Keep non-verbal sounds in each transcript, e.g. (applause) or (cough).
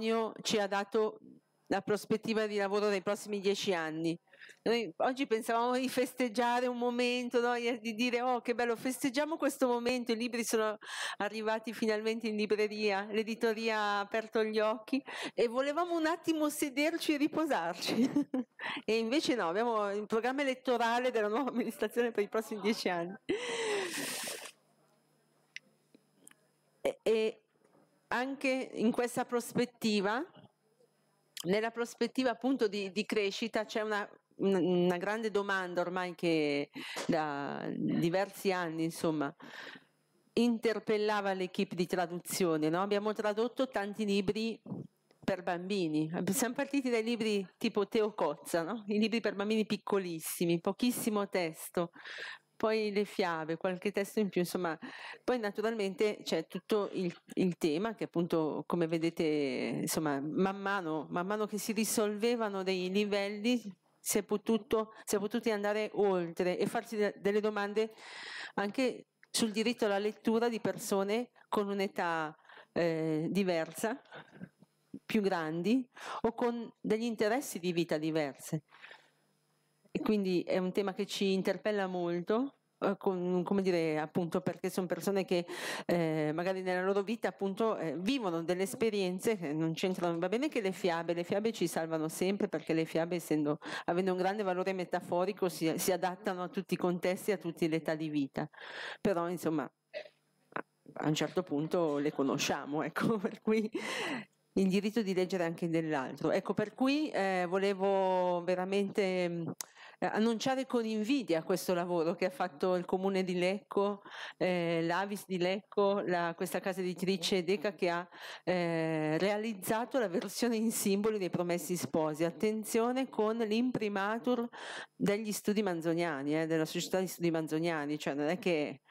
Antonio ci ha dato la prospettiva di lavoro nei prossimi dieci anni. Noi oggi pensavamo di festeggiare un momento, no? di dire oh che bello, festeggiamo questo momento, i libri sono arrivati finalmente in libreria, l'editoria ha aperto gli occhi e volevamo un attimo sederci e riposarci. (laughs) e invece no, abbiamo il programma elettorale della nuova amministrazione per i prossimi dieci anni. e anche in questa prospettiva, nella prospettiva appunto di, di crescita, c'è una, una, grande domanda ormai che da diversi anni, insomma, interpellava l'equipe di traduzione. No? Abbiamo tradotto tanti libri per bambini. Siamo partiti dai libri tipo Teo Cozza, no? i libri per bambini piccolissimi, pochissimo testo, poi le fiabe, qualche testo in più, insomma. Poi naturalmente c'è tutto il, il tema che appunto, come vedete, insomma, man mano, man mano che si risolvevano dei livelli, si è, potuto, si è potuti andare oltre e farsi de delle domande anche sul diritto alla lettura di persone con un'età eh, diversa, più grandi o con degli interessi di vita diversi. Quindi è un tema che ci interpella molto. Eh, con, come dire, appunto, perché sono persone che eh, magari nella loro vita appunto eh, vivono delle esperienze che non c'entrano. Va bene che le fiabe, le fiabe ci salvano sempre perché le fiabe, essendo, avendo un grande valore metaforico, si, si adattano a tutti i contesti, a tutte le età di vita. Però, insomma, a un certo punto le conosciamo, (laughs) ecco, per cui il diritto di leggere anche dell'altro. Ecco, per cui eh, volevo veramente eh, annunciare con invidia questo lavoro che ha fatto il comune di Lecco, eh, l'Avis di Lecco, la, questa casa editrice Deca che ha eh, realizzato la versione in simboli dei Promessi Sposi. Attenzione con l'imprimatur degli studi manzoniani, eh, della società di studi manzoniani, cioè non è che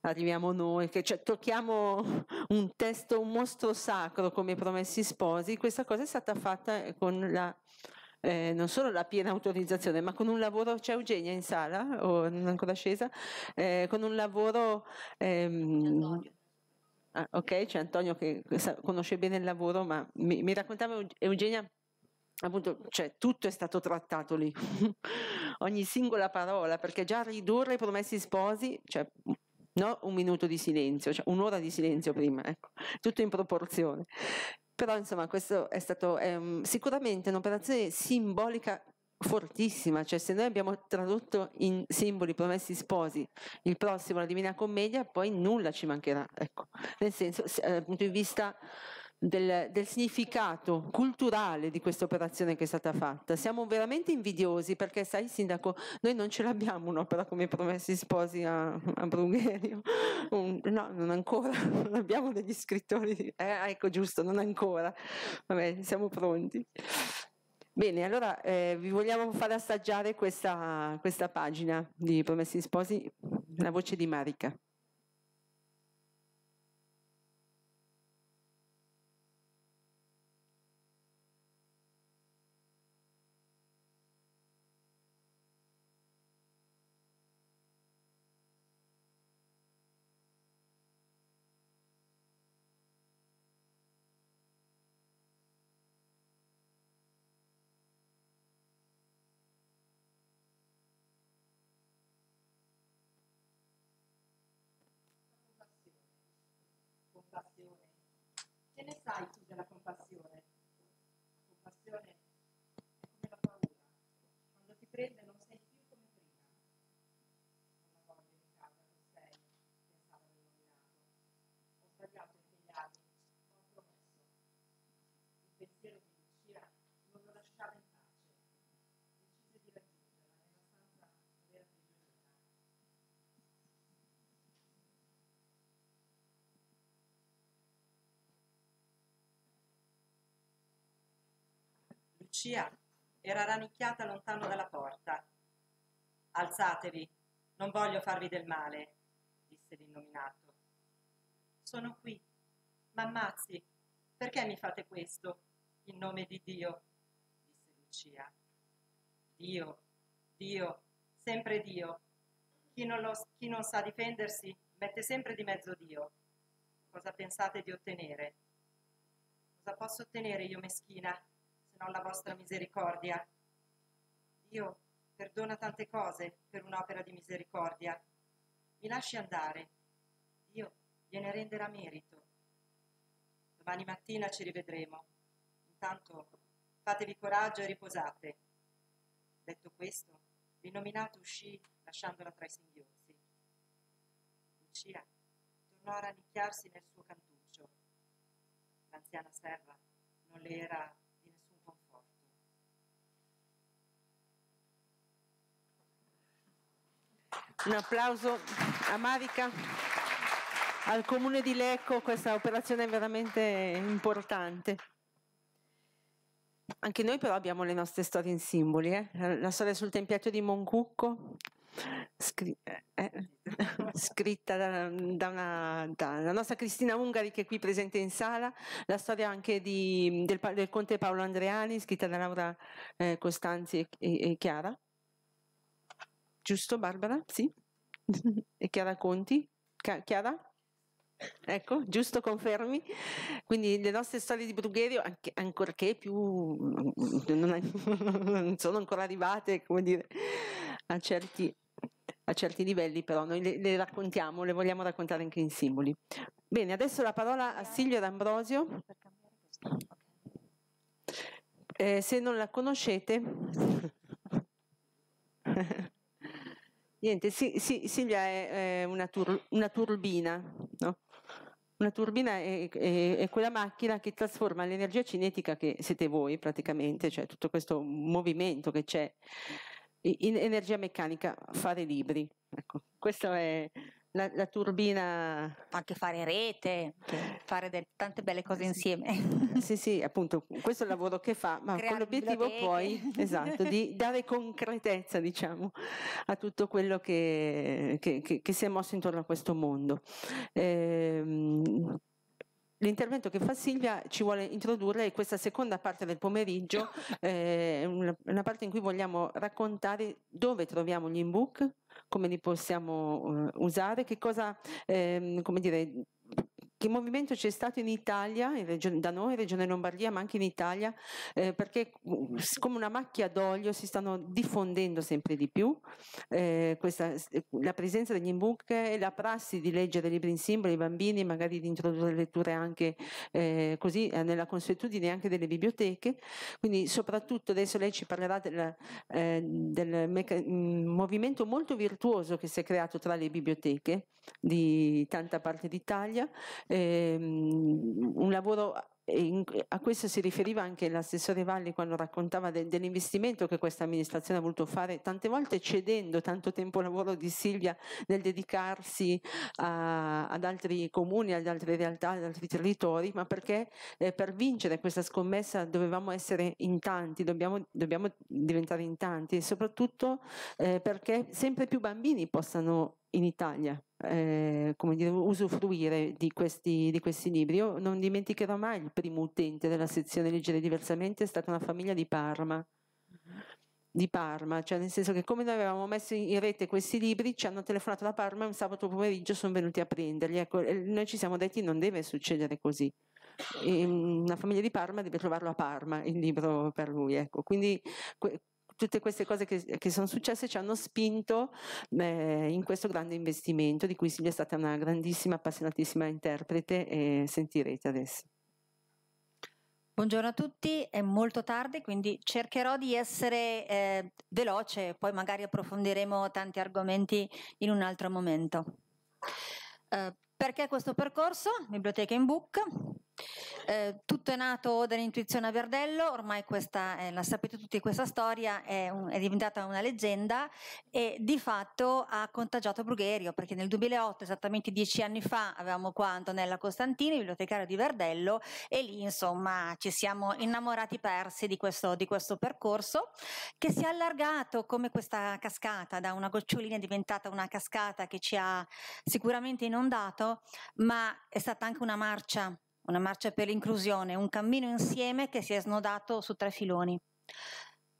arriviamo noi, che cioè, tocchiamo un testo, un mostro sacro come i Promessi Sposi, questa cosa è stata fatta eh, con la eh, non solo la piena autorizzazione, ma con un lavoro, c'è Eugenia in sala o non ancora scesa, eh, con un lavoro... Ehm, ah, ok, c'è Antonio che conosce bene il lavoro, ma mi, mi raccontava Eugenia appunto, cioè, tutto è stato trattato lì, (laughs) ogni singola parola, perché già ridurre i promessi sposi, cioè, no un minuto di silenzio, cioè un'ora di silenzio prima, ecco, tutto in proporzione. Però insomma questo è stato è, ehm, sicuramente un'operazione simbolica fortissima, cioè se noi abbiamo tradotto in simboli promessi sposi il prossimo la Divina Commedia, poi nulla ci mancherà, ecco, nel senso, eh, dal punto di vista del, del, significato culturale di questa operazione che è stata fatta. Siamo veramente invidiosi perché, sai, Sindaco, noi non ce l'abbiamo un'opera come i Promessi Sposi a, a Brugherio. Un, no, non ancora, non abbiamo degli scrittori. Eh, ecco, giusto, non ancora. Vabbè, siamo pronti. Bene, allora eh, vi vogliamo far assaggiare questa, questa pagina di Promessi Sposi, la voce di Marica. sai della compassione? La compassione è come la paura. Quando ti prende non sei più come prima. Una volta in casa non sei, pensavo di nominato. Ho sbagliato i miei anni, ho promesso. Il pensiero di Lucia era rannicchiata lontano dalla porta. Alzatevi, non voglio farvi del male, disse l'innominato. Sono qui. M'ammazzi, perché mi fate questo? In nome di Dio, disse Lucia. Dio, Dio, sempre Dio. Chi non, lo, chi non sa difendersi mette sempre di mezzo Dio. Cosa pensate di ottenere? Cosa posso ottenere io meschina? se non la vostra misericordia. Dio perdona tante cose per un'opera di misericordia. Mi lasci andare, Dio gliene renderà merito. Domani mattina ci rivedremo. Intanto fatevi coraggio e riposate. Detto questo, l'innominato uscì lasciandola tra i singhiozzi. Lucia tornò a rannicchiarsi nel suo cantuccio. L'anziana serva non le era Un applauso a Marica, al comune di Lecco, questa operazione è veramente importante. Anche noi però abbiamo le nostre storie in simboli, eh? la storia sul tempietto di Moncucco, Scri eh, eh (laughs) scritta da, da una, dalla nostra Cristina Ungari che è qui presente in sala, la storia anche di, del, del, conte Paolo Andreani scritta da Laura eh, Costanzi e, e, e Chiara, giusto Barbara? Sì? (laughs) e Chiara Conti? Chiara? Ecco, giusto, confermi? Quindi le nostre storie di Brugherio, anche, ancorché più mm, non, è, non, sono ancora arrivate come dire, a, certi, a certi livelli, però noi le, le, raccontiamo, le vogliamo raccontare anche in simboli. Bene, adesso la parola a Silvia D'Ambrosio. Eh, se non la conoscete... (laughs) Niente, sì, sì, Silvia è, è una, tur- una, turbina, no? Una turbina è, è, è, quella macchina che trasforma l'energia cinetica che siete voi praticamente, cioè tutto questo movimento che c'è, in energia meccanica, fare libri. Ecco, questo è la, la turbina. Anche fare rete, fare del, tante belle cose insieme. Sì, sì, appunto, questo è il lavoro che fa, ma Creare con l'obiettivo poi esatto, di dare concretezza, diciamo, a tutto quello che, che, che, che si è mosso intorno a questo mondo. Ehm, L'intervento che fa Silvia ci vuole introdurre questa seconda parte del pomeriggio, (laughs) eh, una parte in cui vogliamo raccontare dove troviamo gli in-book, come li possiamo eh, usare, che cosa, ehm, come dire, che movimento c'è stato in Italia, in regione, da noi, in Regione Lombardia, ma anche in Italia, eh, perché mm, come una macchia d'olio si stanno diffondendo sempre di più eh, questa, la presenza degli ebook e la prassi di leggere libri in simbolo ai bambini, magari di introdurre letture anche eh, così eh, nella consuetudine anche delle biblioteche. Quindi soprattutto adesso lei ci parlerà del, eh, del meca- mm, movimento molto virtuoso che si è creato tra le biblioteche di tanta parte d'Italia ehm, un lavoro eh, a questo si riferiva anche l'assessore Valli quando raccontava de, dell'investimento che questa amministrazione ha voluto fare, tante volte cedendo tanto tempo lavoro di Silvia nel dedicarsi a, ad altri comuni, ad altre realtà, ad altri territori, ma perché eh, per vincere questa scommessa dovevamo essere in tanti, dobbiamo, dobbiamo diventare in tanti e soprattutto eh, perché sempre più bambini possano in Italia. Eh, come dire, usufruire di questi, di questi, libri. Io non dimenticherò mai il primo utente della sezione Leggere diversamente, è stata una famiglia di Parma. Di Parma, cioè nel senso che come noi avevamo messo in rete questi libri, ci hanno telefonato da Parma e un sabato pomeriggio sono venuti a prenderli. Ecco, noi ci siamo detti non deve succedere così. E mm, una famiglia di Parma deve trovarlo a Parma il libro per lui. Ecco. Quindi que- tutte queste cose che, che sono successe ci hanno spinto eh, in questo grande investimento di cui Silvia è stata una grandissima, appassionatissima interprete e sentirete adesso. Buongiorno a tutti, è molto tardi quindi cercherò di essere eh, veloce, poi magari approfondiremo tanti argomenti in un altro momento. Eh, perché questo percorso? Biblioteca in Book eh, tutto è nato dall'intuizione a Verdello, ormai questa, eh, la sapete tutti, questa storia è, un, è, diventata una leggenda e di fatto ha contagiato Brugherio, perché nel 2008, esattamente dieci anni fa, avevamo qua Antonella Costantini, bibliotecaria di Verdello, e lì insomma ci siamo innamorati persi di questo, di questo percorso che si è allargato come questa cascata, da una gocciolina è diventata una cascata che ci ha sicuramente inondato, ma è stata anche una marcia una marcia per l'inclusione, un cammino insieme che si è snodato su tre filoni.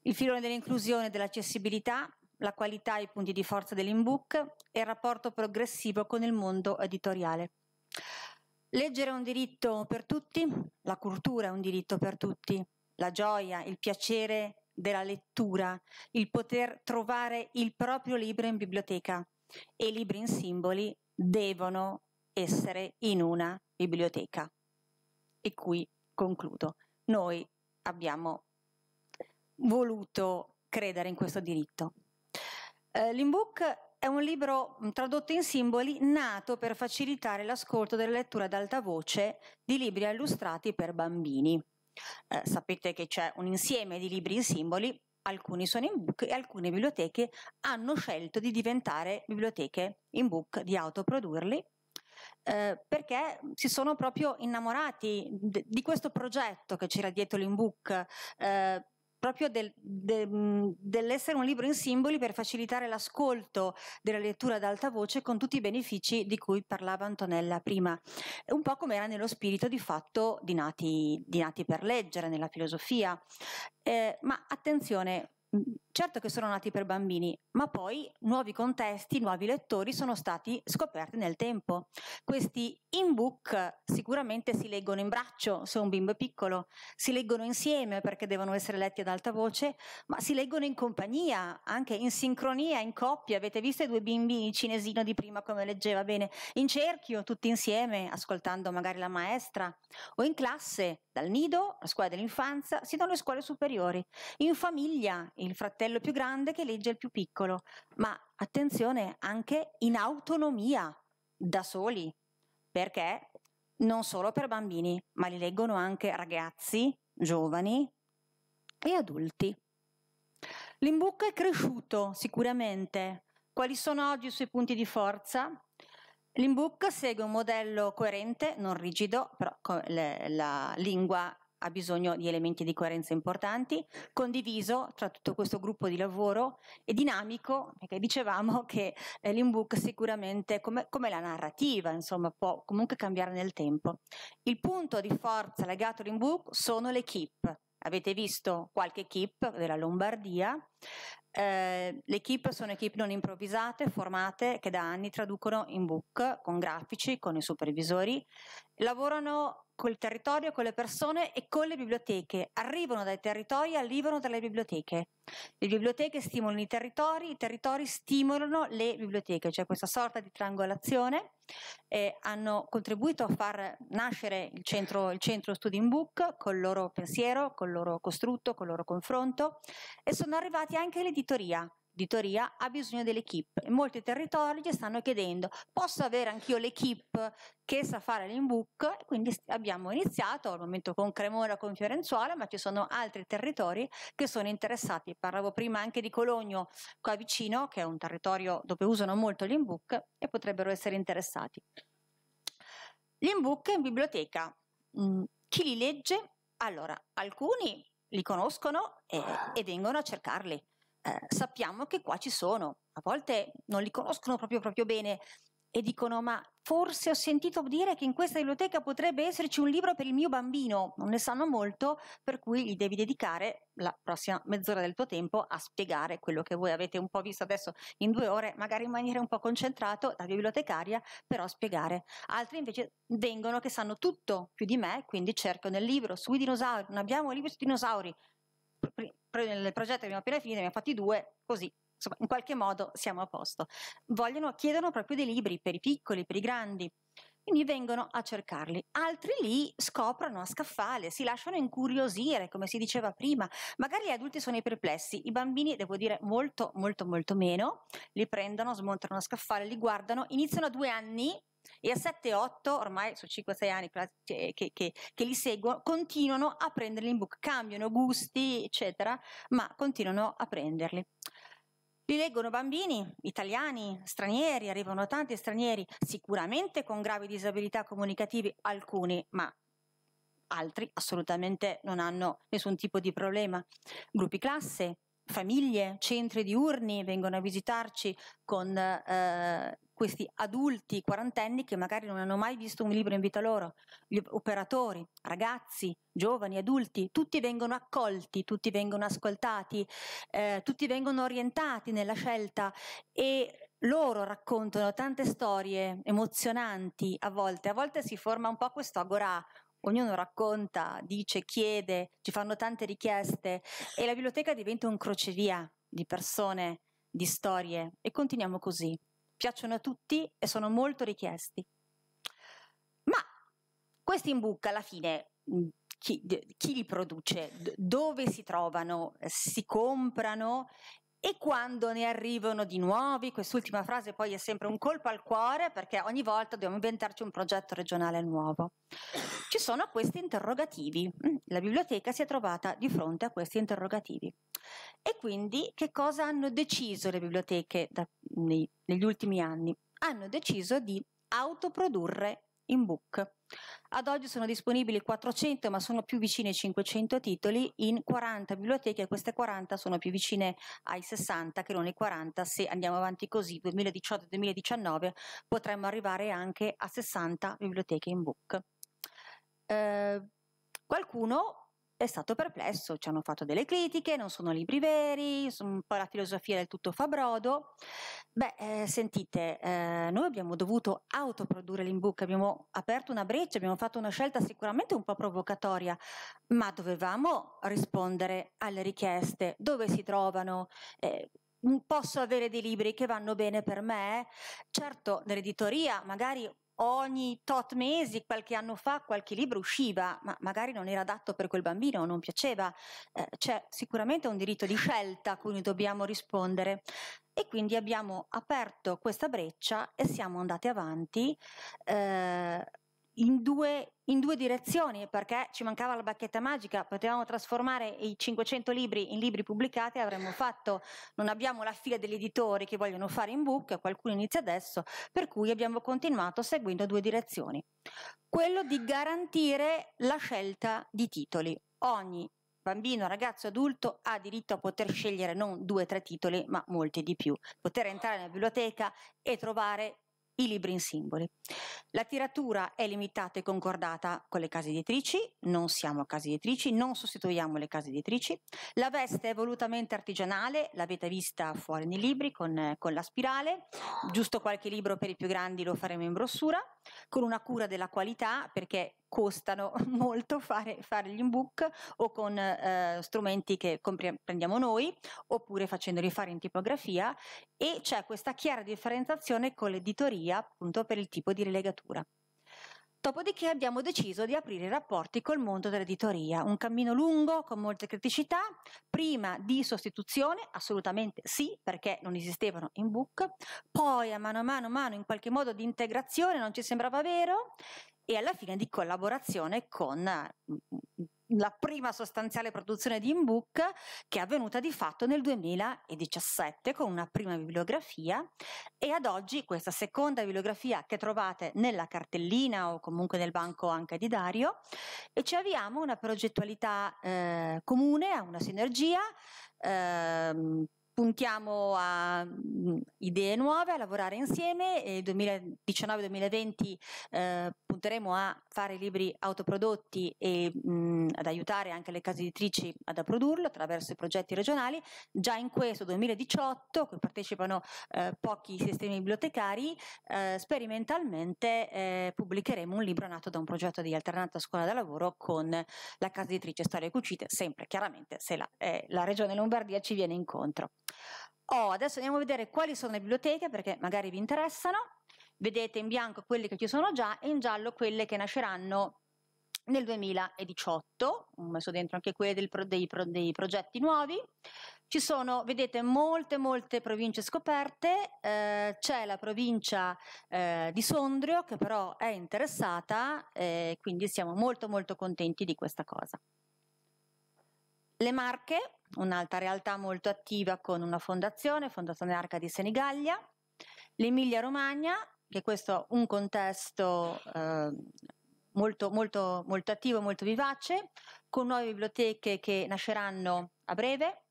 Il filone dell'inclusione e dell'accessibilità, la qualità e i punti di forza dell'inbook e il rapporto progressivo con il mondo editoriale. Leggere è un diritto per tutti, la cultura è un diritto per tutti, la gioia, il piacere della lettura, il poter trovare il proprio libro in biblioteca e i libri in simboli devono essere in una biblioteca e qui concludo. Noi abbiamo voluto credere in questo diritto. Eh, L'Inbook è un libro mm, tradotto in simboli nato per facilitare l'ascolto della lettura ad alta voce di libri illustrati per bambini. Eh, sapete che c'è un insieme di libri in simboli, alcuni sono in book e alcune biblioteche hanno scelto di diventare biblioteche in book, di autoprodurli eh, perché si sono proprio innamorati de- di questo progetto che c'era dietro l'Inbook. Eh, proprio del, de, dell'essere un libro in simboli per facilitare l'ascolto della lettura ad alta voce con tutti i benefici di cui parlava Antonella prima, un po' come era nello spirito di fatto di Nati, di nati per leggere, nella filosofia. Eh, ma attenzione, certo che sono nati per bambini, ma poi nuovi contesti, nuovi lettori sono stati scoperti nel tempo. Questi in-book sicuramente si leggono in braccio se un bimbo è piccolo, si leggono insieme perché devono essere letti ad alta voce, ma si leggono in compagnia, anche in sincronia, in coppia. Avete visto i due bimbi in cinesino di prima come leggeva bene? In cerchio, tutti insieme, ascoltando magari la maestra, o in classe, dal nido, la scuola dell'infanzia, sino alle scuole superiori, in famiglia, il fratello più grande che legge il più piccolo, ma attenzione anche in autonomia, da soli, perché non solo per bambini, ma li leggono anche ragazzi, giovani e adulti. L'imbucca è cresciuto sicuramente. Quali sono oggi i suoi punti di forza? L'imbucca segue un modello coerente, non rigido, però la lingua ha bisogno di elementi di coerenza importanti, condiviso tra tutto questo gruppo di lavoro e dinamico, perché dicevamo che eh, l'inbook sicuramente, come, come, la narrativa, insomma, può comunque cambiare nel tempo. Il punto di forza legato all'inbook sono le keep. Avete visto qualche keep della Lombardia, eh, le equip sono equip non improvvisate, formate, che da anni traducono in book con grafici, con i supervisori, lavorano col territorio, con le persone e con le biblioteche, arrivano dai territori e arrivano dalle biblioteche. Le biblioteche stimolano i territori, i territori stimolano le biblioteche, cioè questa sorta di triangolazione. Eh, hanno contribuito a far nascere il centro, il centro Studi in Book col loro pensiero, col loro costrutto, col loro confronto e sono arrivati interessati anche l'editoria. L'editoria ha bisogno dell'equipe. In molti territori ci stanno chiedendo: posso avere anch'io l'equipe che sa fare l'inbook? Quindi abbiamo iniziato al momento con Cremona, con Fiorenzuola, ma ci sono altri territori che sono interessati. Parlavo prima anche di Cologno, qua vicino, che è un territorio dove usano molto l'inbook e potrebbero essere interessati. L'inbook in biblioteca. Mm, chi li legge? Allora, alcuni li conoscono e, e vengono a cercarli. Eh, sappiamo che qua ci sono, a volte non li conoscono proprio, proprio bene, e dicono ma forse ho sentito dire che in questa biblioteca potrebbe esserci un libro per il mio bambino, non ne sanno molto, per cui gli devi dedicare la prossima mezz'ora del tuo tempo a spiegare quello che voi avete un po' visto adesso in due ore, magari in maniera un po' concentrata da bibliotecaria, però spiegare. Altri invece vengono che sanno tutto più di me, quindi cerco nel libro sui dinosauri, non abbiamo libri sui dinosauri, nel progetto che abbiamo appena finito, ne abbiamo fatti due, così insomma, in qualche modo siamo a posto. Vogliono, chiedono proprio dei libri per i piccoli, per i grandi. Quindi vengono a cercarli. Altri lì scoprono a scaffale, si lasciano incuriosire, come si diceva prima. Magari gli adulti sono i perplessi, i bambini, devo dire, molto, molto, molto meno. Li prendono, smontano a scaffale, li guardano, iniziano a due anni e a 7-8, ormai su 5-6 anni che, che, che, li seguono, continuano a prenderli in book, cambiano gusti, eccetera, ma continuano a prenderli. Li leggono bambini, italiani, stranieri, arrivano tanti stranieri, sicuramente con gravi disabilità comunicative, alcuni, ma altri assolutamente non hanno nessun tipo di problema. Gruppi classe, famiglie, centri diurni vengono a visitarci con eh, questi adulti quarantenni che magari non hanno mai visto un libro in vita loro, gli operatori, ragazzi, giovani, adulti, tutti vengono accolti, tutti vengono ascoltati, eh, tutti vengono orientati nella scelta e loro raccontano tante storie emozionanti a volte, a volte si forma un po' questo agorà, ognuno racconta, dice, chiede, ci fanno tante richieste e la biblioteca diventa un crocevia di persone, di storie e continuiamo così piacciono a tutti e sono molto richiesti. Ma questi in buca alla fine mm, chi, chi, li produce, dove si trovano, si comprano e quando ne arrivano di nuovi, quest'ultima frase poi è sempre un colpo al cuore perché ogni volta dobbiamo inventarci un progetto regionale nuovo. Ci sono questi interrogativi, mm, la biblioteca si è trovata di fronte a questi interrogativi. E quindi che cosa hanno deciso le biblioteche da, nei, negli ultimi anni? Hanno deciso di autoprodurre in book. Ad oggi sono disponibili 400, ma sono più vicine ai 500 titoli in 40 biblioteche e queste 40 sono più vicine ai 60 che non ai 40. Se andiamo avanti così, 2018-2019, potremmo arrivare anche a 60 biblioteche in book. Eh, qualcuno è stato perplesso, ci hanno fatto delle critiche, non sono libri veri, un po' la filosofia del tutto fa brodo. Beh, eh, sentite, eh, noi abbiamo dovuto autoprodurre l'inbook, abbiamo aperto una breccia, abbiamo fatto una scelta sicuramente un po' provocatoria, ma dovevamo rispondere alle richieste, dove si trovano. Eh, posso avere dei libri che vanno bene per me? Certo, nell'editoria magari ogni tot mesi, qualche anno fa, qualche libro usciva, ma magari non era adatto per quel bambino, o non piaceva. Eh, c'è sicuramente un diritto di scelta a cui dobbiamo rispondere. E quindi abbiamo aperto questa breccia e siamo andati avanti. Eh, in due, in due, direzioni perché ci mancava la bacchetta magica, potevamo trasformare i 500 libri in libri pubblicati e avremmo fatto, non abbiamo la fila degli editori che vogliono fare in book, qualcuno inizia adesso, per cui abbiamo continuato seguendo due direzioni. Quello di garantire la scelta di titoli. Ogni bambino, ragazzo, adulto ha diritto a poter scegliere non due o tre titoli, ma molti di più, poter entrare nella biblioteca e trovare i libri in simboli. La tiratura è limitata e concordata con le case editrici, non siamo case editrici, non sostituiamo le case editrici. La veste è volutamente artigianale, l'avete vista fuori nei libri con, con la spirale, giusto qualche libro per i più grandi lo faremo in brossura con una cura della qualità perché costano (laughs) molto fare, fare gli inbook o con eh, strumenti che compri- prendiamo noi oppure facendoli fare in tipografia e c'è questa chiara differenziazione con l'editoria appunto per il tipo di rilegatura. Dopodiché abbiamo deciso di aprire rapporti col mondo dell'editoria, un cammino lungo con molte criticità, prima di sostituzione, assolutamente sì, perché non esistevano in book, poi a mano a mano, mano in qualche modo di integrazione, non ci sembrava vero, e alla fine di collaborazione con la prima sostanziale produzione di InBook che è avvenuta di fatto nel 2017 con una prima bibliografia e ad oggi questa seconda bibliografia che trovate nella cartellina o comunque nel banco anche di Dario e ci avviamo a una progettualità eh, comune, a una sinergia eh, puntiamo a mm, idee nuove, a lavorare insieme e 2019-2020 eh, punteremo a fare libri autoprodotti e mh, mm, ad aiutare anche le case editrici ad produrlo attraverso i progetti regionali. Già in questo 2018, cui partecipano eh, pochi sistemi bibliotecari, eh, sperimentalmente eh, pubblicheremo un libro nato da un progetto di alternata scuola da lavoro con la casa editrice Storie Cucite, sempre chiaramente se la, eh, la Regione Lombardia ci viene incontro. Oh, adesso andiamo a vedere quali sono le biblioteche perché magari vi interessano. Vedete in bianco quelle che ci sono già e in giallo quelle che nasceranno nel 2018, ho messo dentro anche quelle dei, pro, dei, pro, dei progetti nuovi. Ci sono, vedete, molte, molte province scoperte. Eh, c'è la provincia eh, di Sondrio che però è interessata, eh, quindi siamo molto, molto contenti di questa cosa. Le Marche, un'altra realtà molto attiva con una fondazione, Fondazione Arca di Senigallia, l'Emilia Romagna, che questo è un contesto eh, molto, molto, molto attivo, molto vivace, con nuove biblioteche che nasceranno a breve,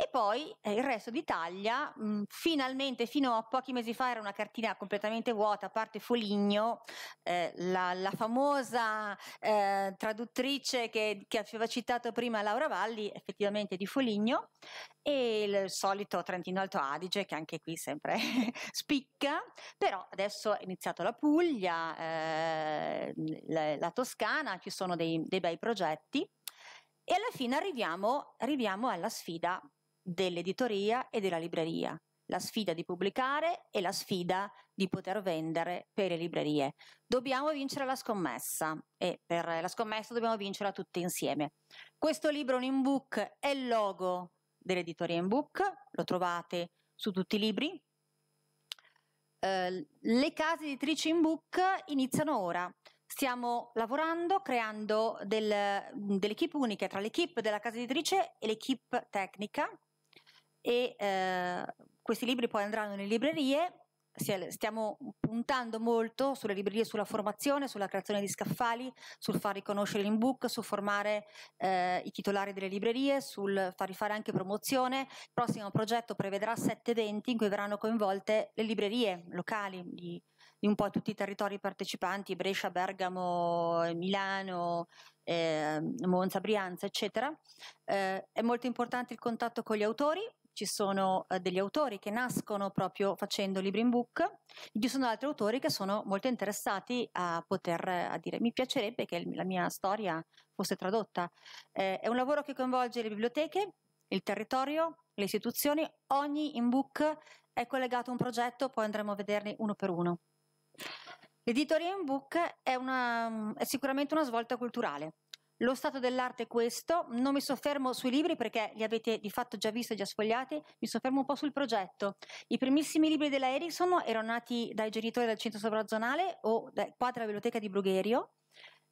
e poi eh, il resto d'Italia, mh, mm, finalmente fino a pochi mesi fa era una cartina completamente vuota, a parte Foligno, eh, la, la, famosa eh, traduttrice che, che, aveva citato prima Laura Valli, effettivamente di Foligno, e il solito Trentino Alto Adige che anche qui sempre (laughs) spicca, però adesso è iniziato la Puglia, eh, la, la, Toscana, ci sono dei, dei bei progetti. E alla fine arriviamo, arriviamo alla sfida dell'editoria e della libreria. La sfida di pubblicare e la sfida di poter vendere per le librerie. Dobbiamo vincere la scommessa e per la scommessa dobbiamo vincerla tutti insieme. Questo libro in book è il logo dell'editoria in book, lo trovate su tutti i libri. Eh, le case editrici in book iniziano ora stiamo lavorando creando del, delle equip uniche tra l'equipe della casa editrice e l'equipe tecnica e eh, questi libri poi andranno nelle librerie. Stiamo puntando molto sulle librerie, sulla formazione, sulla creazione di scaffali, sul far riconoscere l'inbook, su formare eh, i titolari delle librerie, sul far rifare anche promozione. Il prossimo progetto prevedrà sette eventi in cui verranno coinvolte le librerie locali di, di un po' tutti i territori partecipanti, Brescia, Bergamo, Milano, eh, Monza, Brianza, eccetera. Eh, è molto importante il contatto con gli autori, ci sono eh, degli autori che nascono proprio facendo libri in book, ci sono altri autori che sono molto interessati a poter eh, a dire mi piacerebbe che la mia storia fosse tradotta. Eh, è un lavoro che coinvolge le biblioteche, il territorio, le istituzioni, ogni in book è collegato a un progetto, poi andremo a vederne uno per uno. L'editoria in book è, una, è sicuramente una svolta culturale, lo stato dell'arte è questo, non mi soffermo sui libri perché li avete di fatto già visti e già sfogliati, mi soffermo un po' sul progetto. I primissimi libri della Erickson erano nati dai genitori del centro sovrazzonale o da, qua della biblioteca di Brugherio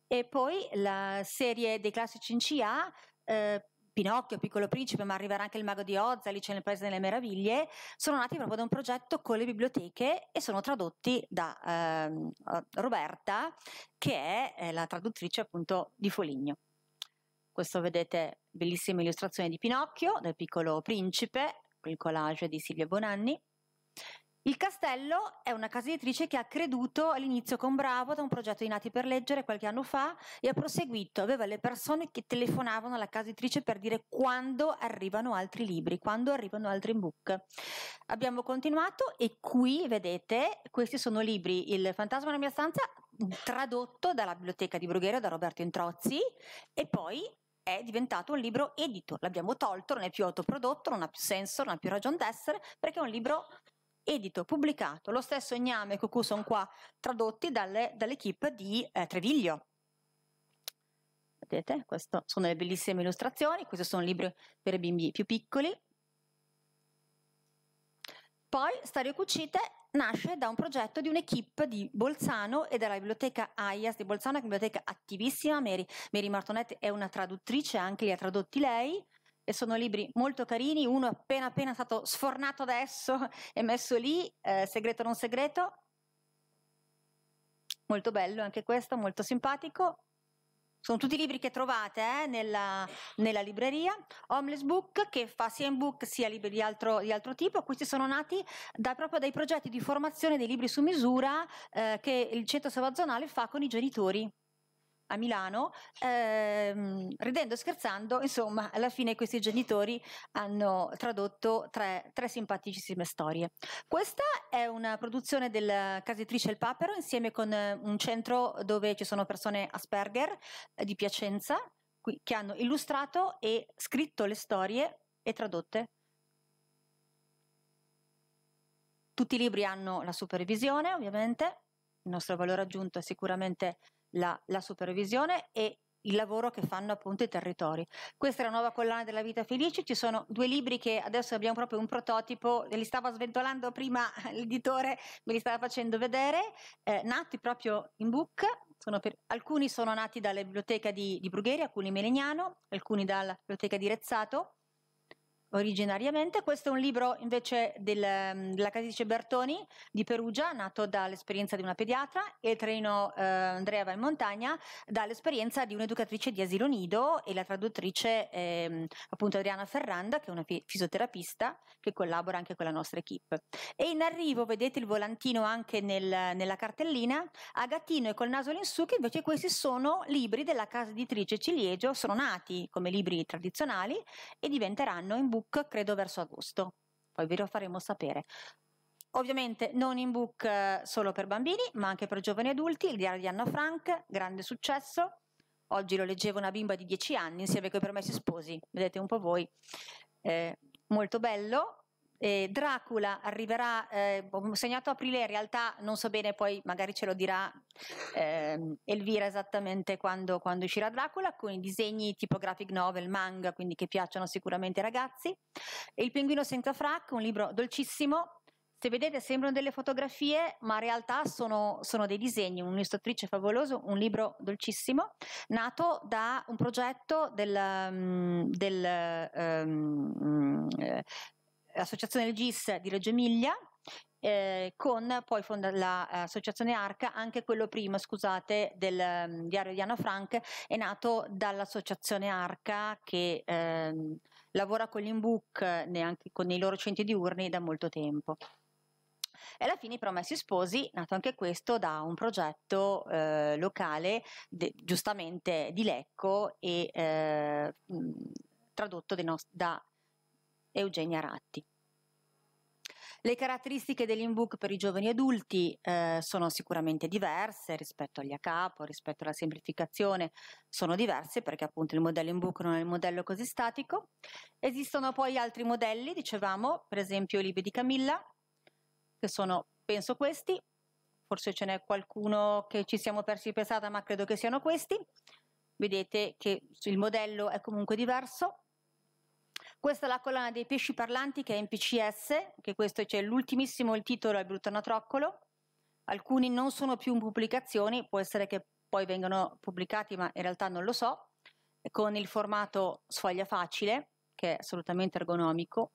e poi la serie dei classici in CA eh, Pinocchio, Piccolo Principe, ma arriverà anche il Mago di Oz, Alice nel Paese delle Meraviglie, sono nati proprio da un progetto con le biblioteche e sono tradotti da ehm, eh, Roberta, che è la traduttrice appunto di Foligno. Questo vedete bellissima illustrazione di Pinocchio, del Piccolo Principe, il collage di Silvia Bonanni. Il castello è una casa editrice che ha creduto all'inizio con Bravo da un progetto di Nati per Leggere qualche anno fa e ha proseguito. Aveva le persone che telefonavano alla casa editrice per dire quando arrivano altri libri, quando arrivano altri book. Abbiamo continuato e qui vedete, questi sono libri Il fantasma nella mia stanza, tradotto dalla biblioteca di Brughera da Roberto Introzzi e poi è diventato un libro edito, l'abbiamo tolto, non è più autoprodotto, non ha più senso, non ha più ragione d'essere, perché è un libro edito, pubblicato lo stesso Gname e Cucù sono qua tradotti dalle, dall'equipe di eh, Treviglio. Vedete, queste sono le bellissime illustrazioni, questi sono libri per i bimbi più piccoli. Poi Storie Cucite nasce da un progetto di un'equipe di Bolzano e della biblioteca AIAS di Bolzano, che è una biblioteca attivissima, Mary, Mary Martonetti è una traduttrice, anche li ha tradotti lei, e sono libri molto carini, uno è appena appena stato sfornato adesso (laughs) e messo lì, eh, Segreto non segreto, molto bello anche questo, molto simpatico. Sono tutti libri che trovate eh, nella, nella, libreria. Homeless Book, che fa sia in book sia libri di altro, di altro tipo. Questi sono nati da, proprio dai progetti di formazione dei libri su misura eh, che il centro savazzonale fa con i genitori a Milano, ehm, ridendo e scherzando, insomma, alla fine questi genitori hanno tradotto tre, tre simpaticissime storie. Questa è una produzione della casetrice Il Papero insieme con eh, un centro dove ci sono persone Asperger eh, di Piacenza che hanno illustrato e scritto le storie e tradotte tutti i libri hanno la supervisione, ovviamente, il nostro valore aggiunto è sicuramente la, la supervisione e il lavoro che fanno appunto i territori. Questa è la nuova collana della vita felice, ci sono due libri che adesso abbiamo proprio un prototipo, li stavo sventolando prima (laughs) l'editore, me li stava facendo vedere, eh, nati proprio in book, sono per, alcuni sono nati dalla biblioteca di, di Brugheri, alcuni Melegnano, alcuni dalla biblioteca di Rezzato, originariamente. Questo è un libro invece del, mm, della casice Bertoni di Perugia, nato dall'esperienza di una pediatra, e il treno eh, Andrea va in montagna dall'esperienza di un'educatrice di asilo nido e la traduttrice eh, appunto Adriana Ferranda, che è una fisioterapista che collabora anche con la nostra equip. E in arrivo vedete il volantino anche nel, nella cartellina, a gattino e col naso all'insù, che invece questi sono libri della casa editrice Ciliegio, sono nati come libri tradizionali e diventeranno in buco book, credo verso agosto, poi ve lo faremo sapere. Ovviamente non in book eh, solo per bambini, ma anche per giovani adulti, il diario di Anna Frank, grande successo. Oggi lo leggeva una bimba di 10 anni insieme con i permessi sposi, vedete un po' voi. Eh, molto bello, eh, Dracula arriverà, eh, ho boh, segnato aprile, in realtà non so bene, poi magari ce lo dirà eh, Elvira esattamente quando, quando, uscirà Dracula, con i disegni tipo graphic novel, manga, quindi che piacciono sicuramente ai ragazzi. E il Pinguino senza frac, un libro dolcissimo. Se vedete sembrano delle fotografie, ma in realtà sono, sono dei disegni, un'illustratrice favoloso, un libro dolcissimo, nato da un progetto del, mm, del um, l'associazione del GIS di Reggio Emilia, eh, con poi l'associazione eh, Arca, anche quello prima, scusate, del um, diario di Anna Frank, è nato dall'associazione Arca che ehm, lavora con l'inbook neanche con i loro centri diurni da molto tempo. E alla fine i Promessi Sposi, nato anche questo da un progetto eh, locale, de, giustamente di Lecco e eh, mh, mm, tradotto da Eugenia Ratti. Le caratteristiche dell'inbook per i giovani adulti eh, sono sicuramente diverse rispetto agli a capo, rispetto alla semplificazione, sono diverse perché appunto il modello inbook non è un modello così statico. Esistono poi altri modelli, dicevamo, per esempio i libri di Camilla, che sono, penso, questi, forse ce n'è qualcuno che ci siamo persi di pensata, ma credo che siano questi. Vedete che il modello è comunque diverso. Questa è la collana dei pesci parlanti che è in PCS, che questo c'è l'ultimissimo il titolo è Brutano Troccolo. Alcuni non sono più in pubblicazioni, può essere che poi vengano pubblicati, ma in realtà non lo so, con il formato sfoglia facile, che è assolutamente ergonomico.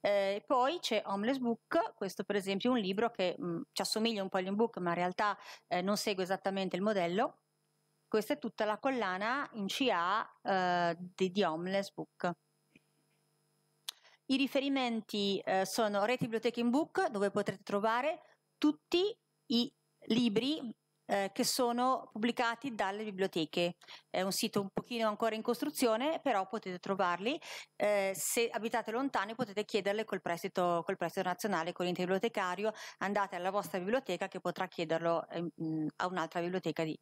Eh, poi c'è Homeless Book, questo per esempio è un libro che mh, mm, ci assomiglia un po' all'inbook, ma in realtà eh, non segue esattamente il modello. Questa è tutta la collana in CA eh, di, di Homeless Book. I riferimenti eh, sono Rete Biblioteche in Book, dove potrete trovare tutti i libri eh, che sono pubblicati dalle biblioteche. È un sito un pochino ancora in costruzione, però potete trovarli. Eh, se abitate lontani potete chiederle col prestito, col prestito nazionale, con l'interbibliotecario, andate alla vostra biblioteca che potrà chiederlo ehm, a un'altra biblioteca di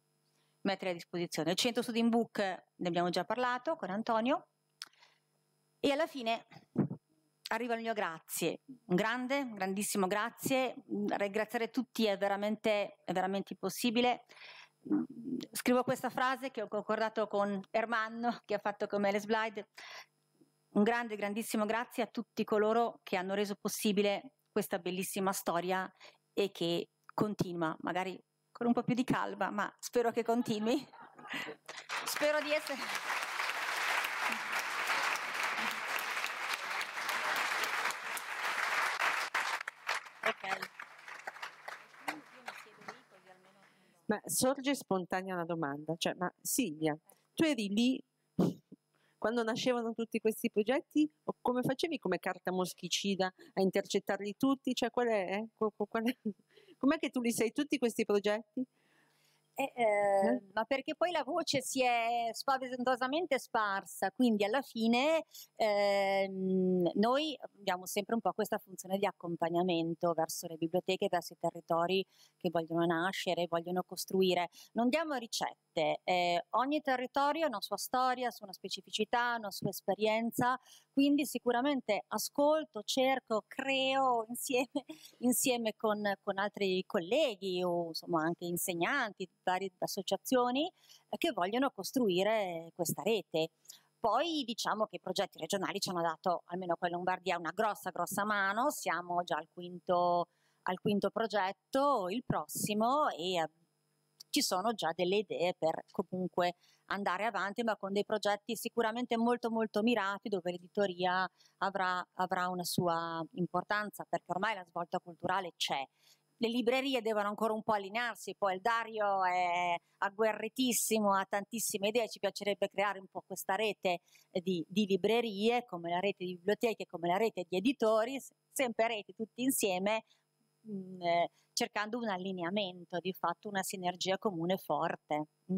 mettere a disposizione. Il centro Studi in Book ne abbiamo già parlato con Antonio. E alla fine arriva il mio grazie, un grande, un grandissimo grazie, mm, ringraziare tutti è veramente, è veramente impossibile. Mm, scrivo questa frase che ho concordato con Ermanno che ha fatto con me le slide, un grande, grandissimo grazie a tutti coloro che hanno reso possibile questa bellissima storia e che continua, magari con un po' più di calma, ma spero che continui. (laughs) spero di essere... Ma sorge spontanea la domanda, cioè, ma Silvia, tu eri lì quando nascevano tutti questi progetti o come facevi come carta moschicida a intercettarli tutti? Cioè, qual è, eh? Com'è che tu li sei tutti questi progetti? Eh, eh, ehm, Ma perché poi la voce si è spaventosamente sparsa, quindi alla fine eh, noi abbiamo sempre un po' questa funzione di accompagnamento verso le biblioteche, verso i territori che vogliono nascere, vogliono costruire. Non diamo ricette differente. Eh, ogni territorio ha una sua storia, ha una specificità, una sua esperienza, quindi sicuramente ascolto, cerco, creo insieme, (laughs) insieme con, con, altri colleghi o insomma anche insegnanti varie associazioni eh, che vogliono costruire questa rete. Poi diciamo che i progetti regionali ci hanno dato, almeno qua Lombardia, una grossa, grossa mano, siamo già al quinto, al quinto progetto, il prossimo, e ci sono già delle idee per comunque andare avanti, ma con dei progetti sicuramente molto molto mirati dove l'editoria avrà, avrà una sua importanza, perché ormai la svolta culturale c'è. Le librerie devono ancora un po' allinearsi, poi il Dario è agguerritissimo, ha tantissime idee, ci piacerebbe creare un po' questa rete eh, di, di librerie, come la rete di biblioteche, come la rete di editori, sempre reti tutti insieme, mh, mm, eh, cercando un allineamento, di fatto una sinergia comune forte. Mm.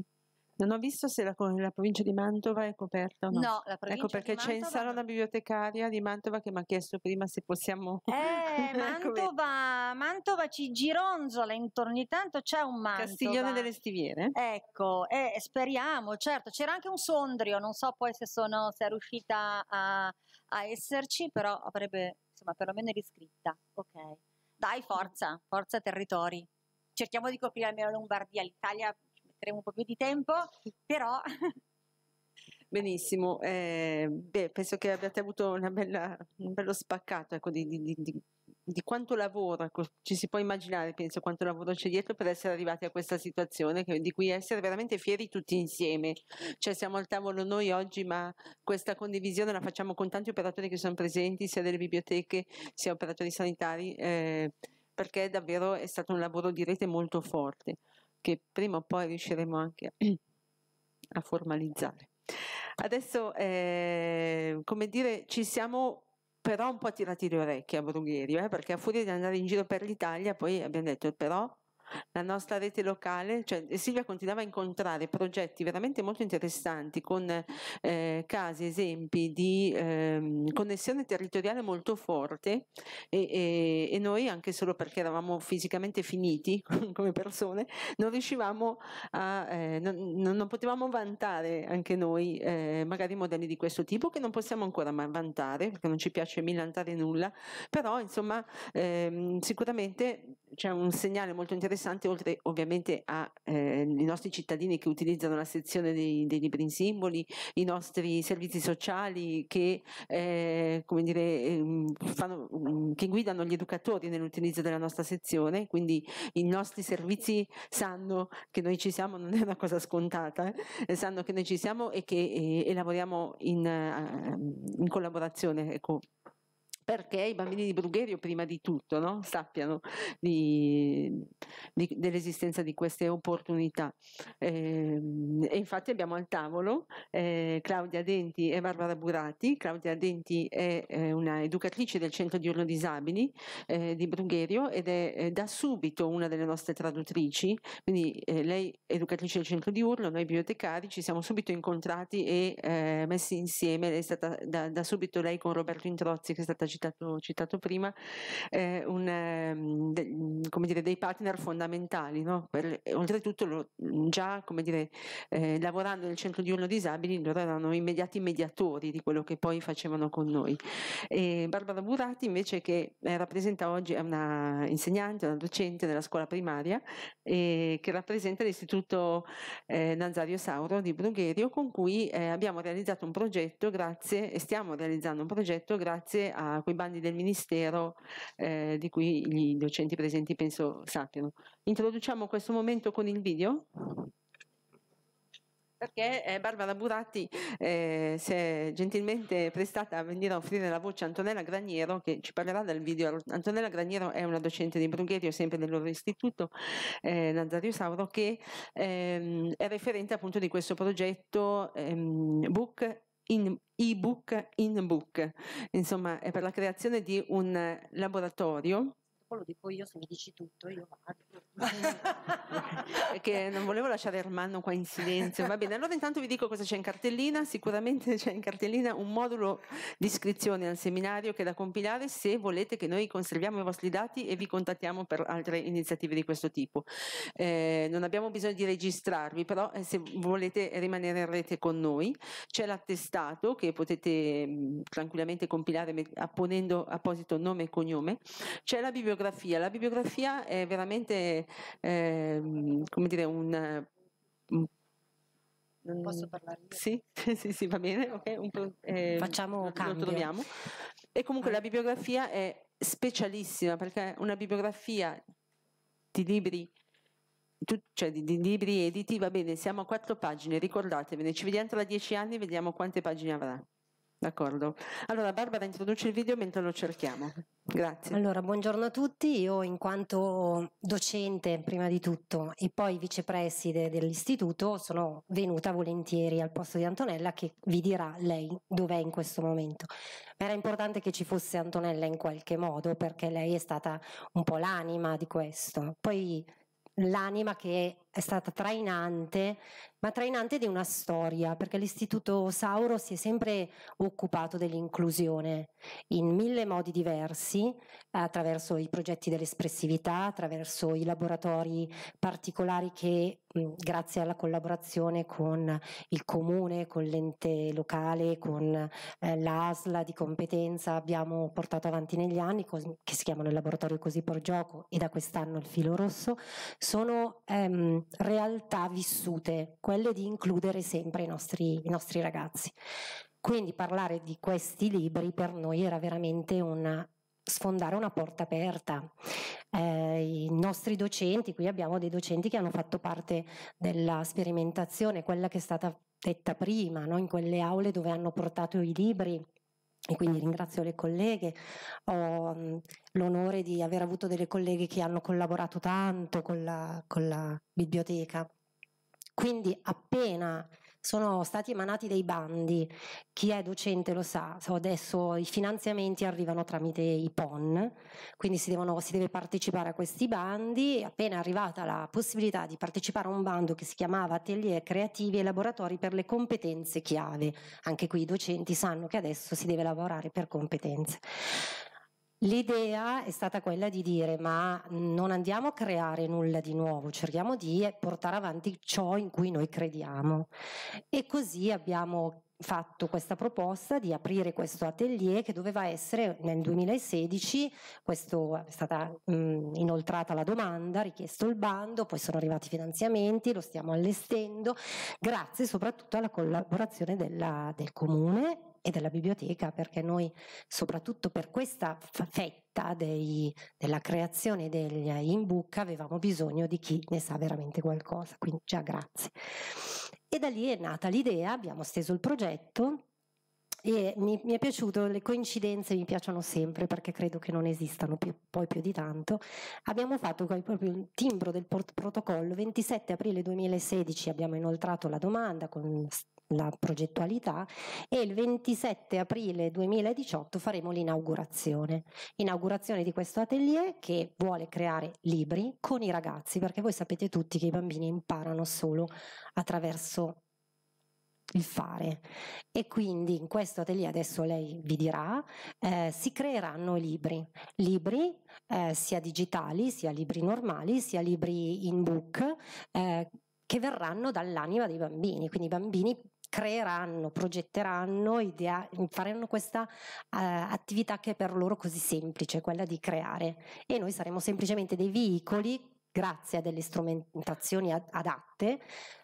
Non ho visto se la, la, provincia di Mantova è coperta o no. No, la provincia Ecco perché c'è in sala una bibliotecaria di Mantova che mi ha chiesto prima se possiamo. (laughs) Eh, Mantova, Mantova ci gironzola intorno. Ogni tanto c'è un Mantova. Castiglione delle Stiviere. Ecco, eh, speriamo, certo. C'era anche un Sondrio, non so poi se, sono, se è riuscita a, a esserci, però avrebbe insomma perlomeno riscritta. Ok. Dai, forza, forza territori. Cerchiamo di coprire almeno la Lombardia, l'Italia ci metteremo un po' più di tempo, però... (laughs) Benissimo, eh, beh, penso che abbiate avuto bella, un bello spaccato ecco, di, di, di di quanto lavoro, ci si può immaginare, penso, quanto lavoro c'è dietro per essere arrivati a questa situazione che, di cui essere veramente fieri tutti insieme. Cioè siamo al tavolo noi oggi, ma questa condivisione la facciamo con tanti operatori che sono presenti, sia delle biblioteche, sia operatori sanitari, eh, perché davvero è stato un lavoro di rete molto forte, che prima o poi riusciremo anche a formalizzare. Adesso, eh, come dire, ci siamo però un po' tirati le orecchie a Brugherio, eh, perché a furia di andare in giro per l'Italia poi abbiamo detto però la nostra rete locale, cioè eh, Silvia continuava a incontrare progetti veramente molto interessanti con eh, casi, esempi di eh, connessione territoriale molto forte e, e, e, noi anche solo perché eravamo fisicamente finiti (laughs) come persone non riuscivamo a, eh, non, non, potevamo vantare anche noi eh, magari modelli di questo tipo che non possiamo ancora mai vantare perché non ci piace millantare nulla, però insomma ehm, sicuramente c'è un segnale molto interessante, oltre ovviamente ai eh, nostri cittadini che utilizzano la sezione dei, dei, libri in simboli, i nostri servizi sociali che, eh, dire, ehm, fanno, mm, che guidano gli educatori nell'utilizzo della nostra sezione, quindi i nostri servizi sanno che noi ci siamo, non è una cosa scontata, eh, sanno che noi ci siamo e che e, eh, e lavoriamo in, eh, in collaborazione. Ecco perché i bambini di Brugherio prima di tutto no? sappiano dell'esistenza di queste opportunità. Eh, e infatti abbiamo al tavolo eh, Claudia Denti e Barbara Burati. Claudia Denti è eh, una educatrice del Centro di Diurno Disabili eh, di Brugherio ed è eh, da subito una delle nostre traduttrici, quindi eh, lei educatrice del Centro di urlo, noi bibliotecari ci siamo subito incontrati e eh, messi insieme, è stata da, da subito lei con Roberto Introzzi che è stata citato, citato prima, eh, un, ehm, de, dire, dei partner fondamentali. No? Per, oltretutto, lo, già dire, eh, lavorando nel centro di uno disabili, loro erano immediati mediatori di quello che poi facevano con noi. E Barbara Burati, invece, che eh, rappresenta oggi, è una insegnante, una docente della scuola primaria, eh, che rappresenta l'istituto eh, Nazario Sauro di Brugherio, con cui eh, abbiamo realizzato un progetto grazie, e stiamo realizzando un progetto grazie a quei bandi del Ministero eh, di cui i docenti presenti penso sappiano. Introduciamo questo momento con il video perché eh, Barbara Buratti eh, si è gentilmente prestata a venire a offrire la voce a Antonella Graniero che ci parlerà del video. Antonella Graniero è una docente di Brugherio, sempre del loro istituto, eh, Nazario Sauro, che ehm, è referente appunto di questo progetto ehm, Book in ebook in book, insomma è per la creazione di un laboratorio dopo lo dico io, se mi dici tutto io vado. Perché (laughs) non volevo lasciare Armando qua in silenzio. Va bene, allora intanto vi dico cosa c'è in cartellina. Sicuramente c'è in cartellina un modulo di iscrizione al seminario che è da compilare se volete che noi conserviamo i vostri dati e vi contattiamo per altre iniziative di questo tipo. Eh, non abbiamo bisogno di registrarvi, però eh, se volete rimanere in rete con noi c'è l'attestato che potete mh, mm, tranquillamente compilare apponendo apposito nome e cognome. C'è la bibliografia bibliografia. La bibliografia è veramente eh, come dire, un, un Posso parlare? Io? Sì, (laughs) sì, sì, va bene. Okay. Un, eh, Facciamo cambio. Troviamo. E comunque ah. la bibliografia è specialissima perché una bibliografia di libri, tu, cioè di, di, libri editi, va bene, siamo a quattro pagine, ricordatevene, ci vediamo tra dieci anni e vediamo quante pagine avrà. D'accordo. Allora Barbara introduce il video mentre lo cerchiamo. Grazie. Allora, buongiorno a tutti. Io in quanto docente prima di tutto e poi vicepreside dell'istituto sono venuta volentieri al posto di Antonella che vi dirà lei dov'è in questo momento. era importante che ci fosse Antonella in qualche modo perché lei è stata un po' l'anima di questo. Poi l'anima che è stata trainante, ma trainante di una storia, perché l'Istituto Sauro si è sempre occupato dell'inclusione in mille modi diversi, attraverso i progetti dell'espressività, attraverso i laboratori particolari che grazie alla collaborazione con il comune, con l'ente locale, con l'ASLA eh, di competenza abbiamo portato avanti negli anni, che si chiamano il laboratorio Così per Gioco e da quest'anno il Filo Rosso, sono ehm, realtà vissute, quelle di includere sempre i nostri, i nostri ragazzi. Quindi parlare di questi libri per noi era veramente una, sfondare una porta aperta. Eh, I nostri docenti, qui abbiamo dei docenti che hanno fatto parte della sperimentazione, quella che è stata detta prima, no? in quelle aule dove hanno portato i libri e quindi ringrazio le colleghe, ho mhmm, l'onore di aver avuto delle colleghe che hanno collaborato tanto con la, con la biblioteca. Quindi appena sono stati emanati dei bandi, chi è docente lo sa, adesso i finanziamenti arrivano tramite i PON, quindi si, devono, si, deve partecipare a questi bandi, e appena arrivata la possibilità di partecipare a un bando che si chiamava Atelier Creativi e Laboratori per le competenze chiave, anche qui i docenti sanno che adesso si deve lavorare per competenze. L'idea è stata quella di dire ma non andiamo a creare nulla di nuovo, cerchiamo di portare avanti ciò in cui noi crediamo. E così abbiamo fatto questa proposta di aprire questo atelier che doveva essere nel 2016, questo è stata mh, inoltrata la domanda, richiesto il bando, poi sono arrivati i finanziamenti, lo stiamo allestendo, grazie soprattutto alla collaborazione della, del comune e della biblioteca perché noi soprattutto per questa fetta dei, della creazione degli in-book avevamo bisogno di chi ne sa veramente qualcosa, quindi già grazie. E da lì è nata l'idea, abbiamo steso il progetto e mi, mi, è piaciuto, le coincidenze mi piacciono sempre perché credo che non esistano più, poi più di tanto. Abbiamo fatto proprio il timbro del protocollo, 27 aprile 2016 abbiamo inoltrato la domanda con la progettualità e il 27 aprile 2018 faremo l'inaugurazione. Inaugurazione di questo atelier che vuole creare libri con i ragazzi, perché voi sapete tutti che i bambini imparano solo attraverso il fare e quindi in questo atelier adesso lei vi dirà eh, si creeranno libri libri eh, sia digitali sia libri normali sia libri in book eh, che verranno dall'anima dei bambini, quindi i bambini creeranno, progetteranno, idea- faranno questa uh, attività che è per loro così semplice, quella di creare. E noi saremo semplicemente dei veicoli, grazie a delle strumentazioni ad- adatte,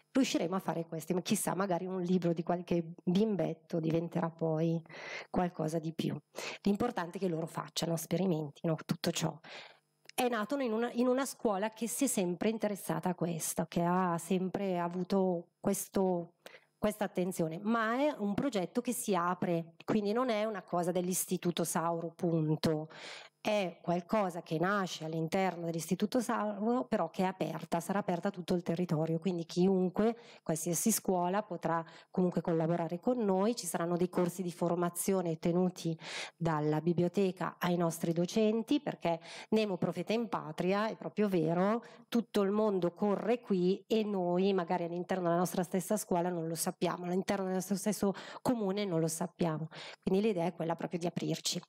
riusciremo a fare questo. ma chissà, magari un libro di qualche bimbetto diventerà poi qualcosa di più. L'importante è che loro facciano, sperimentino tutto ciò. È nato in una, in una scuola che si è sempre interessata a questo, che ha sempre avuto questo questa attenzione, ma è un progetto che si apre, quindi non è una cosa dell'istituto Sauro, punto è qualcosa che nasce all'interno dell'Istituto Salvo, però che è aperta, sarà aperta a tutto il territorio, quindi chiunque, qualsiasi scuola potrà comunque collaborare con noi, ci saranno dei corsi di formazione tenuti dalla biblioteca ai nostri docenti, perché Nemo Profeta in Patria, è proprio vero, tutto il mondo corre qui e noi magari all'interno della nostra stessa scuola non lo sappiamo, all'interno del nostro stesso comune non lo sappiamo, quindi l'idea è quella proprio di aprirci.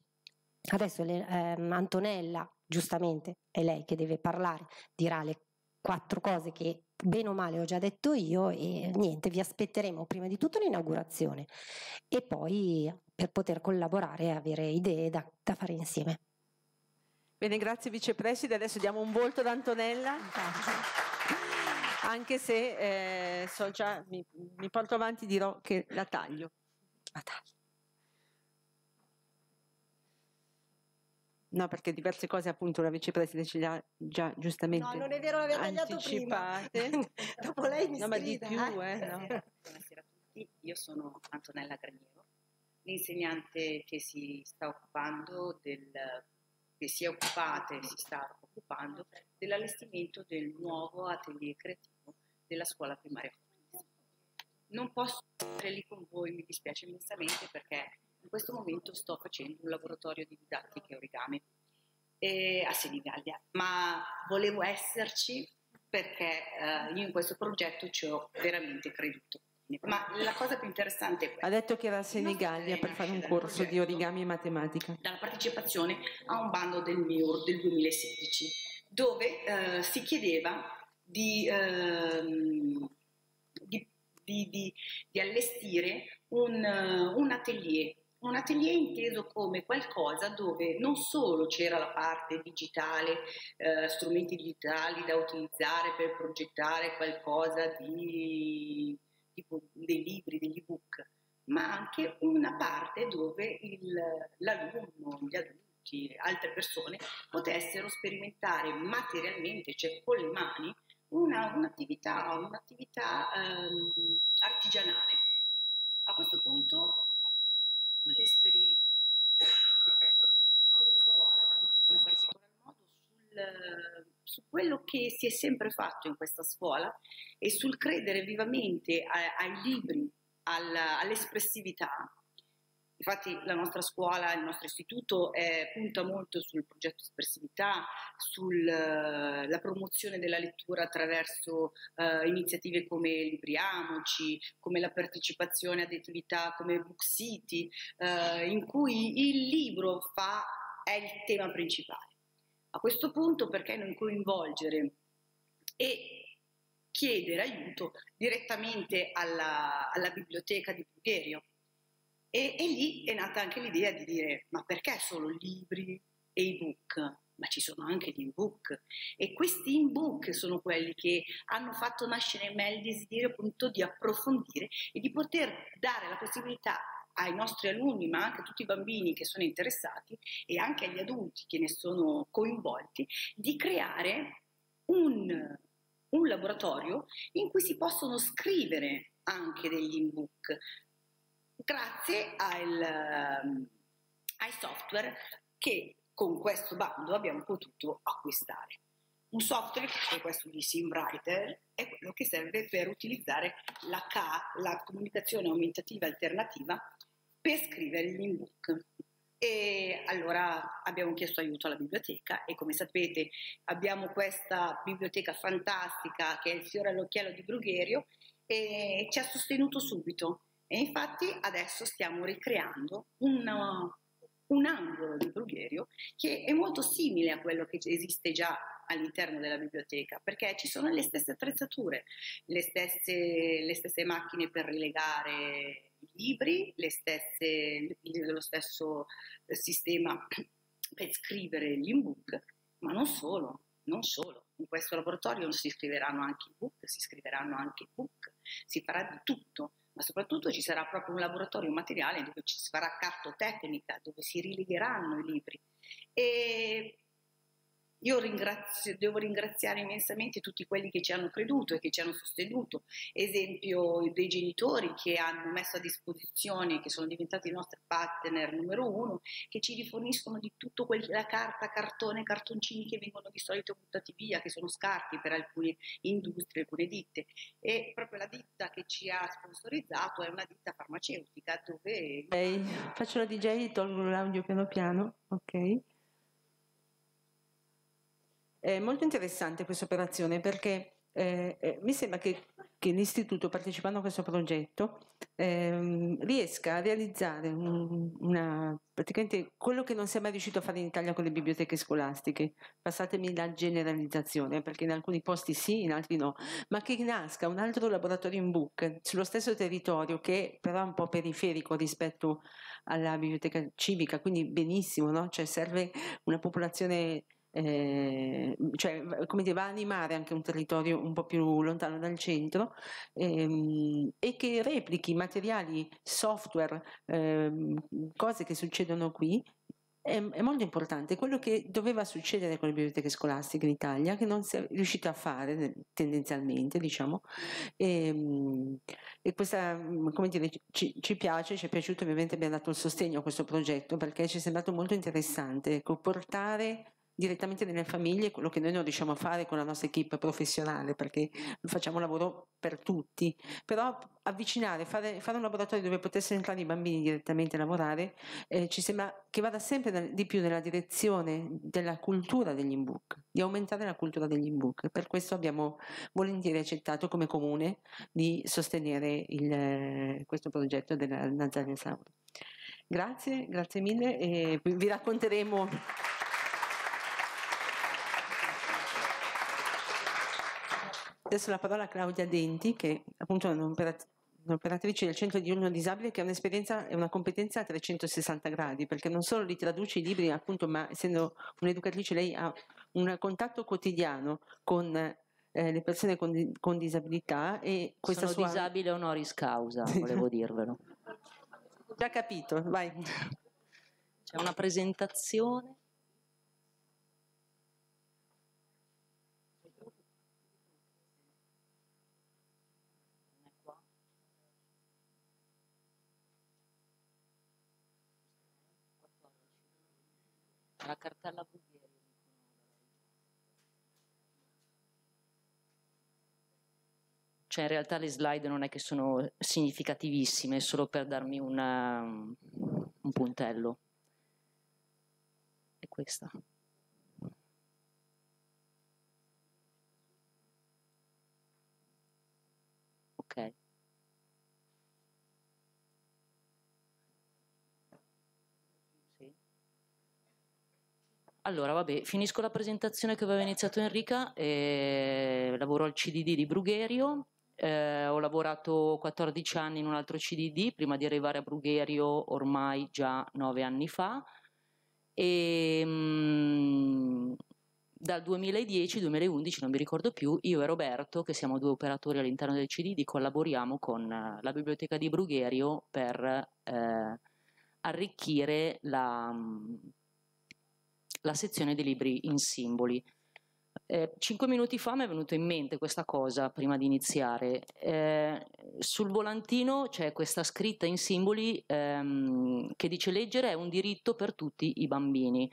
Adesso le, ehm, Antonella, giustamente, è lei che deve parlare, dirà le quattro cose che bene o male ho già detto io e niente, vi aspetteremo prima di tutto l'inaugurazione e poi per poter collaborare e avere idee da, da fare insieme. Bene, grazie vicepresidente, adesso diamo un volto ad Antonella. anche se eh, so già, mi, mi, porto avanti dirò che la taglio. La taglio. No, perché diverse cose appunto la vicepresidente ci ha già giustamente No, non è vero, l'avevo tagliato prima. (laughs) Dopo lei mi no, strida. Ma di più, eh, eh, no. (laughs) Buonasera a tutti, io sono Antonella Graniero, l'insegnante che si sta occupando del che si è occupata e si sta occupando dell'allestimento del nuovo atelier creativo della scuola primaria. Non posso essere lì con voi, mi dispiace immensamente perché in questo momento sto facendo un laboratorio di didattica e origami eh, a Senigallia, ma volevo esserci perché eh, io in questo progetto ci ho veramente creduto. Ma la cosa più interessante è questa. Ha detto che era a Senigallia per fare un corso progetto, di origami e matematica. Dalla partecipazione a un bando del MIUR del 2016, dove eh, si chiedeva di, eh, di, di, di allestire un, eh, un atelier un atelier inteso come qualcosa dove non solo c'era la parte digitale, eh, strumenti digitali da utilizzare per progettare qualcosa di tipo dei libri, degli ebook, ma anche una parte dove il, l'alunno, gli adulti, altre persone potessero sperimentare materialmente, cioè con le mani, una, un'attività, un'attività ehm, artigianale su quello che si è sempre fatto in questa scuola e sul credere vivamente a, ai libri, alla, all'espressività. Infatti la nostra scuola, il nostro istituto eh, punta molto sul progetto espressività, sulla eh, promozione della lettura attraverso eh, iniziative come Libriamoci, come la partecipazione ad attività come Book City, eh, in cui il libro fa, è il tema principale. A questo punto perché non coinvolgere e chiedere aiuto direttamente alla, alla biblioteca di Bulgherio? E, e lì è nata anche l'idea di dire ma perché solo libri e ebook? ma ci sono anche gli ebook e questi ebook sono quelli che hanno fatto nascere in me il desiderio appunto di approfondire e di poter dare la possibilità ai nostri alunni, ma anche a tutti i bambini che sono interessati e anche agli adulti che ne sono coinvolti, di creare un, un laboratorio in cui si possono scrivere anche degli in-book grazie al, ai software che con questo bando abbiamo potuto acquistare. Un software, che è questo di SimWriter, è quello che serve per utilizzare la CA, la comunicazione aumentativa alternativa, per scrivere gli l'ebook. E allora abbiamo chiesto aiuto alla biblioteca e come sapete abbiamo questa biblioteca fantastica che è il fiore all'occhiello di Brugherio e ci ha sostenuto subito e infatti adesso stiamo ricreando una, un angolo di Brugherio che è molto simile a quello che esiste già all'interno della biblioteca perché ci sono le stesse attrezzature, le stesse, le stesse macchine per rilegare libri, stesse, lo stesso sistema per scrivere gli ebook, ma non solo, non solo. In questo laboratorio si scriveranno anche ebook, si scriveranno anche book, si farà di tutto, ma soprattutto ci sarà proprio un laboratorio materiale dove ci si farà cartotecnica, dove si rilegheranno i libri. E io ringrazio, devo ringraziare immensamente tutti quelli che ci hanno creduto e che ci hanno sostenuto, esempio dei genitori che hanno messo a disposizione, che sono diventati i nostri partner numero uno, che ci riforniscono di tutto tutta la carta, cartone, cartoncini che vengono di solito buttati via, che sono scarti per alcune industrie, alcune ditte. E proprio la ditta che ci ha sponsorizzato è una ditta farmaceutica dove... Okay. Faccio la DJ, tolgo l'audio piano piano, ok? È molto interessante questa operazione perché eh, eh, mi sembra che, che l'Istituto, partecipando a questo progetto, ehm, riesca a realizzare un, una, praticamente quello che non si è mai riuscito a fare in Italia con le biblioteche scolastiche, passatemi la generalizzazione, perché in alcuni posti sì, in altri no, ma che nasca un altro laboratorio in book sullo stesso territorio che però è un po' periferico rispetto alla biblioteca civica, quindi benissimo, no? cioè serve una popolazione eh, cioè, come dire, va a animare anche un territorio un po' più lontano dal centro ehm, e che replichi materiali, software, ehm, cose che succedono qui è, molto importante quello che doveva succedere con le biblioteche scolastiche in Italia, che non si è riuscito a fare tendenzialmente, diciamo, e, ehm, e questa, come dire, ci, ci, piace, ci è piaciuto, ovviamente abbiamo dato il sostegno a questo progetto perché ci è sembrato molto interessante ecco, portare direttamente nelle famiglie quello che noi non riusciamo a fare con la nostra equip professionale, perché facciamo lavoro per tutti, però avvicinare, fare, fare un laboratorio dove potessero entrare i bambini direttamente a lavorare, eh, ci sembra che vada sempre di più nella direzione della cultura degli inbook, di aumentare la cultura degli inbook. Per questo abbiamo volentieri accettato come comune di sostenere il, eh, questo progetto della Nazaria Sauro. Grazie, grazie mille e vi racconteremo. Adesso la parola a Claudia Denti, che appunto è un'operatrice del Centro di Ognuno Disabile che ha un'esperienza e una competenza a 360 gradi, perché non solo li traduce i libri, appunto, ma essendo un'educatrice lei ha un contatto quotidiano con eh, le persone con, con, disabilità e questa Sono sua... disabile honoris causa, volevo dirvelo. Già capito, vai. C'è una presentazione. la cartella Bulgheria. Cioè in realtà le slide non è che sono significativissime, è solo per darmi una, un puntello. È questa. Allora, vabbè, finisco la presentazione che aveva iniziato Enrica, eh, lavoro al CDD di Brugherio, eh, ho lavorato 14 anni in un altro CDD prima di arrivare a Brugherio ormai già 9 anni fa e ehm, dal 2010-2011, non mi ricordo più, io e Roberto, che siamo due operatori all'interno del CDD, collaboriamo con eh, la biblioteca di Brugherio per eh, arricchire la... Mm, la sezione dei libri in simboli. Eh, cinque minuti fa mi è venuto in mente questa cosa prima di iniziare. Eh, sul volantino c'è questa scritta in simboli ehm, che dice leggere è un diritto per tutti i bambini.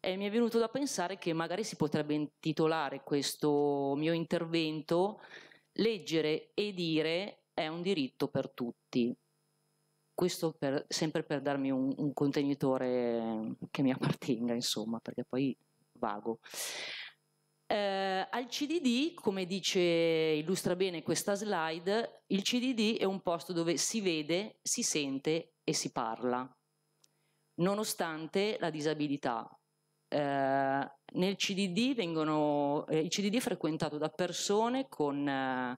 E mi è venuto da pensare che magari si potrebbe intitolare questo mio intervento Leggere e dire è un diritto per tutti questo per, sempre per darmi un, un, contenitore che mi appartenga, insomma, perché poi vago. Eh, al CDD, come dice, illustra bene questa slide, il CDD è un posto dove si vede, si sente e si parla, nonostante la disabilità. Eh, nel CDD vengono, eh, il CDD è frequentato da persone con eh,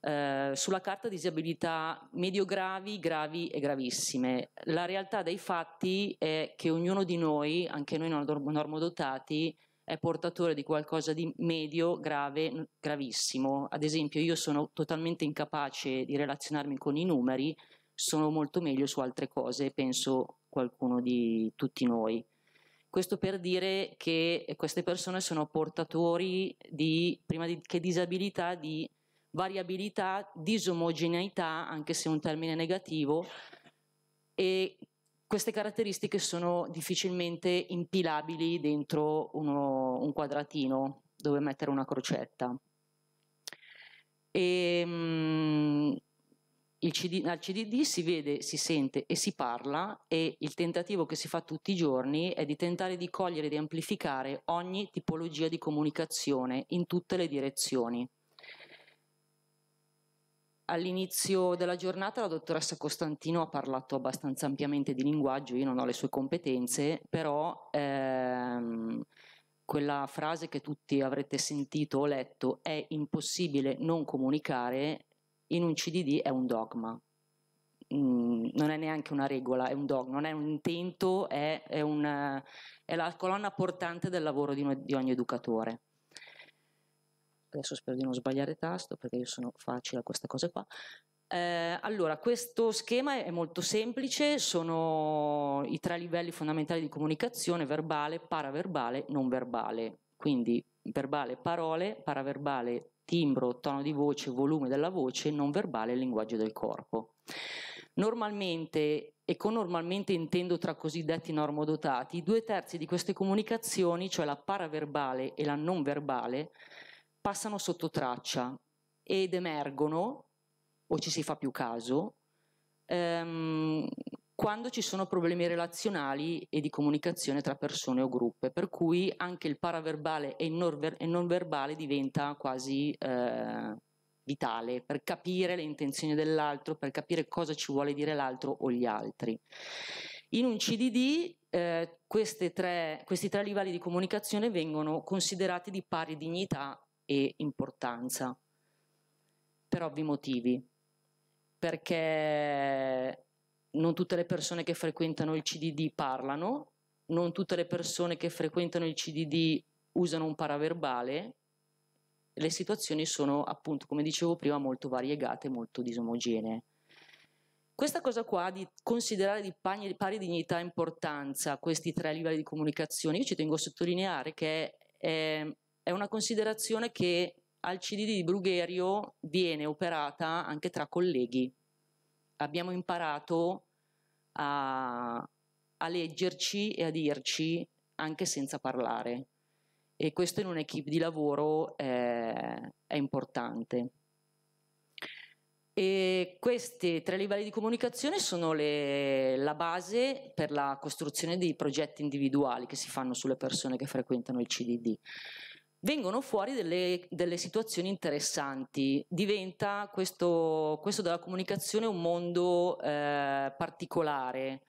eh, sulla carta disabilità medio gravi, gravi e gravissime. La realtà dei fatti è che ognuno di noi, anche noi normodotati, è portatore di qualcosa di medio, grave, gravissimo. Ad esempio io sono totalmente incapace di relazionarmi con i numeri, sono molto meglio su altre cose, penso qualcuno di tutti noi. Questo per dire che queste persone sono portatori di, prima di, che disabilità, di variabilità, disomogeneità, anche se è un termine negativo, e queste caratteristiche sono difficilmente impilabili dentro uno, un quadratino dove mettere una crocetta. E, um, CD, al CDD si vede, si sente e si parla e il tentativo che si fa tutti i giorni è di tentare di cogliere e di amplificare ogni tipologia di comunicazione in tutte le direzioni. All'inizio della giornata la dottoressa Costantino ha parlato abbastanza ampiamente di linguaggio, io non ho le sue competenze, però ehm, quella frase che tutti avrete sentito o letto è impossibile non comunicare in un CDD è un dogma. Mm, non è neanche una regola, è un dogma, non è un intento, è, è, una, è la colonna portante del lavoro di, di ogni educatore adesso spero di non sbagliare tasto perché io sono facile a queste cose qua. Eh, allora, questo schema è molto semplice, sono i tre livelli fondamentali di comunicazione, verbale, paraverbale, non verbale. Quindi verbale parole, paraverbale timbro, tono di voce, volume della voce, non verbale linguaggio del corpo. Normalmente, e con normalmente intendo tra cosiddetti normodotati, due terzi di queste comunicazioni, cioè la paraverbale e la non verbale, passano sotto traccia ed emergono, o ci si fa più caso, ehm, quando ci sono problemi relazionali e di comunicazione tra persone o gruppe, per cui anche il paraverbale e il non, ver e non verbale diventa quasi eh, vitale per capire le intenzioni dell'altro, per capire cosa ci vuole dire l'altro o gli altri. In un CDD eh, tre, questi tre livelli di comunicazione vengono considerati di pari dignità e importanza, per ovvi motivi, perché non tutte le persone che frequentano il CDD parlano, non tutte le persone che frequentano il CDD usano un paraverbale, le situazioni sono appunto, come dicevo prima, molto variegate, molto disomogenee. Questa cosa qua di considerare di pari, dignità e importanza questi tre livelli di comunicazione, io ci tengo a sottolineare che è, è è una considerazione che al CD di Brugherio viene operata anche tra colleghi. Abbiamo imparato a, a leggerci e a dirci anche senza parlare e questo in un'equipe di lavoro è, eh, è importante. E questi tre livelli di comunicazione sono le, la base per la costruzione dei progetti individuali che si fanno sulle persone che frequentano il CDD vengono fuori delle, delle situazioni interessanti, diventa questo, questo, della comunicazione un mondo eh, particolare,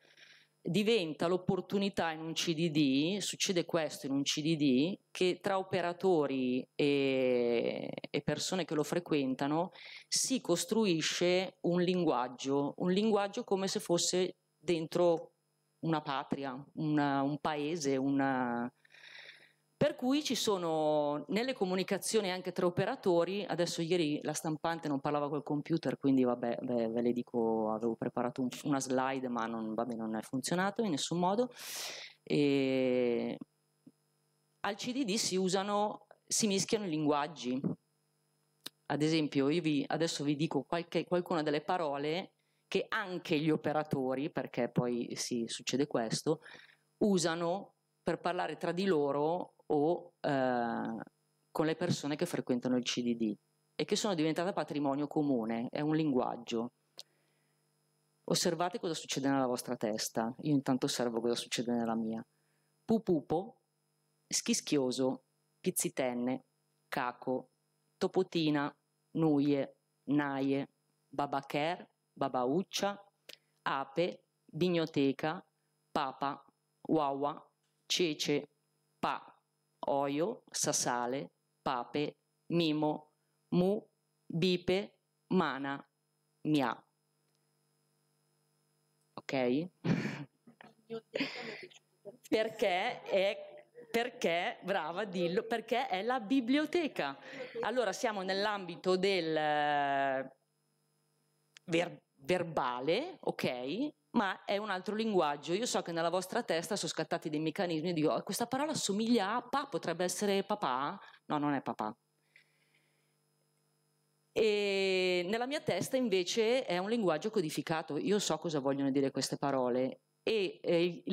diventa l'opportunità in un CDD, succede questo in un CDD, che tra operatori e, e, persone che lo frequentano si costruisce un linguaggio, un linguaggio come se fosse dentro una patria, una, un paese, una, per cui ci sono nelle comunicazioni anche tra operatori, adesso ieri la stampante non parlava col computer, quindi vabbè, beh, ve le dico, avevo preparato un, una slide, ma non, vabbè, non è funzionato in nessun modo. E al CDD si usano, si mischiano i linguaggi. Ad esempio, io vi, adesso vi dico qualche, qualcuna delle parole che anche gli operatori, perché poi si succede questo, usano per parlare tra di loro o eh, con le persone che frequentano il CDD e che sono diventate patrimonio comune, è un linguaggio. Osservate cosa succede nella vostra testa, io intanto osservo cosa succede nella mia. Pupupo, schischioso, pizzitenne, caco, topotina, nuie, naie, babacher, babauccia, ape, bignoteca, papa, wawa, cece, pa, Oio, Sasale, Pape, Mimo, Mu, Bipe, Mana, Mia. Ok? (laughs) perché è perché, brava, dillo, perché è la biblioteca. Allora siamo nell'ambito del eh, ver verbale, ok? ma è un altro linguaggio. Io so che nella vostra testa sono scattati dei meccanismi di oh, ah, questa parola somiglia a papà, potrebbe essere papà? No, non è papà. E nella mia testa invece è un linguaggio codificato, io so cosa vogliono dire queste parole e eh,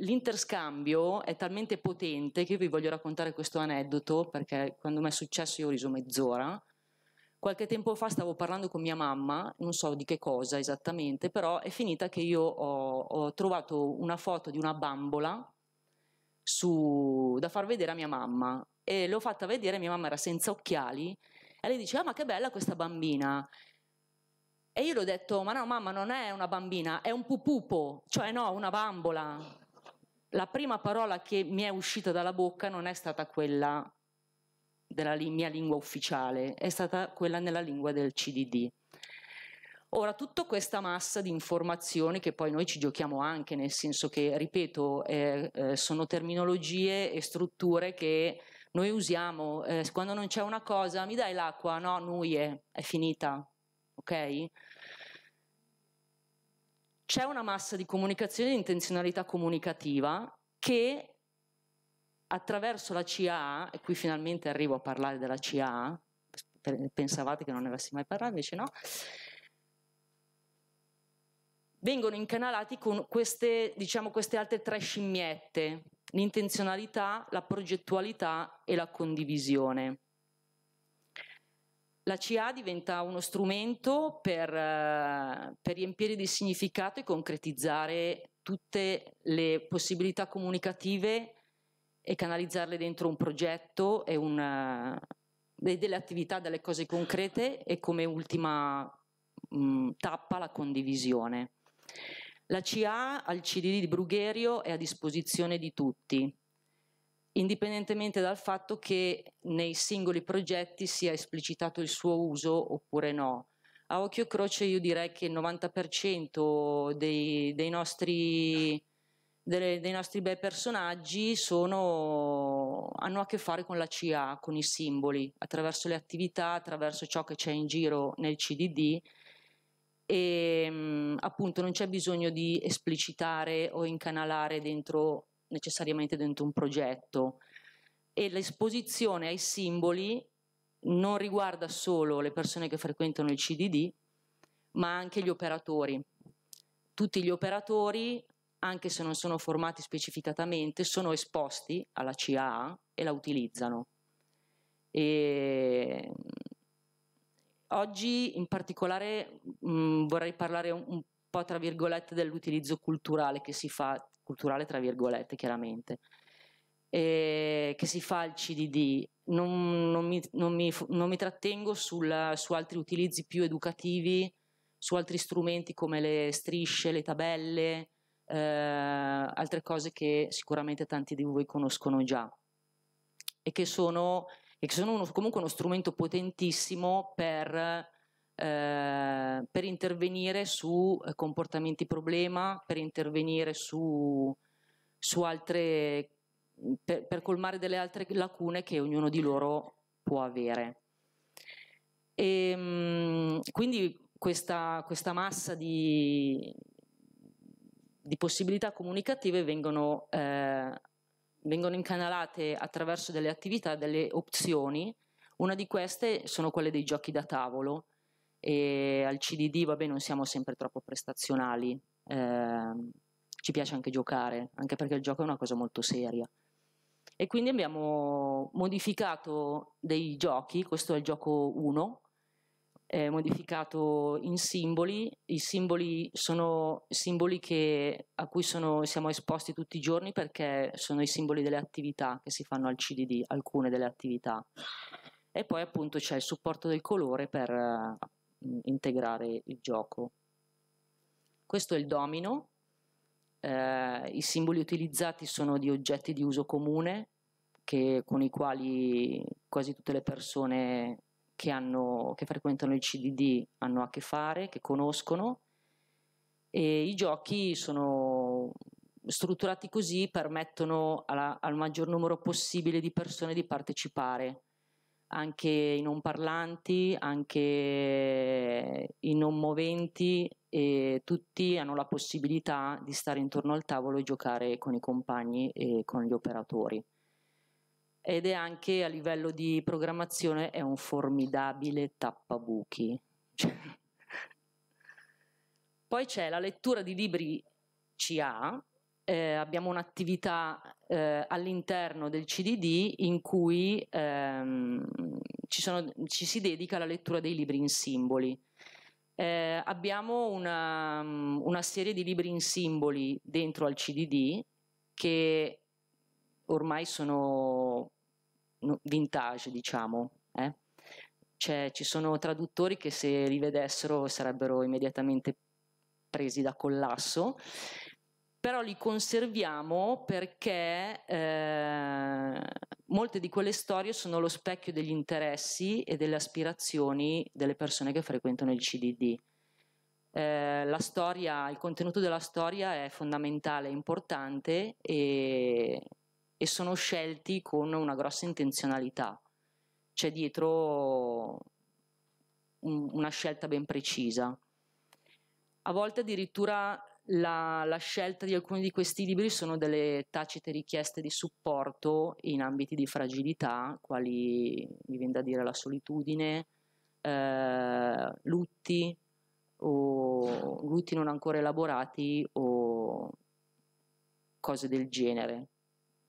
l'interscambio è talmente potente che io vi voglio raccontare questo aneddoto perché quando mi è successo io ho riso mezz'ora Qualche tempo fa stavo parlando con mia mamma, non so di che cosa esattamente, però è finita che io ho, ho trovato una foto di una bambola su, da far vedere a mia mamma e l'ho fatta vedere, mia mamma era senza occhiali e lei diceva ah, ma che bella questa bambina e io le ho detto ma no mamma non è una bambina è un pupupo cioè no una bambola la prima parola che mi è uscita dalla bocca non è stata quella della mia lingua ufficiale, è stata quella nella lingua del CDD. Ora, tutta questa massa di informazioni che poi noi ci giochiamo anche, nel senso che, ripeto, eh, eh, sono terminologie e strutture che noi usiamo. Eh, quando non c'è una cosa, mi dai l'acqua? No, nuie, è finita. Ok? C'è una massa di comunicazione e di intenzionalità comunicativa che attraverso la CA, e qui finalmente arrivo a parlare della CA, pensavate che non ne avessi mai parlato, invece no, vengono incanalati con queste, diciamo, queste altre tre scimmiette, l'intenzionalità, la progettualità e la condivisione. La CA diventa uno strumento per, per riempire di significato e concretizzare tutte le possibilità comunicative e canalizzarle dentro un progetto e una, eh, delle attività, delle cose concrete e come ultima mh, mm, tappa la condivisione. La CA al CDD di Brugherio è a disposizione di tutti, indipendentemente dal fatto che nei singoli progetti sia esplicitato il suo uso oppure no. A occhio croce io direi che il 90% dei, dei nostri delle, dei nostri bei personaggi sono, hanno a che fare con la CA, con i simboli, attraverso le attività, attraverso ciò che c'è in giro nel CDD e ehm, appunto non c'è bisogno di esplicitare o incanalare dentro, necessariamente dentro un progetto e l'esposizione ai simboli non riguarda solo le persone che frequentano il CDD ma anche gli operatori tutti gli operatori anche se non sono formati specificatamente, sono esposti alla CAA e la utilizzano. E mm, oggi in particolare mh, mm, vorrei parlare un, un, po' tra virgolette dell'utilizzo culturale che si fa, culturale tra virgolette chiaramente, eh, che si fa al CDD. Non, non, mi, non, mi, non mi, trattengo sulla, su altri utilizzi più educativi, su altri strumenti come le strisce, le tabelle, eh, altre cose che sicuramente tanti di voi conoscono già e che sono, e che sono uno, comunque uno strumento potentissimo per, eh, per, intervenire su eh, comportamenti problema, per intervenire su, su altre, per, per colmare delle altre lacune che ognuno di loro può avere. E, ehm, quindi questa, questa massa di, di possibilità comunicative vengono, eh, vengono, incanalate attraverso delle attività, delle opzioni. Una di queste sono quelle dei giochi da tavolo e al CDD vabbè, non siamo sempre troppo prestazionali, eh, ci piace anche giocare, anche perché il gioco è una cosa molto seria. E quindi abbiamo modificato dei giochi, questo è il gioco 1, eh, modificato in simboli. I simboli sono simboli che, a cui sono, siamo esposti tutti i giorni perché sono i simboli delle attività che si fanno al CDD, alcune delle attività. E poi appunto c'è il supporto del colore per eh, integrare il gioco. Questo è il domino. Eh, I simboli utilizzati sono di oggetti di uso comune che, con i quali quasi tutte le persone che, hanno, che frequentano il CDD hanno a che fare, che conoscono e i giochi sono strutturati così, permettono alla, al maggior numero possibile di persone di partecipare, anche i non parlanti, anche i non moventi, e tutti hanno la possibilità di stare intorno al tavolo e giocare con i compagni e con gli operatori ed è anche a livello di programmazione è un formidabile tappabuchi. (laughs) Poi c'è la lettura di libri CA, eh, abbiamo un'attività eh, all'interno del CDD in cui ehm, ci, sono, ci, si dedica alla lettura dei libri in simboli. Eh, abbiamo una, una serie di libri in simboli dentro al CDD che ormai sono vintage, diciamo. Eh? Cioè, ci sono traduttori che se li vedessero sarebbero immediatamente presi da collasso, però li conserviamo perché eh, molte di quelle storie sono lo specchio degli interessi e delle aspirazioni delle persone che frequentano il CDD. Eh, storia, il contenuto della storia è fondamentale, importante e e sono scelti con una grossa intenzionalità. C'è dietro un, una scelta ben precisa. A volte addirittura la, la, scelta di alcuni di questi libri sono delle tacite richieste di supporto in ambiti di fragilità, quali mi viene da dire la solitudine, eh, lutti, o lutti non ancora elaborati o cose del genere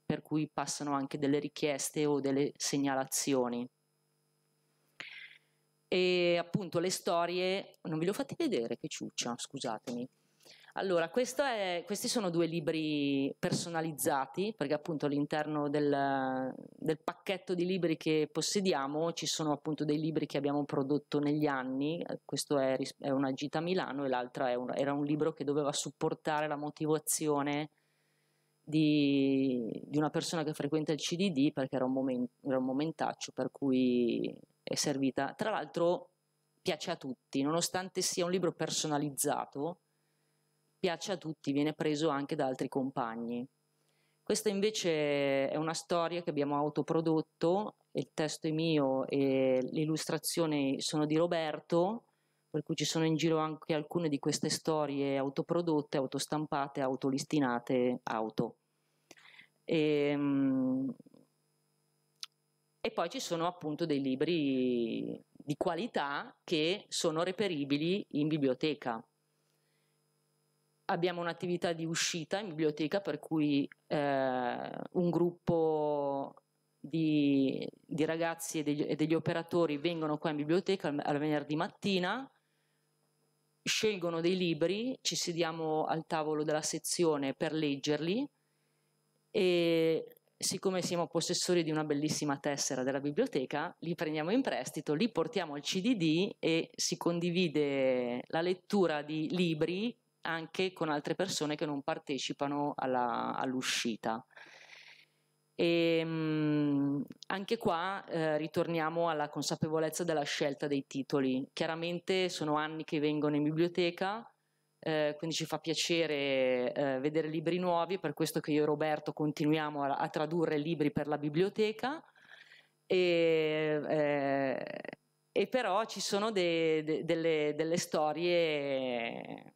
per cui passano anche delle richieste o delle segnalazioni. E appunto le storie, non ve le ho fatte vedere, che ciuccia, scusatemi. Allora, è, questi sono due libri personalizzati, perché appunto all'interno del, del, pacchetto di libri che possediamo ci sono appunto dei libri che abbiamo prodotto negli anni, questo è, è una gita a Milano e l'altro era un libro che doveva supportare la motivazione di, di, una persona che frequenta il CDD perché era un, moment, era un momentaccio per cui è servita. Tra l'altro piace a tutti, nonostante sia un libro personalizzato, piace a tutti, viene preso anche da altri compagni. Questa invece è una storia che abbiamo autoprodotto, il testo è mio e le illustrazioni sono di Roberto per cui ci sono in giro anche alcune di queste storie autoprodotte, autostampate, autolistinate, auto. E, ehm, e poi ci sono appunto dei libri di qualità che sono reperibili in biblioteca. Abbiamo un'attività di uscita in biblioteca per cui eh, un gruppo di, di ragazzi e degli, e degli, operatori vengono qua in biblioteca al, al venerdì mattina scelgono dei libri, ci sediamo al tavolo della sezione per leggerli e siccome siamo possessori di una bellissima tessera della biblioteca, li prendiamo in prestito, li portiamo al CDD e si condivide la lettura di libri anche con altre persone che non partecipano all'uscita. E, mm, anche qua eh, ritorniamo alla consapevolezza della scelta dei titoli. Chiaramente sono anni che vengono in biblioteca, eh, quindi ci fa piacere eh, vedere libri nuovi, per questo che io e Roberto continuiamo a, a tradurre libri per la biblioteca. E, eh, e però ci sono de, de, delle, delle storie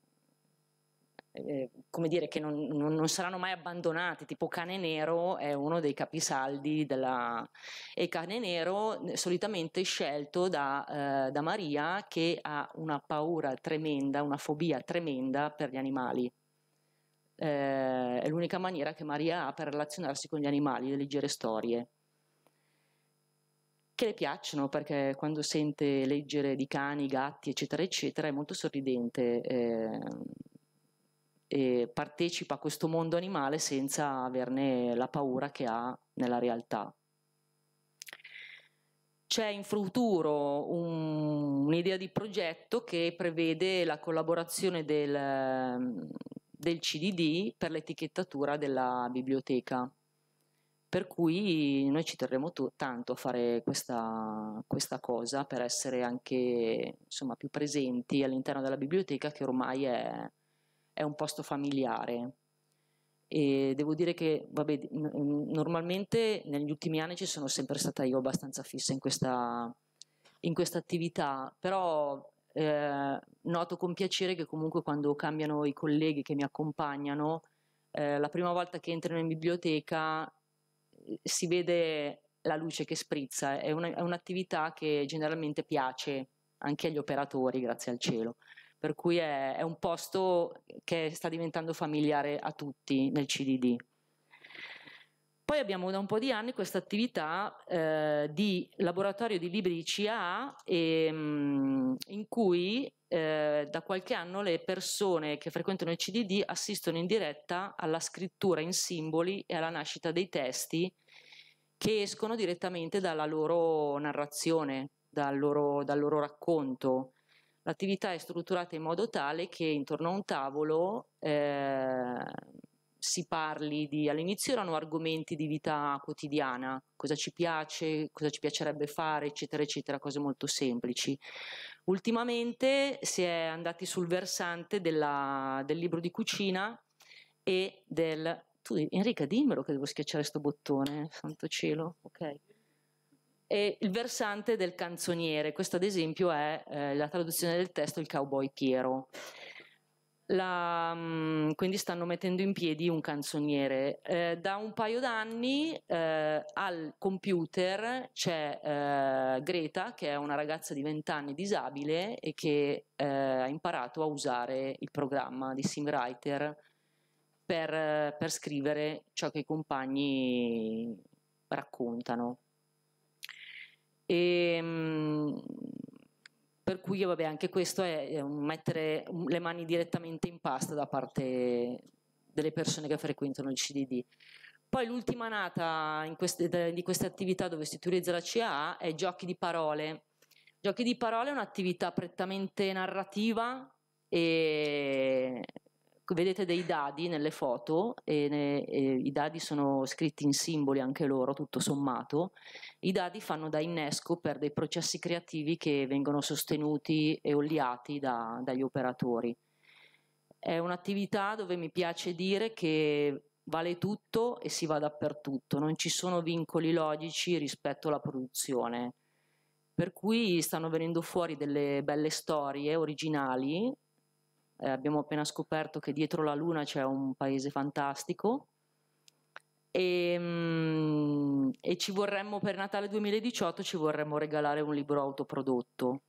Ehm, come dire, che non, non, non, saranno mai abbandonati, tipo Cane Nero è uno dei capisaldi della... e Cane Nero eh, solitamente scelto da, eh, da Maria che ha una paura tremenda, una fobia tremenda per gli animali. Eh, è l'unica maniera che Maria ha per relazionarsi con gli animali, le leggere storie che le piacciono perché quando sente leggere di cani, gatti, eccetera, eccetera, è molto sorridente. Eh, eh, partecipa a questo mondo animale senza averne la paura che ha nella realtà. C'è in futuro un'idea di progetto che prevede la collaborazione del, del CDD per l'etichettatura della biblioteca. Per cui noi ci terremo tanto a fare questa, questa, cosa per essere anche insomma, più presenti all'interno della biblioteca che ormai è, è un posto familiare. E devo dire che vabbè, normalmente negli ultimi anni ci sono sempre stata io abbastanza fissa in questa, in questa attività, però eh, noto con piacere che comunque quando cambiano i colleghi che mi accompagnano, eh, la prima volta che entrano in biblioteca eh, si vede la luce che sprizza, è, una, è un'attività che generalmente piace anche agli operatori, grazie al cielo per cui è, è un posto che sta diventando familiare a tutti nel CDD. Poi abbiamo da un po' di anni questa attività eh, di laboratorio di libri di CAA e, ehm, mh, in cui eh, da qualche anno le persone che frequentano il CDD assistono in diretta alla scrittura in simboli e alla nascita dei testi che escono direttamente dalla loro narrazione, dal loro, dal loro racconto. L'attività è strutturata in modo tale che intorno a un tavolo eh, si parli di, all'inizio erano argomenti di vita quotidiana, cosa ci piace, cosa ci piacerebbe fare, eccetera, eccetera, cose molto semplici. Ultimamente si è andati sul versante della, del libro di cucina e del... Tu, Enrica, dimmelo che devo schiacciare questo bottone, santo cielo, ok e il versante del canzoniere, questo ad esempio è eh, la traduzione del testo Il cowboy Piero. La, mm, quindi stanno mettendo in piedi un canzoniere. Eh, da un paio d'anni eh, al computer c'è eh, Greta, che è una ragazza di 20 anni disabile e che eh, ha imparato a usare il programma di Singwriter per, per scrivere ciò che i compagni raccontano. E, ehm, per cui vabbè, anche questo è, mettere le mani direttamente in pasta da parte delle persone che frequentano il CDD. Poi l'ultima nata queste, di queste attività dove si utilizza la CAA è giochi di parole. Giochi di parole è un'attività prettamente narrativa e Ecco, vedete dei dadi nelle foto, e ne, e i dadi sono scritti in simboli anche loro, tutto sommato. I dadi fanno da innesco per dei processi creativi che vengono sostenuti e oliati da, dagli operatori. È un'attività dove mi piace dire che vale tutto e si va dappertutto, non ci sono vincoli logici rispetto alla produzione. Per cui stanno venendo fuori delle belle storie originali eh, abbiamo appena scoperto che dietro la Luna c'è un paese fantastico e, ehm, e ci vorremmo per Natale 2018 ci vorremmo regalare un libro autoprodotto.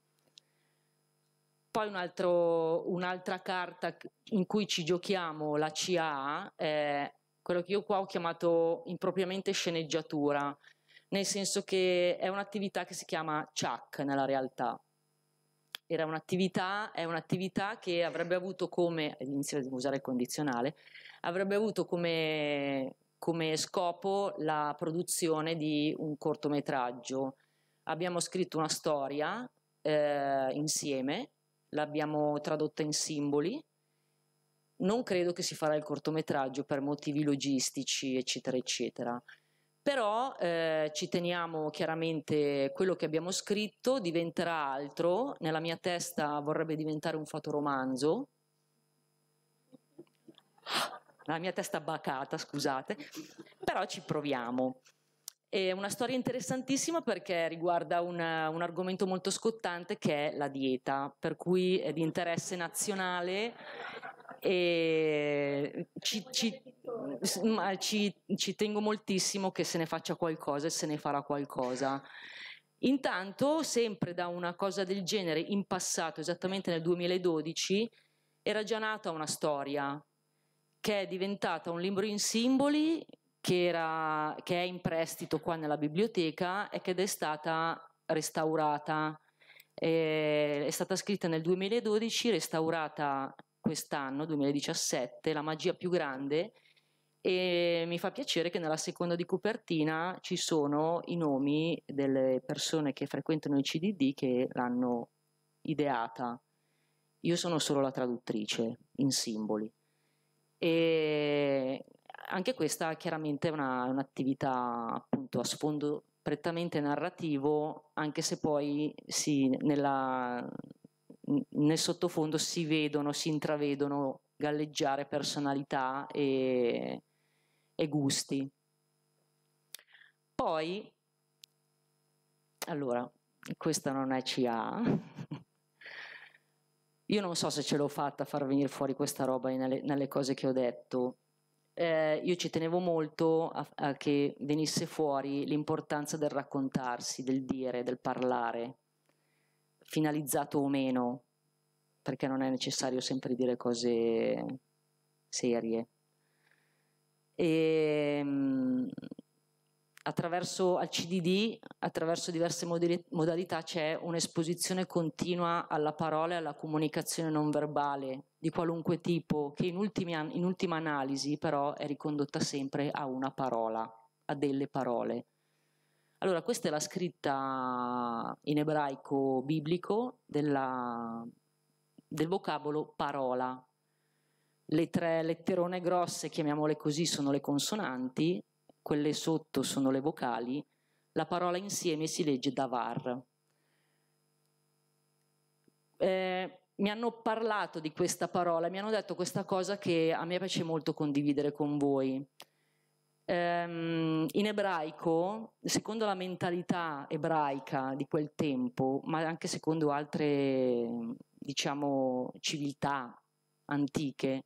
Poi un'altra carta in cui ci giochiamo, la CA, è quello che io qua ho chiamato impropriamente sceneggiatura, nel senso che è un'attività che si chiama CHAC nella realtà, era un'attività, è un'attività che avrebbe avuto come, inizio a usare il condizionale, avrebbe avuto come, come scopo la produzione di un cortometraggio. Abbiamo scritto una storia eh, insieme, l'abbiamo tradotta in simboli, non credo che si farà il cortometraggio per motivi logistici, eccetera, eccetera però eh, ci teniamo chiaramente quello che abbiamo scritto diventerà altro, nella mia testa vorrebbe diventare un fotoromanzo, la mia testa bacata, scusate, però ci proviamo. È una storia interessantissima perché riguarda una, un argomento molto scottante che è la dieta, per cui è di interesse nazionale e ci, ci, ci, ci tengo moltissimo che se ne faccia qualcosa e se ne farà qualcosa. Intanto, sempre da una cosa del genere, in passato, esattamente nel 2012, era già nata una storia che è diventata un libro in simboli che, era, che è in prestito qua nella biblioteca e che è stata restaurata. Eh, è stata scritta nel 2012, restaurata quest'anno, 2017, La magia più grande, e mi fa piacere che nella seconda di copertina ci sono i nomi delle persone che frequentano il CDD che l'hanno ideata. Io sono solo la traduttrice in simboli. E anche questa chiaramente è una, un'attività appunto a sfondo prettamente narrativo, anche se poi sì, nella, nel sottofondo si vedono, si intravedono galleggiare personalità e, e gusti. Poi, allora, questa non è CA, (laughs) io non so se ce l'ho fatta a far venire fuori questa roba nelle, nelle cose che ho detto. Eh, io ci tenevo molto a, a che venisse fuori l'importanza del raccontarsi, del dire, del parlare, finalizzato o meno, perché non è necessario sempre dire cose serie. E, ehm, attraverso al CDD, attraverso diverse modalità, c'è un'esposizione continua alla parola e alla comunicazione non verbale di qualunque tipo, che in, ultima, in ultima analisi però è ricondotta sempre a una parola, a delle parole. Allora, questa è la scritta in ebraico biblico della, del vocabolo parola. Le tre letterone grosse, chiamiamole così, sono le consonanti, quelle sotto sono le vocali, la parola insieme si legge davar. Eh, mi hanno parlato di questa parola, mi hanno detto questa cosa che a me piace molto condividere con voi. Ehm, in ebraico, secondo la mentalità ebraica di quel tempo, ma anche secondo altre diciamo, civiltà antiche,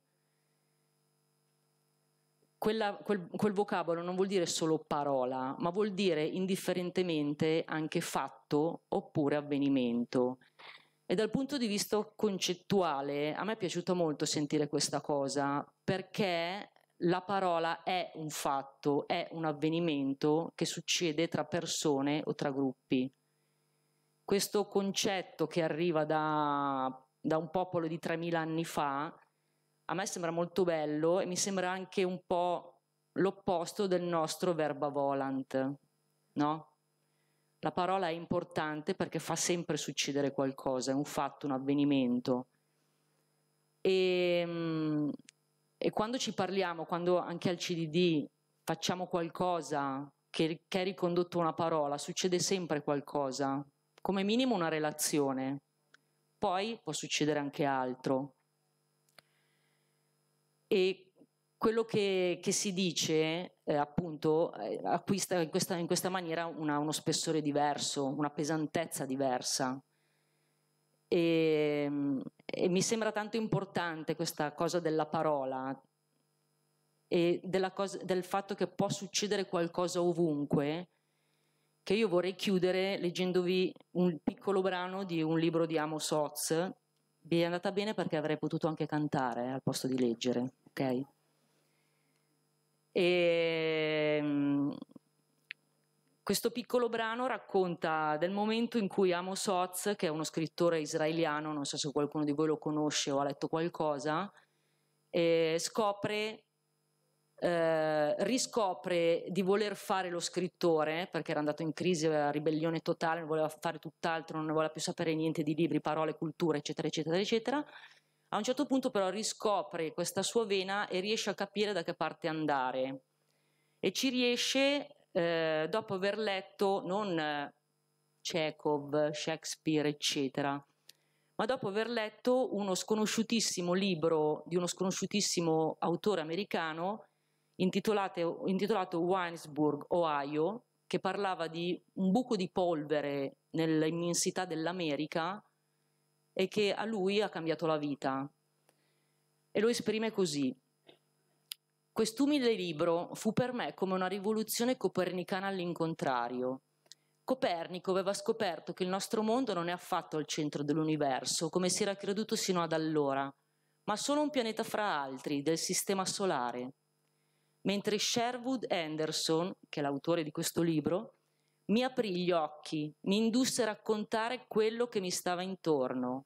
quella, quel, quel vocabolo non vuol dire solo parola, ma vuol dire indifferentemente anche fatto oppure avvenimento. E dal punto di vista concettuale a me è piaciuto molto sentire questa cosa perché la parola è un fatto, è un avvenimento che succede tra persone o tra gruppi. Questo concetto che arriva da, da un popolo di 3.000 anni fa, a me sembra molto bello e mi sembra anche un po' l'opposto del nostro verba volant, no? La parola è importante perché fa sempre succedere qualcosa, è un fatto, un avvenimento. E, ehm, e quando ci parliamo, quando anche al CDD facciamo qualcosa che, che è ricondotto a una parola, succede sempre qualcosa, come minimo una relazione, poi può succedere anche altro. E quello che, che si dice, eh, appunto, eh, acquista in questa, in questa maniera una, uno spessore diverso, una pesantezza diversa. E, ehm, e mi sembra tanto importante questa cosa della parola e cosa, del fatto che può succedere qualcosa ovunque, che io vorrei chiudere leggendovi un piccolo brano di un libro di Amos Oz. Vi è andata bene perché avrei potuto anche cantare al posto di leggere, ok? E, ehm, questo piccolo brano racconta del momento in cui Amos Oz, che è uno scrittore israeliano, non so se qualcuno di voi lo conosce o ha letto qualcosa, eh, scopre, eh, riscopre di voler fare lo scrittore, perché era andato in crisi, aveva ribellione totale, non voleva fare tutt'altro, non ne voleva più sapere niente di libri, parole, cultura, eccetera, eccetera, eccetera. A un certo punto però riscopre questa sua vena e riesce a capire da che parte andare. E ci riesce eh, dopo aver letto non eh, Chekhov, Shakespeare, eccetera, ma dopo aver letto uno sconosciutissimo libro di uno sconosciutissimo autore americano intitolato, intitolato Winesburg, Ohio, che parlava di un buco di polvere nell'immensità dell'America e che a lui ha cambiato la vita. E lo esprime così. Quest'umile libro fu per me come una rivoluzione copernicana all'incontrario. Copernico aveva scoperto che il nostro mondo non è affatto al centro dell'universo, come si era creduto sino ad allora, ma solo un pianeta fra altri del Sistema Solare. Mentre Sherwood Anderson, che è l'autore di questo libro, mi aprì gli occhi, mi indusse a raccontare quello che mi stava intorno,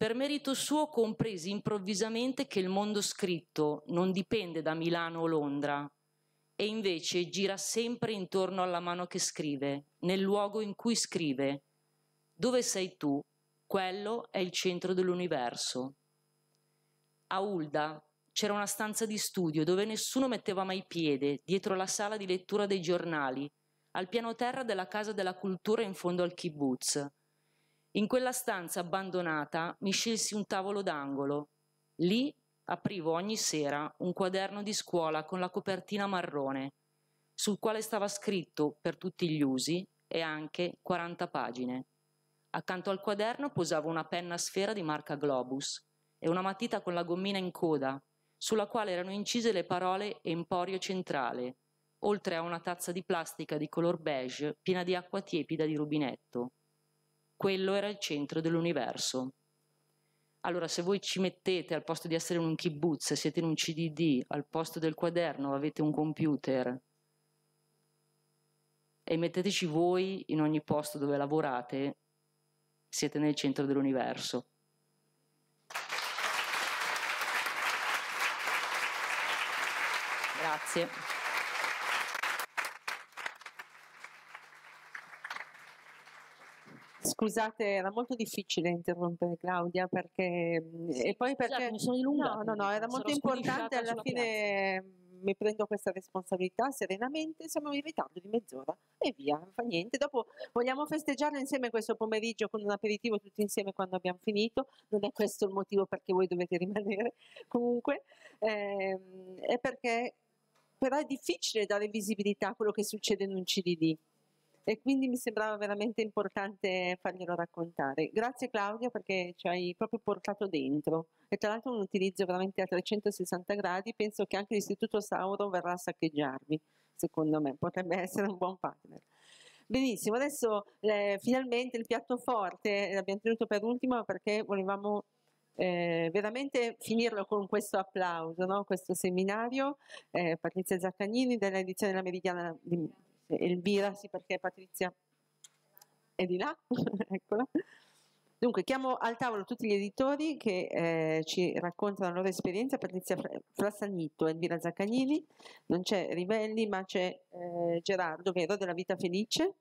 per merito suo compresi improvvisamente che il mondo scritto non dipende da Milano o Londra e invece gira sempre intorno alla mano che scrive, nel luogo in cui scrive. Dove sei tu? Quello è il centro dell'universo. A Ulda c'era una stanza di studio dove nessuno metteva mai piede, dietro la sala di lettura dei giornali, al piano terra della Casa della Cultura in fondo al kibbutz. In quella stanza abbandonata mi scelsi un tavolo d'angolo. Lì aprivo ogni sera un quaderno di scuola con la copertina marrone, sul quale stava scritto, per tutti gli usi, e anche 40 pagine. Accanto al quaderno posavo una penna sfera di marca Globus e una matita con la gommina in coda, sulla quale erano incise le parole Emporio Centrale, oltre a una tazza di plastica di color beige piena di acqua tiepida di rubinetto quello era il centro dell'universo. Allora, se voi ci mettete al posto di essere in un kibbutz, siete in un CDD, al posto del quaderno avete un computer e metteteci voi in ogni posto dove lavorate, siete nel centro dell'universo. Grazie. Scusate, era molto difficile interrompere Claudia perché... Mm, sì, e poi perché... Mi sono dilungata. No, no, no, era molto importante alla fine... Piazza mm, mi prendo questa responsabilità serenamente, siamo in ritardo di mezz'ora e via, non fa niente. Dopo vogliamo festeggiarlo insieme questo pomeriggio con un aperitivo tutti insieme quando abbiamo finito, non è questo il motivo perché voi dovete (laughs) rimanere comunque, ehm, è perché però è difficile dare visibilità a quello che succede in un CDD e quindi mi sembrava veramente importante farglielo raccontare. Grazie Claudio perché ci hai proprio portato dentro e tra l'altro un utilizzo veramente a 360 gradi, penso che anche l'Istituto Sauro verrà a saccheggiarvi, secondo me, potrebbe essere un buon partner. Benissimo, adesso eh, finalmente il piatto forte eh, l'abbiamo tenuto per ultimo perché volevamo eh, veramente finirlo con questo applauso, no? questo seminario. Eh, Patrizia Zaccagnini dell'edizione della Meridiana di Elvira, sì perché Patrizia è di là, (laughs) eccola. Dunque, chiamo al tavolo tutti gli editori che eh, ci raccontano la loro esperienza. Patrizia Frassagnitto, Elvira Zaccagnini, non c'è Rivelli, ma c'è eh, Gerardo, vero, della Vita Felice,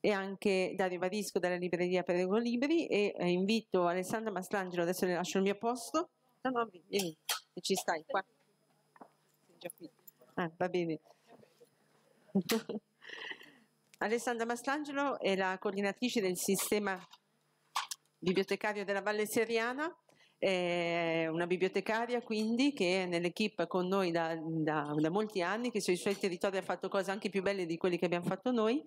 e anche Dario Varisco della libreria Perego Libri. E eh, invito Alessandra Mastrangelo, adesso le lascio il mio posto. No, no, vieni, che ci stai qua. Sei già qui. Ah, va bene. (laughs) Alessandra Mastrangelo è la coordinatrice del sistema bibliotecario della Valle Seriana, è una bibliotecaria quindi che è nell'equipe con noi da, da, da, molti anni, che sui suoi territori ha fatto cose anche più belle di quelle che abbiamo fatto noi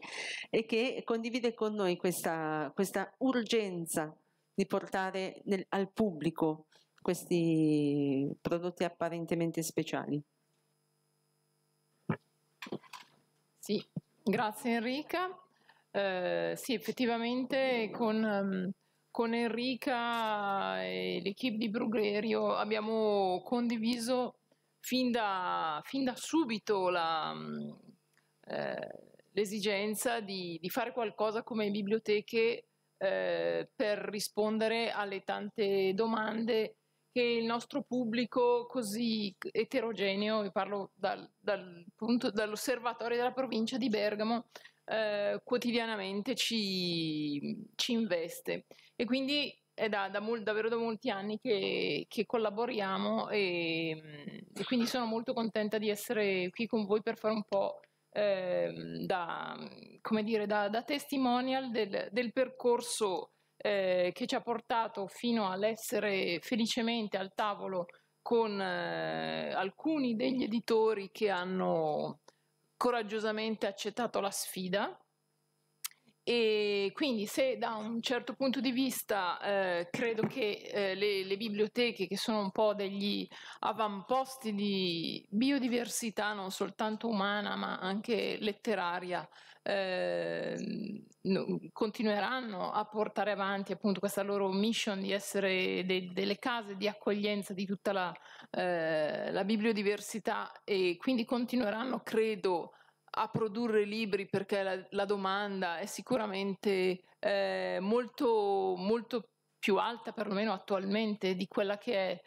e che condivide con noi questa, questa urgenza di portare nel, al pubblico questi prodotti apparentemente speciali. Sì, Grazie Enrica. Eh, sì, effettivamente con, ehm, con Enrica e l'equipe di Brugherio abbiamo condiviso fin da, fin da subito la, mm, eh, l'esigenza di, di, fare qualcosa come biblioteche eh, per rispondere alle tante domande che il nostro pubblico così eterogeneo, vi parlo dal, dal punto, dall'osservatorio della provincia di Bergamo, eh, quotidianamente ci, ci, investe. E quindi è da, da mol, davvero da molti anni che, che collaboriamo e, e, quindi sono molto contenta di essere qui con voi per fare un po'. Eh, da, come dire, da, da testimonial del, del percorso eh, che ci ha portato fino all'essere felicemente al tavolo con eh, alcuni degli editori che hanno coraggiosamente accettato la sfida. E quindi se da un certo punto di vista eh, credo che eh, le, le, biblioteche che sono un po' degli avamposti di biodiversità non soltanto umana ma anche letteraria eh, continueranno a portare avanti appunto questa loro mission di essere de- delle case di accoglienza di tutta la, eh, la bibliodiversità e quindi continueranno, credo, a produrre libri perché la, la domanda è sicuramente eh, molto, molto più alta, perlomeno attualmente, di quella che è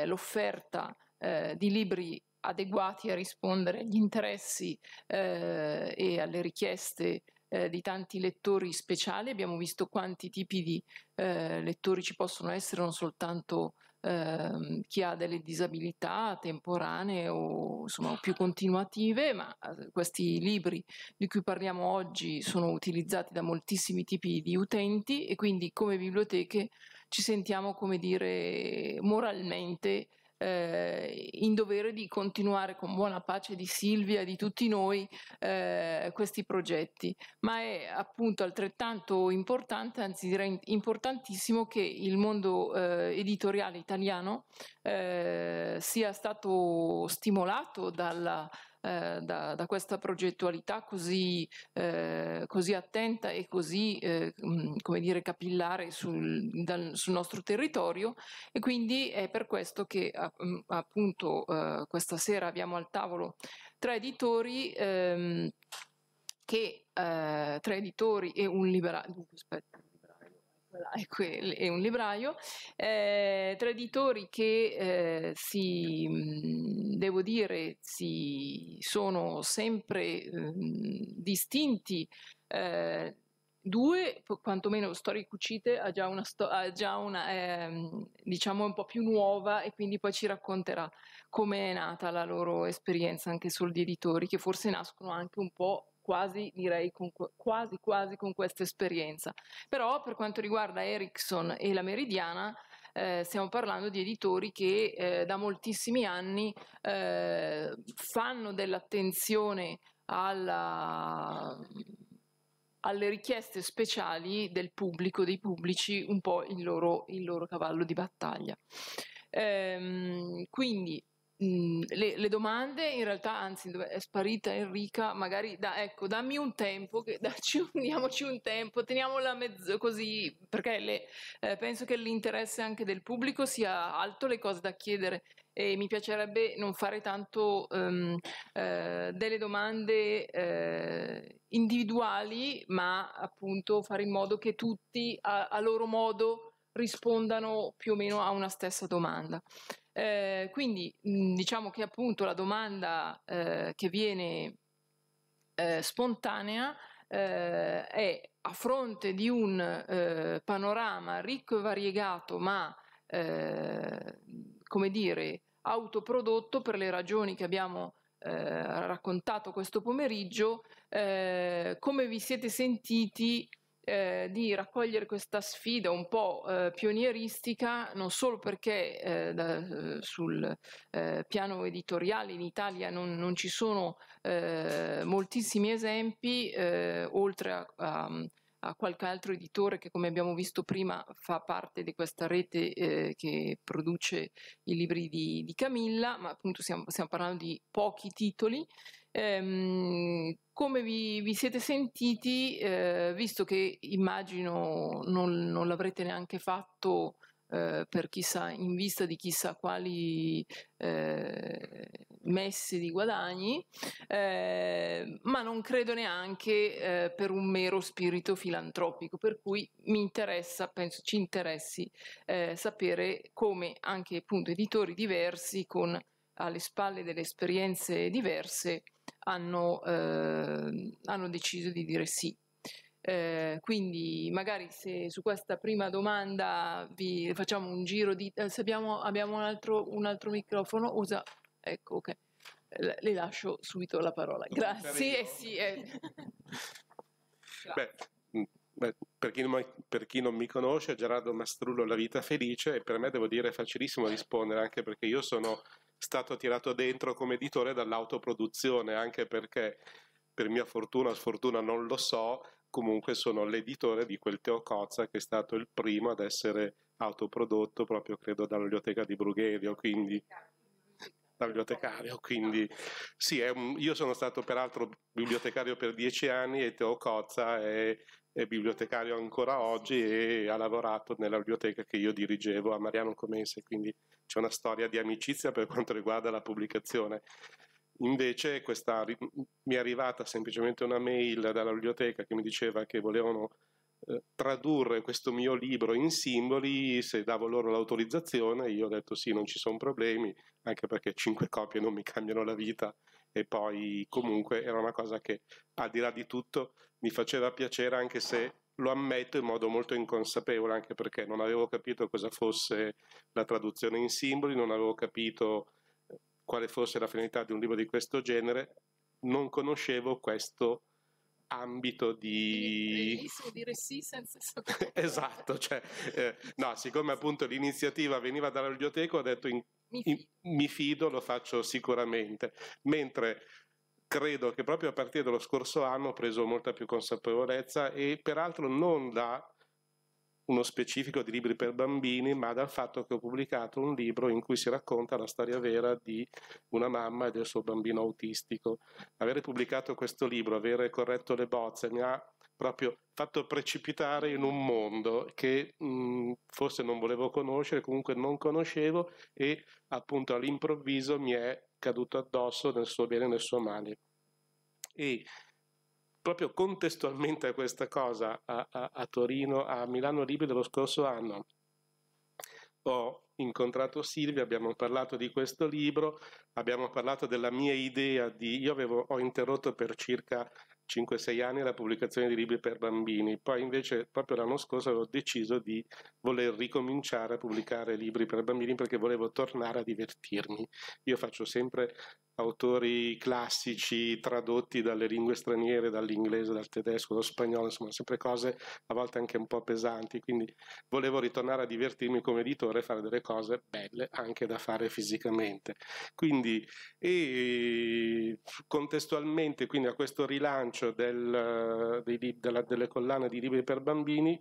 eh, l'offerta eh, di libri adeguati a rispondere agli interessi eh, e alle richieste eh, di tanti lettori speciali. Abbiamo visto quanti tipi di eh, lettori ci possono essere, non soltanto ehm, chi ha delle disabilità temporanee o insomma, più continuative, ma eh, questi libri di cui parliamo oggi sono utilizzati da moltissimi tipi di utenti e quindi come biblioteche ci sentiamo, come dire, moralmente eh, in dovere di continuare con buona pace di Silvia, e di tutti noi, eh, questi progetti, ma è appunto altrettanto importante, anzi direi importantissimo che il mondo eh, editoriale italiano eh, sia stato stimolato dalla eh, da, da, questa progettualità così, eh, così attenta e così eh, mm, come dire, capillare sul, dal, sul, nostro territorio e quindi è per questo che mm, appunto eh, questa sera abbiamo al tavolo tre editori ehm, che, eh, tre editori e un liberale, aspetta, e un libraio, eh, tra editori che eh, si, mhmm, devo dire, si sono sempre mhmm, distinti. Eh, due, quantomeno Storie Cucite ha già una, sto- ha già una ehm, diciamo un po' più nuova e quindi poi ci racconterà come è nata la loro esperienza anche solo di editori che forse nascono anche un po' quasi direi con, quasi, quasi con questa esperienza. Però per quanto riguarda Ericsson e la Meridiana, eh, stiamo parlando di editori che eh, da moltissimi anni eh, fanno dell'attenzione alla, alle richieste speciali del pubblico, dei pubblici, un po' il loro, il loro cavallo di battaglia. Ehm, quindi Mm. le, le, domande in realtà anzi è sparita Enrica magari da, ecco dammi un tempo che, (laughs) dacci, diamoci un tempo teniamola mezzo così perché le, eh, penso che l'interesse anche del pubblico sia alto le cose da chiedere e mi piacerebbe non fare tanto um, eh, delle domande eh, individuali ma appunto fare in modo che tutti a, a loro modo rispondano più o meno a una stessa domanda eh, quindi diciamo che appunto la domanda eh, che viene eh, spontanea eh, è a fronte di un eh, panorama ricco e variegato ma eh, come dire autoprodotto per le ragioni che abbiamo raccontato questo pomeriggio, come vi siete sentiti eh, di raccogliere questa sfida un po' eh, pionieristica, non solo perché eh, da, eh, sul eh, piano editoriale in Italia non, non ci sono eh, moltissimi esempi, oltre a, a, a qualche altro editore che come abbiamo visto prima fa parte di questa rete eh, che produce i libri di, di Camilla, ma appunto stiamo, stiamo, parlando di pochi titoli. Ehm, come vi, vi, siete sentiti, eh, visto che immagino non, non l'avrete neanche fatto eh, per chissà, in vista di chissà quali eh, messi di guadagni, eh, ma non credo neanche eh, per un mero spirito filantropico, per cui mi interessa, penso ci interessi eh, sapere come anche appunto, editori diversi con alle spalle delle esperienze diverse hanno, hanno deciso di dire sì eh, quindi magari se su questa prima domanda vi facciamo un giro di... Eh, se abbiamo, abbiamo un, altro, un, altro, microfono, usa... Ecco, ok. Eh, le lascio subito la parola. Grazie. Eh, sì, eh. Beh, mm, beh, per, chi non, per, chi non, mi conosce, Gerardo Mastrullo La Vita Felice e per me devo dire è facilissimo rispondere anche perché io sono stato tirato dentro come editore dall'autoproduzione anche perché per mia fortuna o sfortuna non lo so, comunque sono l'editore di quel Teo Cozza che è stato il primo ad essere autoprodotto proprio credo dalla biblioteca di Brugherio, quindi da bibliotecario, quindi sì, un, io sono stato peraltro bibliotecario per dieci anni e Teo Cozza è, è, bibliotecario ancora oggi e ha lavorato nella biblioteca che io dirigevo a Mariano Comense, quindi c'è una storia di amicizia per quanto riguarda la pubblicazione. Invece questa, mi è arrivata semplicemente una mail dalla biblioteca che mi diceva che volevano eh, tradurre questo mio libro in simboli, se davo loro l'autorizzazione, io ho detto sì, non ci sono problemi, anche perché cinque (laughs) copie non mi cambiano la vita e poi comunque era una cosa che al di là di tutto mi faceva piacere anche se lo ammetto in modo molto inconsapevole, anche perché non avevo capito cosa fosse la traduzione in simboli, non avevo capito quale fosse la finalità di un libro di questo genere, non conoscevo questo ambito di... Bellissimo dire sì senza sapere. esatto, cioè, eh, no, siccome appunto l'iniziativa veniva dalla biblioteca ho detto in, mi, fido. In, mi fido, lo faccio sicuramente, mentre credo che proprio a partire dallo scorso anno ho preso molta più consapevolezza e peraltro non da uno specifico di libri per bambini, ma dal fatto che ho pubblicato un libro in cui si racconta la storia vera di una mamma e del suo bambino autistico. Avere pubblicato questo libro, avere corretto le bozze, mi ha proprio fatto precipitare in un mondo che mh, mm, forse non volevo conoscere, comunque non conoscevo e appunto all'improvviso mi è caduto addosso nel suo bene e nel suo male. E proprio contestualmente a questa cosa a, a, a Torino, a Milano Libre dello scorso anno, ho incontrato Silvia, abbiamo parlato di questo libro, abbiamo parlato della mia idea di... Io avevo, ho interrotto per circa 5-6 anni la pubblicazione di libri per bambini, poi invece proprio l'anno scorso avevo deciso di voler ricominciare a pubblicare libri per bambini perché volevo tornare a divertirmi. Io faccio sempre autori classici tradotti dalle lingue straniere, dall'inglese, dal tedesco, dallo spagnolo, insomma sempre cose a volte anche un po' pesanti, quindi volevo ritornare a divertirmi come editore e fare delle cose belle anche da fare fisicamente. Quindi e contestualmente quindi, a questo rilancio del, dei, della, delle collane di libri per bambini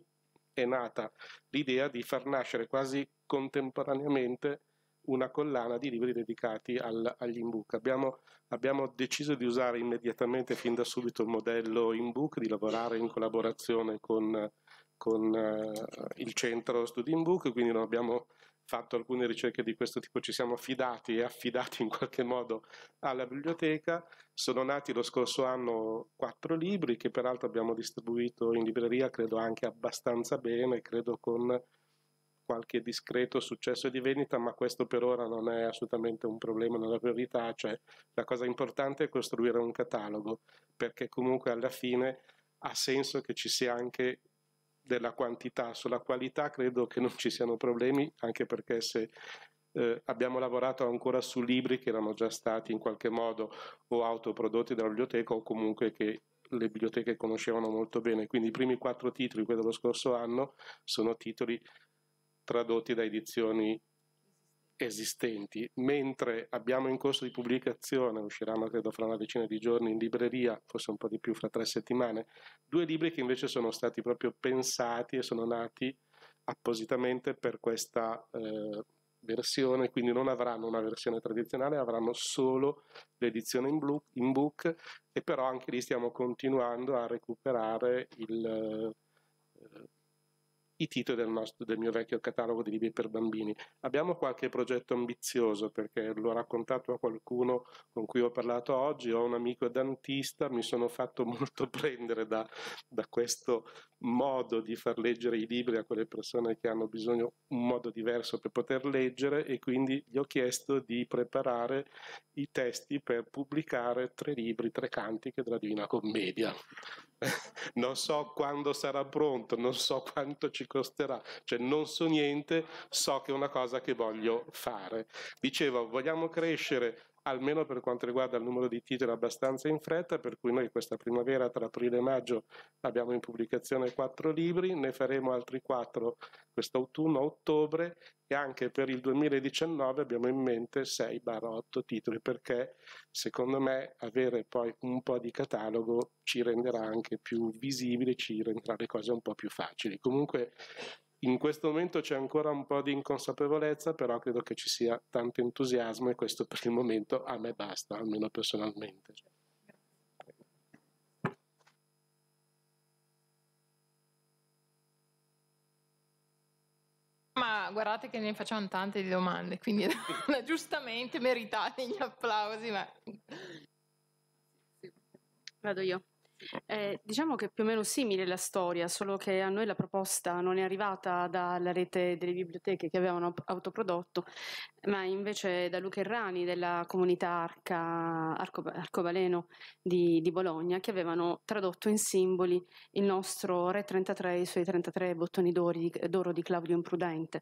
è nata l'idea di far nascere quasi contemporaneamente una collana di libri dedicati al, agli in Abbiamo, abbiamo, deciso di usare immediatamente, fin da subito, il modello in di lavorare in collaborazione con, con eh, il centro Studi in quindi non abbiamo fatto alcune ricerche di questo tipo, ci siamo affidati e affidati in qualche modo alla biblioteca. Sono nati lo scorso anno quattro libri che peraltro abbiamo distribuito in libreria, credo anche abbastanza bene, credo con qualche discreto successo di vendita, ma questo per ora non è assolutamente un problema, non è una priorità, cioè la cosa importante è costruire un catalogo, perché comunque alla fine ha senso che ci sia anche della quantità, sulla qualità credo che non ci siano problemi, anche perché se eh, abbiamo lavorato ancora su libri che erano già stati in qualche modo o autoprodotti dalla biblioteca o comunque che le biblioteche conoscevano molto bene, quindi i primi quattro titoli, quelli dello scorso anno, sono titoli tradotti da edizioni esistenti, mentre abbiamo in corso di pubblicazione, usciranno credo fra una decina di giorni in libreria, forse un po' di più fra tre settimane, due libri che invece sono stati proprio pensati e sono nati appositamente per questa eh, versione, quindi non avranno una versione tradizionale, avranno solo l'edizione in, blu, in book e però anche lì stiamo continuando a recuperare il i titoli del, nostro, del, mio vecchio catalogo di libri per bambini. Abbiamo qualche progetto ambizioso perché l'ho raccontato a qualcuno con cui ho parlato oggi, ho un amico dentista, mi sono fatto (laughs) molto prendere da, da questo modo di far leggere i libri a quelle persone che hanno bisogno di un modo diverso per poter leggere e quindi gli ho chiesto di preparare i testi per pubblicare tre libri, tre canti che della Divina Commedia. (laughs) non so quando sarà pronto, non so (laughs) quanto ci costerà, cioè non so niente, so che è una cosa che voglio fare. Dicevo, vogliamo crescere almeno per quanto riguarda il numero di titoli abbastanza in fretta, per cui noi questa primavera tra aprile e maggio abbiamo in pubblicazione quattro libri, ne faremo altri quattro quest'autunno ottobre e anche per il 2019 abbiamo in mente 6-8 titoli perché secondo me avere poi un po' di catalogo ci renderà anche più visibile, ci renderà le cose un po' più facili. Comunque in questo momento c'è ancora un po' di inconsapevolezza, però credo che ci sia tanto entusiasmo e questo per il momento a me basta, almeno personalmente. Ma guardate che ne facciamo tante di domande, quindi (laughs) giustamente meritate gli applausi. Ma... Vado io. Eh, diciamo che è più o meno simile la storia, solo che a noi la proposta non è arrivata dalla rete delle biblioteche che avevano autoprodotto, ma invece da Luca Errani della comunità Arca, Arco, Arcobaleno di, di, Bologna, che avevano tradotto in simboli il nostro Re 33 e i suoi 33 bottoni d'oro di Claudio Imprudente,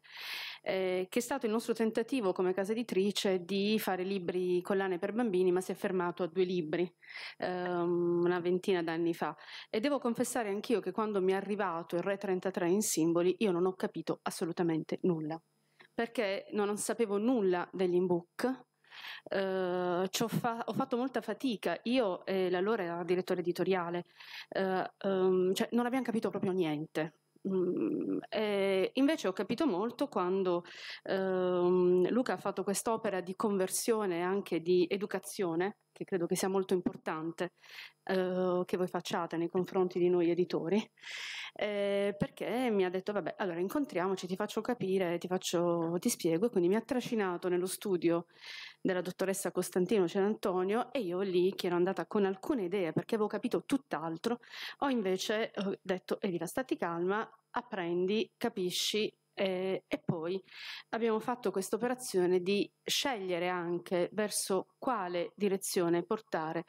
eh, che è stato il nostro tentativo come casa editrice di fare libri collane per bambini, ma si è fermato a due libri, ehm, una ventina di d'anni fa e devo confessare anch'io che quando mi è arrivato il Re 33 in simboli io non ho capito assolutamente nulla, perché non sapevo nulla degli inbook, Uh, eh, ho, fa- ho, fatto molta fatica, io e l'allora direttore editoriale, uh, um, cioè non abbiamo capito proprio niente. Mm, invece ho capito molto quando uh, Luca ha fatto quest'opera di conversione e anche di educazione che credo che sia molto importante eh, che voi facciate nei confronti di noi editori, eh, perché mi ha detto, vabbè, allora incontriamoci, ti faccio capire, ti, faccio, ti spiego, e quindi mi ha trascinato nello studio della dottoressa Costantino Celantonio e io lì, che ero andata con alcune idee perché avevo capito tutt'altro, ho invece eh, detto, Elina, stati calma, apprendi, capisci, eh, e poi abbiamo fatto questa operazione di scegliere anche verso quale direzione portare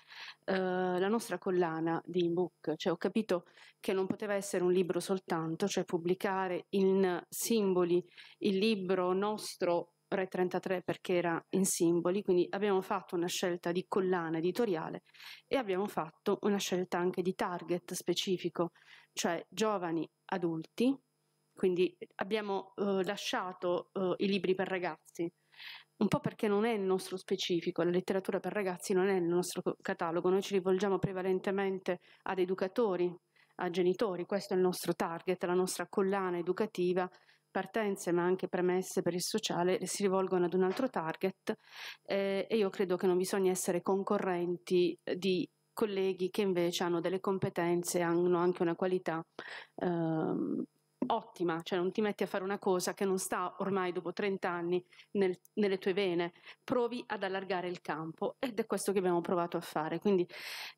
eh, la nostra collana di ebook. Cioè, ho capito che non poteva essere un libro soltanto, cioè pubblicare in simboli il libro nostro Re 33 perché era in simboli, quindi abbiamo fatto una scelta di collana editoriale e abbiamo fatto una scelta anche di target specifico, cioè giovani adulti quindi abbiamo eh, lasciato eh, i libri per ragazzi, un po' perché non è il nostro specifico, la letteratura per ragazzi non è il nostro catalogo, noi ci rivolgiamo prevalentemente ad educatori, a genitori, questo è il nostro target, la nostra collana educativa, partenze ma anche premesse per il sociale si rivolgono ad un altro target eh, e io credo che non bisogna essere concorrenti di colleghi che invece hanno delle competenze e hanno anche una qualità ehm, ottima, cioè non ti metti a fare una cosa che non sta ormai dopo 30 anni nel, nelle tue vene, provi ad allargare il campo ed è questo che abbiamo provato a fare. Quindi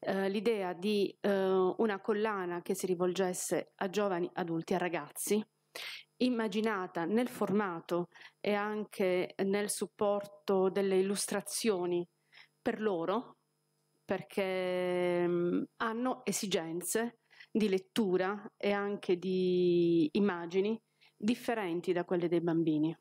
eh, l'idea di eh, una collana che si rivolgesse a giovani adulti, a ragazzi, immaginata nel formato e anche nel supporto delle illustrazioni per loro, perché mm, hanno esigenze di lettura e anche di immagini differenti da quelle dei bambini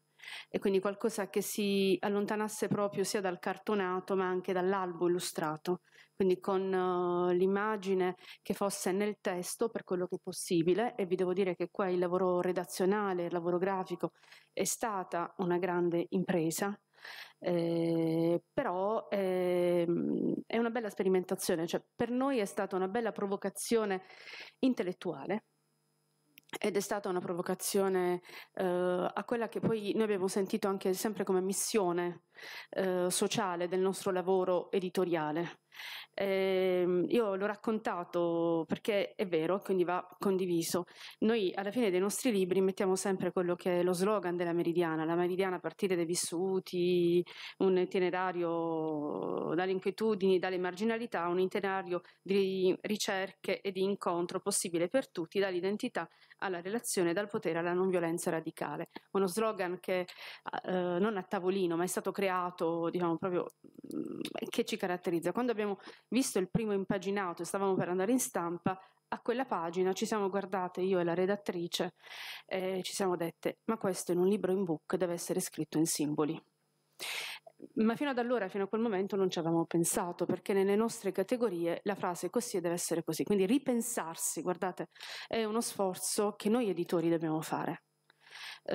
e quindi qualcosa che si allontanasse proprio sia dal cartonato ma anche dall'albo illustrato, quindi con uh, l'immagine che fosse nel testo per quello che è possibile e vi devo dire che qua il lavoro redazionale, il lavoro grafico è stata una grande impresa eh, però eh, è una bella sperimentazione, cioè per noi è stata una bella provocazione intellettuale ed è stata una provocazione eh, a quella che poi noi abbiamo sentito anche sempre come missione ehm, sociale del nostro lavoro editoriale. Eh, io l'ho raccontato perché è vero, quindi va condiviso. Noi alla fine dei nostri libri mettiamo sempre quello che è lo slogan della meridiana, la meridiana a partire dai vissuti, un itinerario dalle inquietudini, dalle marginalità, un itinerario di ricerche e di incontro possibile per tutti, dall'identità alla relazione, dal potere alla non violenza radicale. Uno slogan che eh, non a tavolino, ma è stato creato, diciamo proprio mm, che ci caratterizza. Quando abbiamo abbiamo visto il primo impaginato e stavamo per andare in stampa, a quella pagina ci siamo guardate io e la redattrice e eh, ci siamo dette ma questo in un libro in book deve essere scritto in simboli. Ma fino ad allora, fino a quel momento non ci avevamo pensato perché nelle nostre categorie la frase così deve essere così. Quindi ripensarsi, guardate, è uno sforzo che noi editori dobbiamo fare. Eh,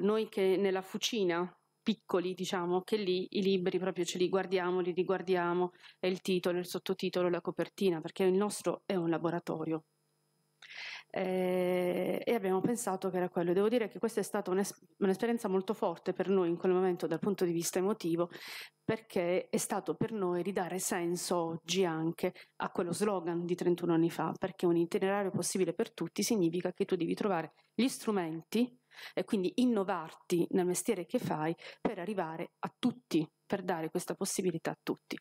noi che nella fucina piccoli, diciamo, che lì i libri proprio ce li guardiamo, li riguardiamo, è il titolo, il sottotitolo, la copertina, perché il nostro è un laboratorio. Eh, e abbiamo pensato che era quello. Devo dire che questa è stata un'esperienza molto forte per noi in quel momento dal punto di vista emotivo, perché è stato per noi ridare senso oggi anche a quello slogan di 31 anni fa, perché un itinerario possibile per tutti significa che tu devi trovare gli strumenti e quindi innovarti nel mestiere che fai per arrivare a tutti, per dare questa possibilità a tutti.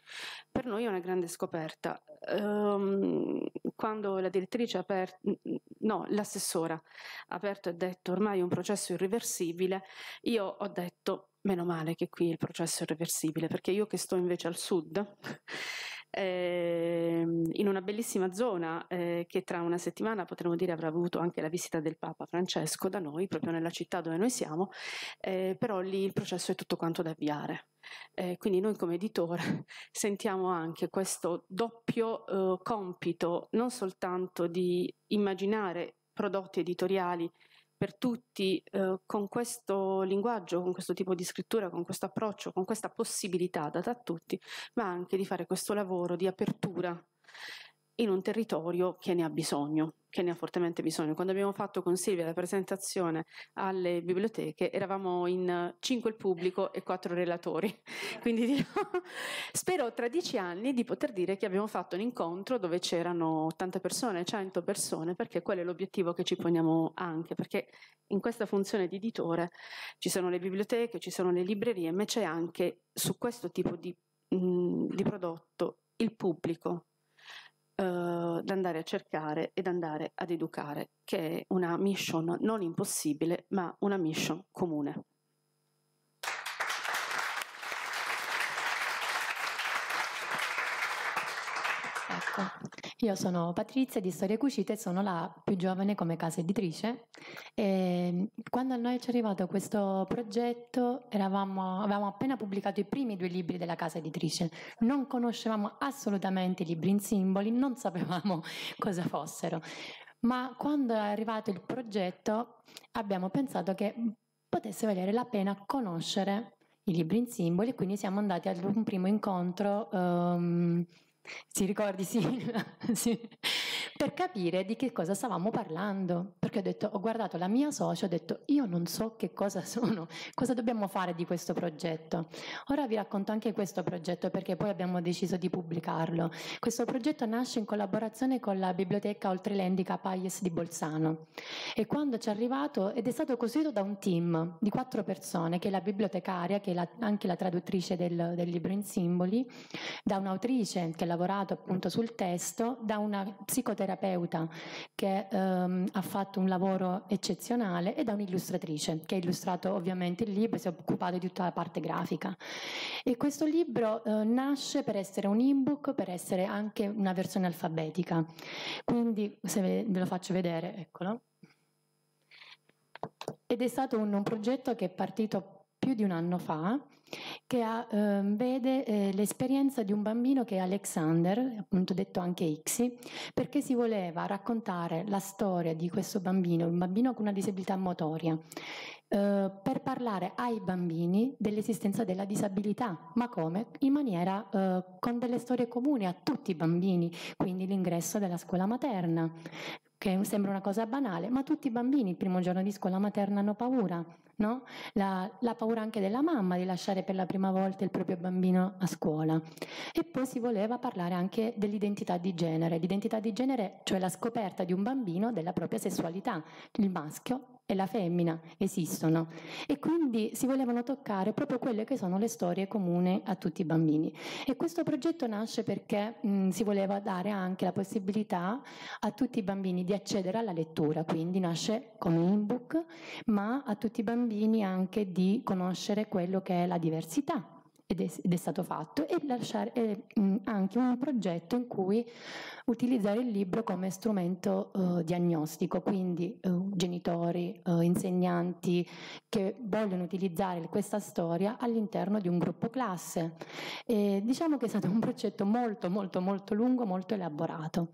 Per noi è una grande scoperta. Um, quando la direttrice ha aperto, no, l'assessora ha aperto e detto ormai è un processo irreversibile, io ho detto meno male che qui il processo è irreversibile, perché io che sto invece al sud eh, in una bellissima zona eh, che tra una settimana potremmo dire avrà avuto anche la visita del Papa Francesco da noi, proprio nella città dove noi siamo, eh, però lì il processo è tutto quanto da avviare. Eh, quindi noi come editore (laughs) sentiamo anche questo doppio eh, compito, non soltanto di immaginare prodotti editoriali per tutti eh, con questo linguaggio, con questo tipo di scrittura, con questo approccio, con questa possibilità data a tutti, ma anche di fare questo lavoro di apertura in un territorio che ne ha bisogno che ne ha fortemente bisogno. Quando abbiamo fatto con Silvia la presentazione alle biblioteche eravamo in 5 il pubblico e 4 relatori, (laughs) quindi spero tra 10 anni di poter dire che abbiamo fatto un incontro dove c'erano 80 persone, 100 persone, perché quello è l'obiettivo che ci poniamo anche, perché in questa funzione di editore ci sono le biblioteche, ci sono le librerie, ma c'è anche su questo tipo di, mh, mm, di prodotto il pubblico uh, andare a cercare ed andare ad educare, che è una mission non impossibile, ma una mission comune. Certo. Io sono Patrizia di Storie Cucite e sono la più giovane come casa editrice. E ehm, quando a noi ci è arrivato questo progetto eravamo, avevamo appena pubblicato i primi due libri della casa editrice, non conoscevamo assolutamente i libri in simboli, non sapevamo (laughs) cosa fossero. Ma quando è arrivato il progetto abbiamo pensato che potesse valere la pena conoscere i libri in simboli e quindi siamo andati ad un primo incontro. Um, ti ricordi, Silvia? sì. (laughs) per capire di che cosa stavamo parlando, perché ho, detto, ho guardato la mia socia e ho detto io non so che cosa (laughs) sono, cosa dobbiamo fare di questo progetto. Ora vi racconto anche questo progetto perché poi abbiamo deciso di pubblicarlo. Questo progetto nasce in collaborazione con la biblioteca oltrelendica Paies di Bolzano e quando ci è arrivato ed è stato costruito da un team di quattro persone, che è la bibliotecaria, che è la, anche la traduttrice del, del libro in simboli, da un'autrice che ha lavorato appunto sul testo, da una psicologa psicoterapeuta che ehm, ha fatto un lavoro eccezionale e da un'illustratrice che ha illustrato ovviamente il libro e si è occupata di tutta la parte grafica. E questo libro eh, nasce per essere un ebook, per essere anche una versione alfabetica. Quindi se ve, ve lo faccio vedere, eccolo. Ed è stato un, un progetto che è partito più di un anno fa che ha, eh, vede eh, l'esperienza di un bambino che è Alexander, appunto detto anche Ixi, perché si voleva raccontare la storia di questo bambino, un bambino con una disabilità motoria, eh, per parlare ai bambini dell'esistenza della disabilità, ma come? In maniera eh, con delle storie comuni a tutti i bambini, quindi l'ingresso della scuola materna, che sembra una cosa banale, ma tutti i bambini il primo giorno di scuola materna hanno paura no? la, la, paura anche della mamma di lasciare per la prima volta il proprio bambino a scuola. E poi si voleva parlare anche dell'identità di genere, l'identità di genere cioè la scoperta di un bambino della propria sessualità, il maschio e la femmina esistono e quindi si volevano toccare proprio quelle che sono le storie comuni a tutti i bambini e questo progetto nasce perché mh, si voleva dare anche la possibilità a tutti i bambini di accedere alla lettura, quindi nasce come ebook, ma a tutti i bambini anche di conoscere quello che è la diversità ed è, ed è, stato fatto, e lasciare eh, anche un progetto in cui utilizzare il libro come strumento eh, diagnostico, quindi eh, genitori, eh, insegnanti che vogliono utilizzare questa storia all'interno di un gruppo classe. E diciamo che è stato (laughs) un progetto molto molto molto lungo, molto elaborato.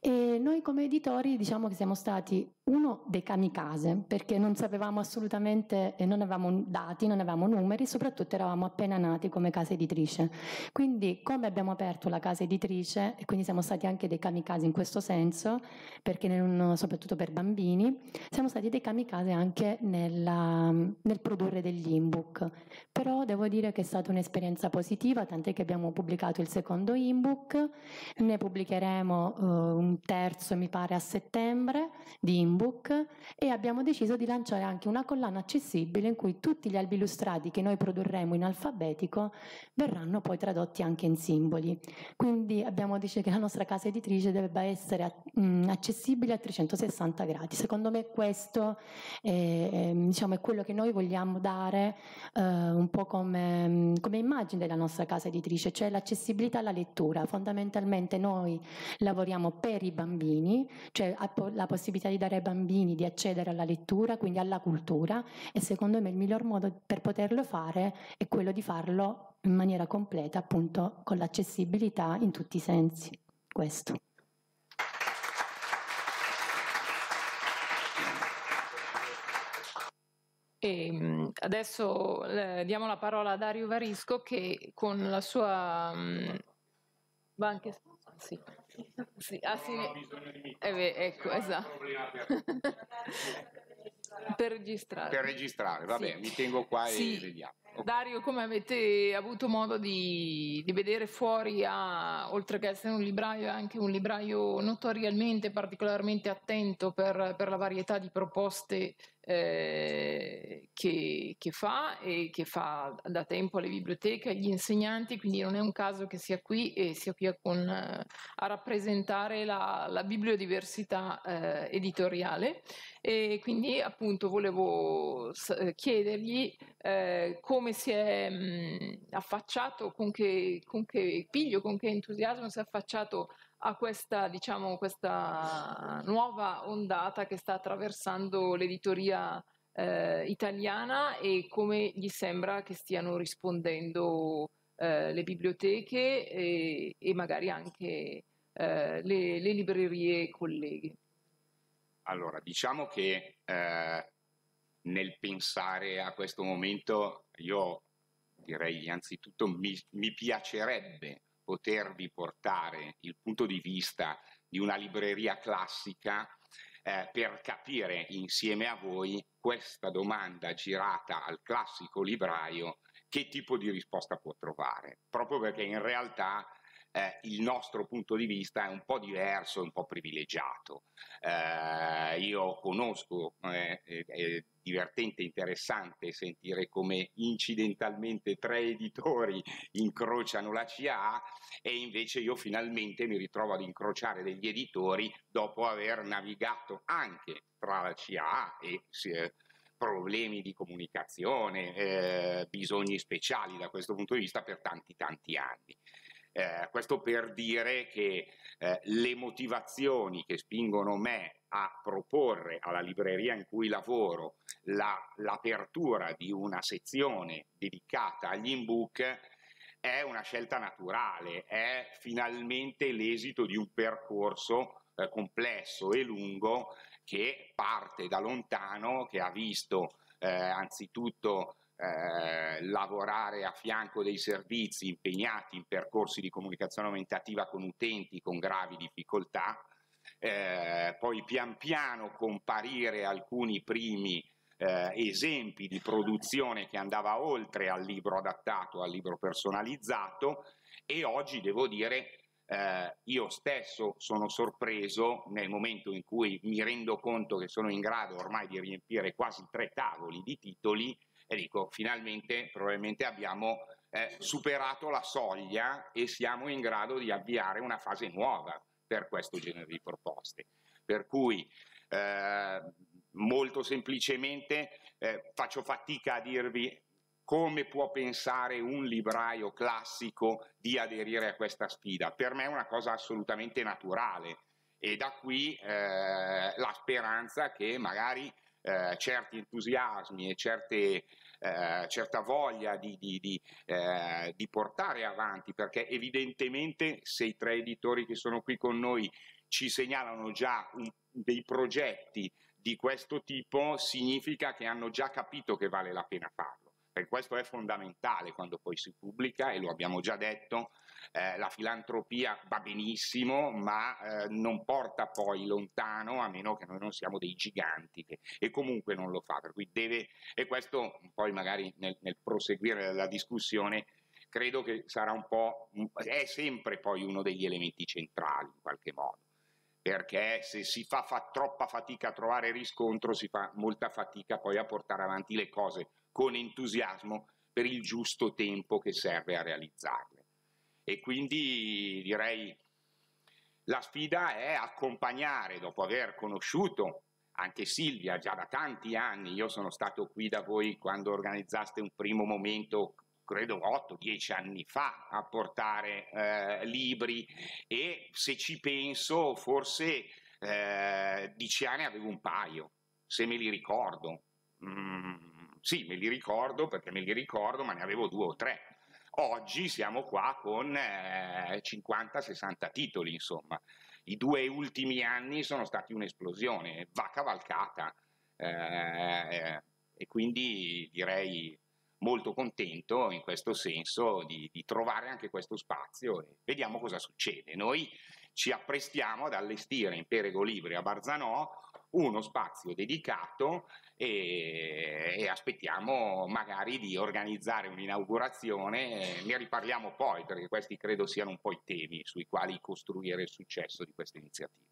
E noi come editori diciamo che siamo stati uno dei kamikaze, perché non sapevamo assolutamente, non avevamo dati, non avevamo numeri, soprattutto eravamo appena nati come casa editrice. Quindi come abbiamo aperto la casa editrice, e quindi siamo stati anche dei kamikaze in questo senso, perché non, soprattutto per bambini, siamo stati dei kamikaze anche nella, nel produrre degli inbook. Però devo dire che è stata un'esperienza positiva, tant'è che abbiamo pubblicato il secondo inbook, ne pubblicheremo eh, un terzo, mi pare, a settembre di ebook Handbook e abbiamo deciso di lanciare anche una collana accessibile in cui tutti gli albi illustrati che noi produrremo in alfabetico verranno poi tradotti anche in simboli. Quindi abbiamo deciso che la nostra casa editrice debba essere mm, accessibile a 360 gradi. Secondo me questo è, diciamo, è quello che noi vogliamo dare eh, un po' come, mm, come immagine della nostra casa editrice, cioè l'accessibilità alla lettura. Fondamentalmente noi lavoriamo per i bambini, cioè la possibilità di dare bambini bambini di accedere alla lettura, quindi alla cultura e secondo me il miglior modo per poterlo fare è quello di farlo in maniera completa, appunto con l'accessibilità in tutti i sensi. Questo. E ehm, adesso eh, diamo la parola a Dario Varisco che con la sua... Mh, mm, banca... Sì. Sì, ah, sì. Eh beh, ecco, esatto. per registrare. Per registrare, va bene, sì. mi tengo qua e vediamo. Dario, come avete avuto modo di, di vedere fuori, ha, oltre che essere un libraio, è anche un libraio notoriamente particolarmente attento per, per la varietà di proposte eh, che, che, fa e che fa da tempo alle biblioteche, agli insegnanti, quindi non è un caso che sia qui e sia qui a, con, a rappresentare la, la bibliodiversità eh, editoriale. E quindi appunto volevo chiedergli eh, come come si è mh, mhmm, affacciato, con che, con che, piglio, con che entusiasmo si è affacciato a questa, diciamo, questa nuova ondata che sta attraversando l'editoria eh, italiana e come gli sembra che stiano rispondendo eh, le biblioteche e, e magari anche eh, le, le, librerie colleghe. Allora, diciamo che eh, nel pensare a questo momento, io direi innanzitutto mi, mi piacerebbe potervi portare il punto di vista di una libreria classica eh, per capire insieme a voi questa domanda girata al classico libraio che tipo di risposta può trovare, proprio perché in realtà eh, il nostro punto di vista è un po' diverso, un po' privilegiato. Eh, io conosco, eh, eh, è divertente, interessante sentire come incidentalmente tre editori incrociano la CIA e invece io finalmente mi ritrovo ad incrociare degli editori dopo aver navigato anche tra la CIA e eh, problemi di comunicazione, eh, bisogni speciali da questo punto di vista per tanti tanti anni. Eh, questo per dire che eh, le motivazioni che spingono me a proporre alla libreria in cui lavoro l'apertura di una sezione dedicata agli in-book è una scelta naturale, è finalmente l'esito di un percorso eh, complesso e lungo che parte da lontano, che ha visto eh, anzitutto eh, lavorare a fianco dei servizi impegnati in percorsi di comunicazione aumentativa con utenti con gravi difficoltà, eh, poi pian piano comparire alcuni primi eh, esempi di produzione che andava oltre al libro adattato, al libro personalizzato e oggi devo dire eh, io stesso sono sorpreso nel momento in cui mi rendo conto che sono in grado ormai di riempire quasi tre tavoli di titoli e dico, finalmente probabilmente abbiamo eh, superato la soglia e siamo in grado di avviare una fase nuova per questo genere di proposte. Per cui eh, molto semplicemente eh, faccio fatica a dirvi come può pensare un libraio classico di aderire a questa sfida. Per me è una cosa assolutamente naturale e da qui eh, la speranza che magari eh, certi entusiasmi e certe, eh, certa voglia di, di, di, eh, di portare avanti, perché evidentemente se i tre editori che sono qui con noi ci segnalano già un, dei progetti di questo tipo, significa che hanno già capito che vale la pena farlo per questo è fondamentale quando poi si pubblica, e lo abbiamo già detto, eh, la filantropia va benissimo, ma eh, non porta poi lontano a meno che noi non siamo dei giganti che, e comunque non lo fa. Per cui deve, e questo poi magari nel, nel proseguire la discussione credo che sarà un po', è sempre poi uno degli elementi centrali in qualche modo perché se si fa, fa, troppa fatica a trovare riscontro si fa molta fatica poi a portare avanti le cose con entusiasmo per il giusto tempo che serve a realizzarle. E quindi direi la sfida è accompagnare, dopo aver conosciuto anche Silvia già da tanti anni, io sono stato qui da voi quando organizzaste un primo momento credo 8-10 anni fa a portare eh, libri e se ci penso forse eh, di ceane avevo un paio, se me li ricordo. Mm sì, me li ricordo perché me li ricordo, ma ne avevo due o tre. Oggi siamo qua con eh, 50-60 titoli, insomma. I due ultimi anni sono stati un'esplosione, va cavalcata. Eh, e quindi direi molto contento in questo senso di, di, trovare anche questo spazio e vediamo cosa succede. Noi ci apprestiamo ad allestire in Perego Libre a Barzanò uno spazio dedicato e, e aspettiamo magari di organizzare un'inaugurazione, ne riparliamo poi perché questi credo siano un po' i temi sui quali costruire il successo di queste iniziative.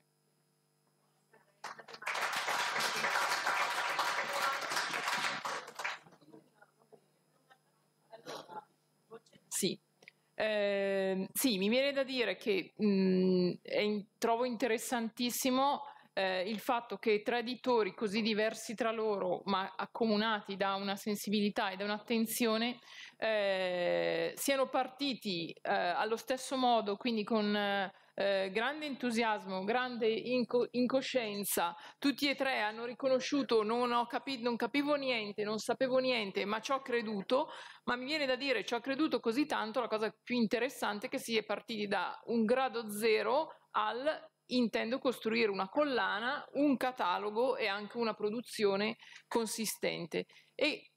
Sì. Eh, sì. mi viene da dire che mh, mhmm, in, trovo interessantissimo eh, il fatto che tre editori così diversi tra loro, ma accomunati da una sensibilità e da un'attenzione, eh, siano partiti eh, allo stesso modo, quindi con eh, grande entusiasmo, grande inco- incoscienza, tutti e tre hanno riconosciuto non, capi- non capivo niente, non sapevo niente, ma ci ho creduto, ma mi viene da dire ci ho creduto così tanto, la cosa più interessante è che si è partiti da un grado zero al intendo costruire una collana, un catalogo e anche una produzione consistente. E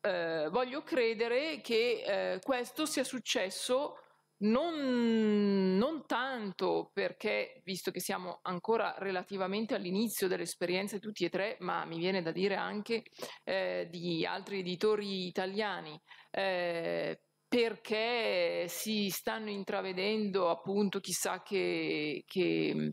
eh, voglio credere che eh, questo sia successo non, non, tanto perché, visto che siamo ancora relativamente all'inizio dell'esperienza tutti e tre, ma mi viene da dire anche eh, di altri editori italiani, eh, perché si stanno intravedendo appunto chissà che, che mm,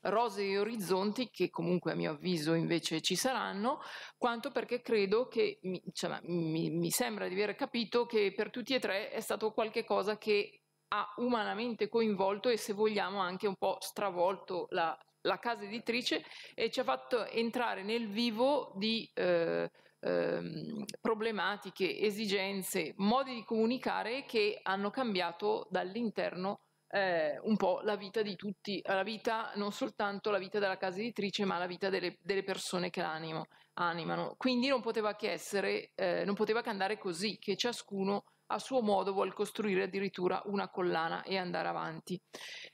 rose e orizzonti che comunque a mio avviso invece ci saranno, quanto perché credo che, cioè, mi, mi, sembra di aver capito che per tutti e tre è stato qualcosa che ha umanamente coinvolto e se vogliamo anche un po' stravolto la, la casa editrice e ci ha fatto entrare nel vivo di... Eh, Ehm, problematiche, esigenze, modi di comunicare che hanno cambiato dall'interno eh, un po' la vita di tutti, la vita non soltanto la vita della casa editrice, ma la vita delle, delle persone che l'animo, animano. Quindi non poteva che essere, eh, non poteva che andare così, che ciascuno a suo modo vuole costruire addirittura una collana e andare avanti.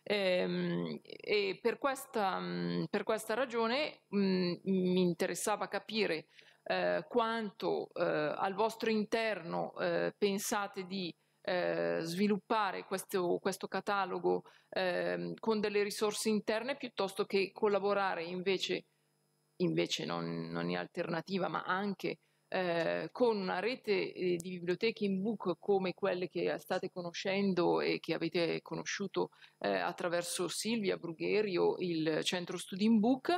Ehm, e per questa, mm, per questa ragione mh, mm, mi interessava capire eh, quanto eh, al vostro interno eh, pensate di eh, sviluppare questo, questo catalogo ehm, con delle risorse interne piuttosto che collaborare invece, invece non, non in alternativa, ma anche eh, con una rete eh, di biblioteche in book come quelle che state conoscendo e che avete conosciuto attraverso Silvia Brugherio, il centro studi in book,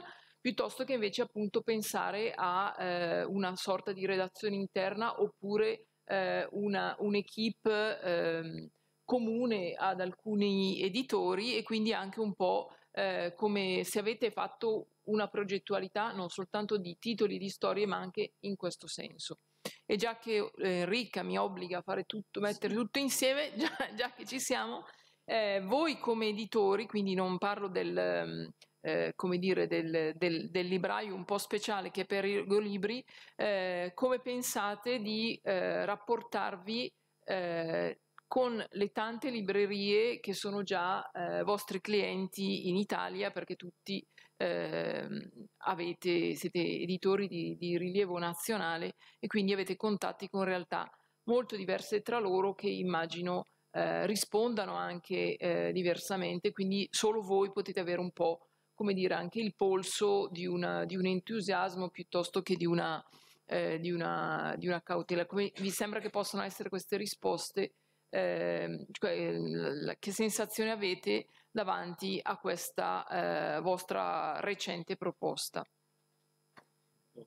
piuttosto che invece appunto pensare a eh, una sorta di redazione interna oppure eh, un'equipe eh, comune ad alcuni editori e quindi anche un po' eh, come se avete fatto una progettualità non soltanto di titoli di storie ma anche in questo senso. E già che Enrica eh, mi obbliga a fare tutto, mettere tutto insieme, (laughs) già, già che ci siamo, eh, voi come editori, quindi non parlo del, ehm, eh, come dire, del, del, del, libraio un po' speciale che è per i libri, eh, come pensate di eh, rapportarvi eh, con le tante librerie che sono già eh, vostri clienti in Italia, perché tutti ehm, avete, siete editori di, di rilievo nazionale e quindi avete contatti con realtà molto diverse tra loro che immagino eh, rispondano anche eh, diversamente, quindi solo voi potete avere un po' come dire, anche il polso di, una, di un entusiasmo piuttosto che di una, eh, di una, di una cautela. Come, vi sembra che possano essere queste risposte? Eh, cioè, la, che sensazione avete davanti a questa eh, vostra recente proposta?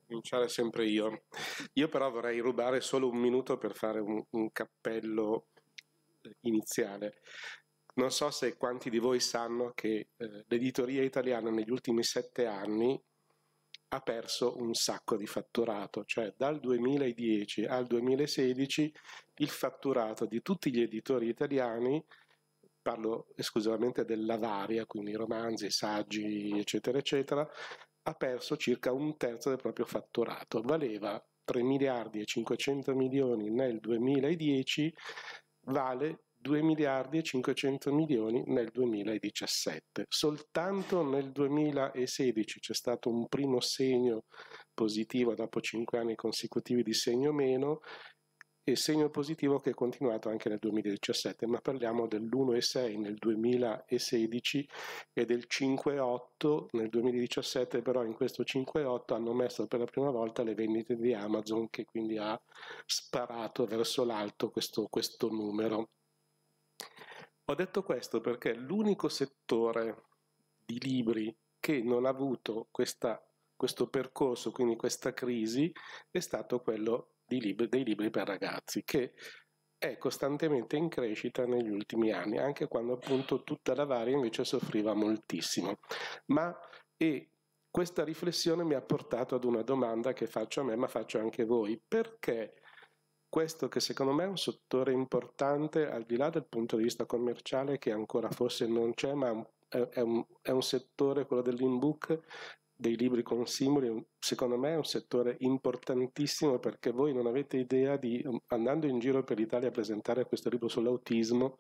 cominciare sempre io. Io però vorrei rubare solo un minuto per fare un, un cappello eh, iniziale. Non so se quanti di voi sanno che eh, l'editoria italiana negli ultimi sette anni ha perso un sacco di fatturato, cioè dal 2010 al 2016 il fatturato di tutti gli editori italiani, parlo esclusivamente dell'avaria, quindi romanzi, saggi, eccetera, eccetera, ha perso circa un terzo del proprio fatturato. Valeva 3 miliardi e 500 milioni nel 2010, vale 2 miliardi e 500 milioni nel 2017. Soltanto nel 2016 c'è stato un primo segno positivo dopo 5 anni consecutivi di segno meno e segno positivo che è continuato anche nel 2017, ma parliamo dell'1,6 nel 2016 e del 5,8 nel 2017, però in questo 5,8 hanno messo per la prima volta le vendite di Amazon che quindi ha sparato verso l'alto questo, questo numero. Ho detto questo perché l'unico settore di libri che non ha avuto questa, questo percorso, quindi questa crisi, è stato quello libri, dei libri per ragazzi, che è costantemente in crescita negli ultimi anni, anche quando appunto tutta la varia invece soffriva moltissimo. Ma e questa riflessione mi ha portato ad una domanda che faccio a me, ma faccio anche a voi. Perché questo che secondo me è un settore importante al di là del punto di vista commerciale che ancora forse non c'è, ma è un, è un settore, quello dell'inbook, dei libri con consimili, secondo me è un settore importantissimo perché voi non avete idea di, um, andando in giro per l'Italia a presentare questo libro sull'autismo,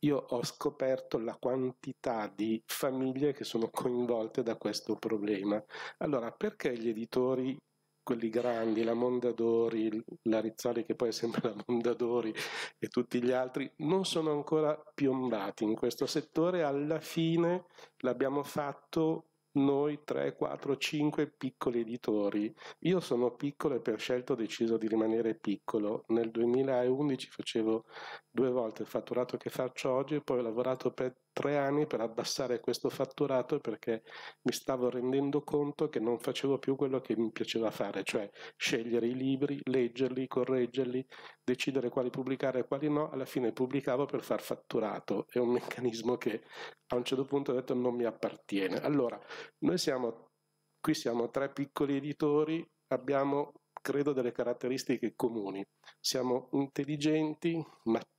io ho scoperto la quantità di famiglie che sono coinvolte da questo problema. Allora, perché gli editori quelli grandi, la Mondadori, la Rizzoli che poi è sempre la Mondadori e tutti gli altri, non sono ancora piombati in questo settore, alla fine l'abbiamo fatto noi 3, 4, 5 piccoli editori. Io sono piccolo e per scelto ho deciso di rimanere piccolo. Nel 2011 facevo due volte il fatturato che faccio oggi e poi ho lavorato per tre anni per abbassare questo fatturato perché mi stavo rendendo conto che non facevo più quello che mi piaceva fare, cioè scegliere i libri, leggerli, correggerli, decidere quali pubblicare e quali no, alla fine pubblicavo per far fatturato, è un meccanismo che a un certo punto ho detto non mi appartiene. Allora, noi siamo qui siamo tre piccoli editori, abbiamo credo delle caratteristiche comuni, siamo intelligenti, mattini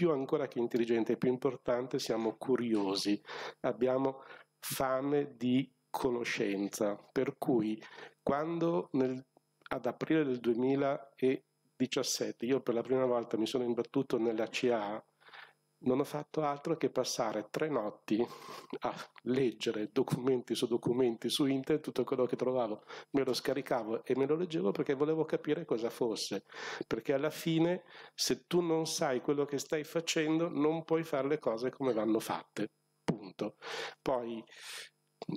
più ancora che intelligente, più importante, siamo curiosi, abbiamo fame di conoscenza, per cui quando nel, ad aprile del 2017 io per la prima volta mi sono imbattuto nella CA, non ho fatto altro che passare tre notti (laughs) a leggere documenti su documenti su internet, tutto quello che trovavo, me lo scaricavo e me lo leggevo perché volevo capire cosa fosse, perché alla fine se tu non sai quello che stai facendo non puoi fare le cose come vanno fatte, punto. Poi,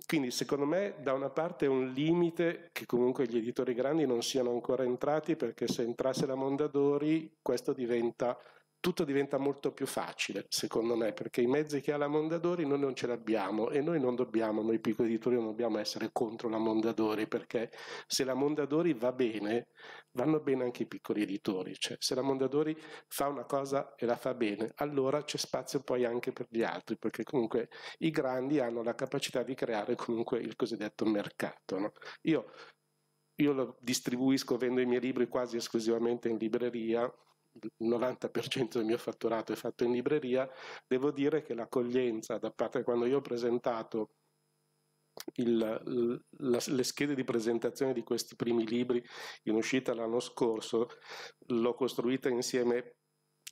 quindi secondo me da una parte è un limite che comunque gli editori grandi non siano ancora entrati perché se entrasse la Mondadori questo diventa tutto diventa molto più facile, secondo me, perché i mezzi che ha la Mondadori noi non ce li abbiamo e noi non dobbiamo, noi piccoli editori non dobbiamo essere contro la Mondadori, perché se la Mondadori va bene, vanno bene anche i piccoli editori, cioè se la Mondadori fa una cosa e la fa bene, allora c'è spazio poi anche per gli altri, perché comunque i grandi hanno la capacità di creare comunque il cosiddetto mercato. No? Io, io lo distribuisco, vendo i miei libri quasi esclusivamente in libreria, il 90% del mio fatturato è fatto in libreria, devo dire che l'accoglienza da parte di quando io ho presentato il, la, le schede di presentazione di questi primi libri in uscita l'anno scorso, l'ho costruita insieme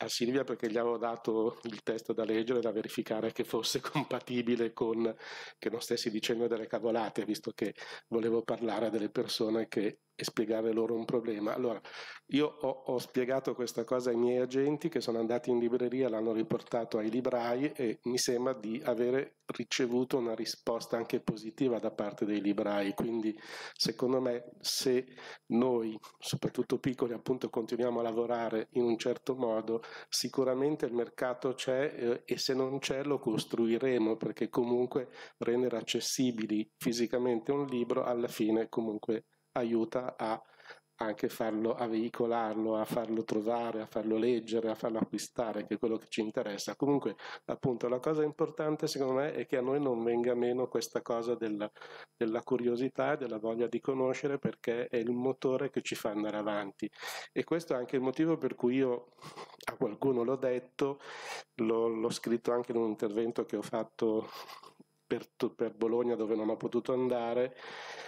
a Silvia perché gli avevo dato il testo da leggere, da verificare che fosse (laughs) compatibile con che non stessi dicendo delle cavolate, visto che volevo parlare a delle persone che e spiegare loro un problema. Allora, io ho, ho, spiegato questa cosa ai miei agenti che sono andati in libreria, l'hanno riportato ai librai e mi sembra di avere ricevuto una risposta anche positiva da parte dei librai. Quindi, secondo me, se noi, soprattutto piccoli, appunto, continuiamo a lavorare in un certo modo, sicuramente il mercato c'è eh, e se non c'è lo costruiremo perché comunque rendere accessibili fisicamente un libro alla fine comunque aiuta a anche farlo, a veicolarlo, a farlo trovare, a farlo leggere, a farlo acquistare, che è quello che ci interessa. Comunque, appunto, la cosa importante secondo me è che a noi non venga meno questa cosa della, della curiosità e della voglia di conoscere perché è il motore che ci fa andare avanti. E questo è anche il motivo per cui io a qualcuno l'ho detto, l'ho, l'ho scritto anche in un intervento che ho fatto per, per, Bologna dove non ho potuto andare.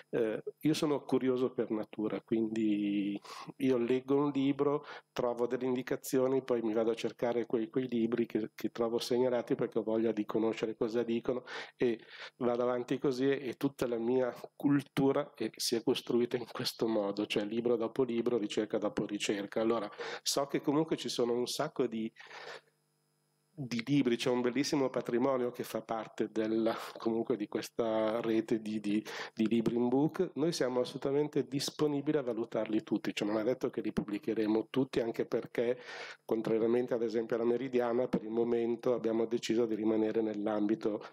Eh, io sono curioso per natura, quindi io leggo un libro, trovo delle indicazioni, poi mi vado a cercare quei, quei libri che, che, trovo segnalati perché ho voglia di conoscere cosa dicono e vado avanti così e, tutta la mia cultura è, si è costruita in questo modo, cioè libro dopo libro, ricerca dopo ricerca. Allora so che comunque ci sono un sacco di di libri, c'è un bellissimo patrimonio che fa parte del, comunque di questa rete di, di, di, libri in book, noi siamo assolutamente disponibili a valutarli tutti, cioè non è detto che li pubblicheremo tutti anche perché contrariamente ad esempio alla Meridiana per il momento abbiamo deciso di rimanere nell'ambito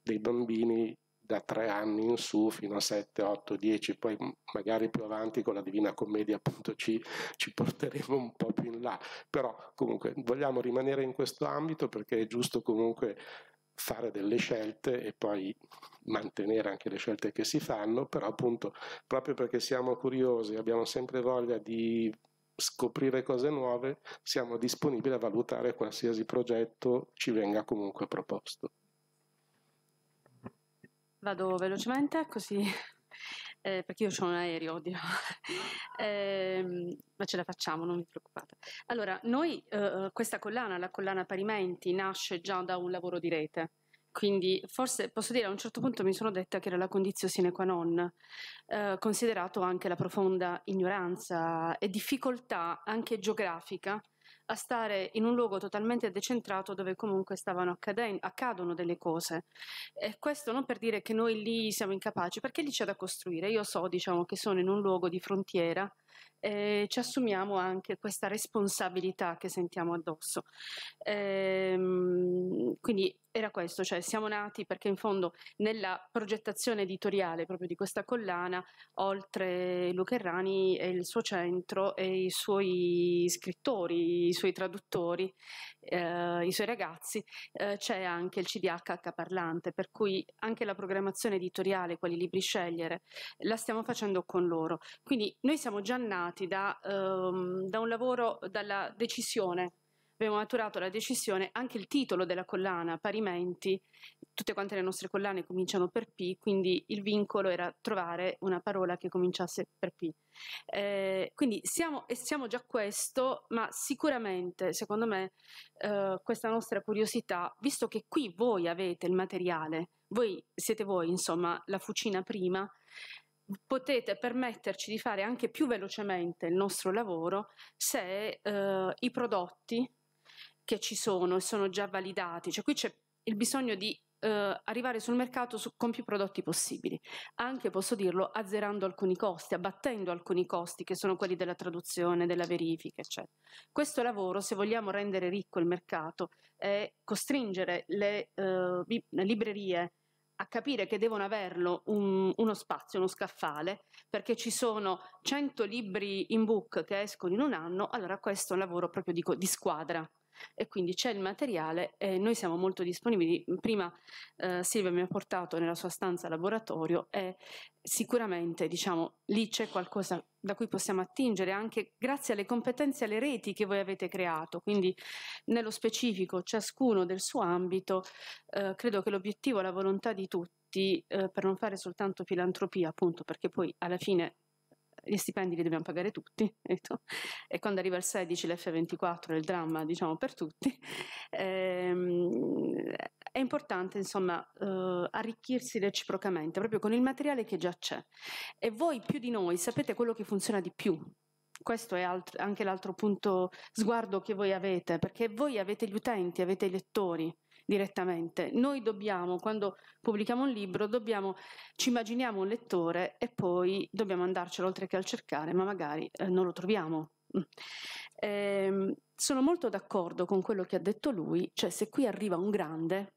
dei bambini da tre anni in su fino a 7, 8, 10, poi magari più avanti con la Divina Commedia appunto ci, ci porteremo un po' più in là, però comunque vogliamo rimanere in questo ambito perché è giusto comunque fare delle scelte e poi mantenere anche le scelte che si fanno, però appunto proprio perché siamo curiosi, e abbiamo sempre voglia di scoprire cose nuove, siamo disponibili a valutare qualsiasi progetto ci venga comunque proposto. Vado velocemente così, (laughs) eh, perché io ho un aereo, oddio. (laughs) Eh, ma ce la facciamo, non vi preoccupate. Allora, noi, eh, eh, questa collana, la collana Parimenti, nasce già da un lavoro di rete. Quindi forse posso dire a un certo punto mi sono detta che era la condizione sine qua non, eh, considerato anche la profonda ignoranza e difficoltà anche geografica a stare in un luogo totalmente decentrato dove comunque stavano accadendo, accadono delle cose. E questo non per dire che noi lì siamo incapaci, perché lì c'è da costruire. Io so, diciamo, che sono in un luogo di frontiera eh, ci assumiamo anche questa responsabilità che sentiamo addosso. Ehm, quindi era questo, cioè siamo nati perché in fondo nella progettazione editoriale proprio di questa collana, oltre Luca Errani e il suo centro e i suoi scrittori, i suoi traduttori, eh, i suoi ragazzi, eh, c'è anche il CDHH parlante, per cui anche la programmazione editoriale, quali libri scegliere, la stiamo facendo con loro. Quindi noi siamo già condannati da, um, da un lavoro, dalla decisione abbiamo maturato la decisione, anche il titolo della collana, parimenti, tutte quante le nostre collane cominciano per P, quindi il vincolo era trovare una parola che cominciasse per P. Eh, quindi siamo, siamo, già questo, ma sicuramente, secondo me, eh, questa nostra curiosità, visto che qui voi avete il materiale, voi siete voi, insomma, la fucina prima, potete permetterci di fare anche più velocemente il nostro lavoro se eh, i prodotti che ci sono e sono già validati, cioè qui c'è il bisogno di eh, arrivare sul mercato su, con più prodotti possibili, anche posso dirlo azzerando alcuni costi, abbattendo alcuni costi che sono quelli della traduzione, della verifica, eccetera. Questo lavoro, se vogliamo rendere ricco il mercato e costringere le eh, librerie a capire che devono averlo un, uno spazio, uno scaffale, perché ci sono 100 libri in book che escono in un anno, allora questo è un lavoro proprio di, di squadra e quindi c'è il materiale e noi siamo molto disponibili. Prima eh, Silvia mi ha portato nella sua stanza laboratorio e sicuramente diciamo lì c'è qualcosa da cui possiamo attingere anche grazie alle competenze e alle reti che voi avete creato, quindi nello specifico ciascuno del suo ambito, eh, credo che l'obiettivo la volontà di tutti eh, per non fare soltanto filantropia, appunto, perché poi alla fine gli stipendi li dobbiamo pagare tutti. (laughs) E quando arriva il 16 l'F24 è il dramma, diciamo, per tutti. (laughs) Ehm, è importante, insomma, eh, arricchirsi reciprocamente, proprio con il materiale che già c'è. E voi più di noi sapete quello che funziona di più questo è anche l'altro punto sguardo che voi avete, perché voi avete gli utenti, avete i lettori, direttamente. Noi dobbiamo, quando pubblichiamo un libro, dobbiamo, ci immaginiamo un lettore e poi dobbiamo andarcelo oltre che al cercare, ma magari eh, non lo troviamo. Eh, sono molto d'accordo con quello che ha detto lui, cioè se qui arriva un grande,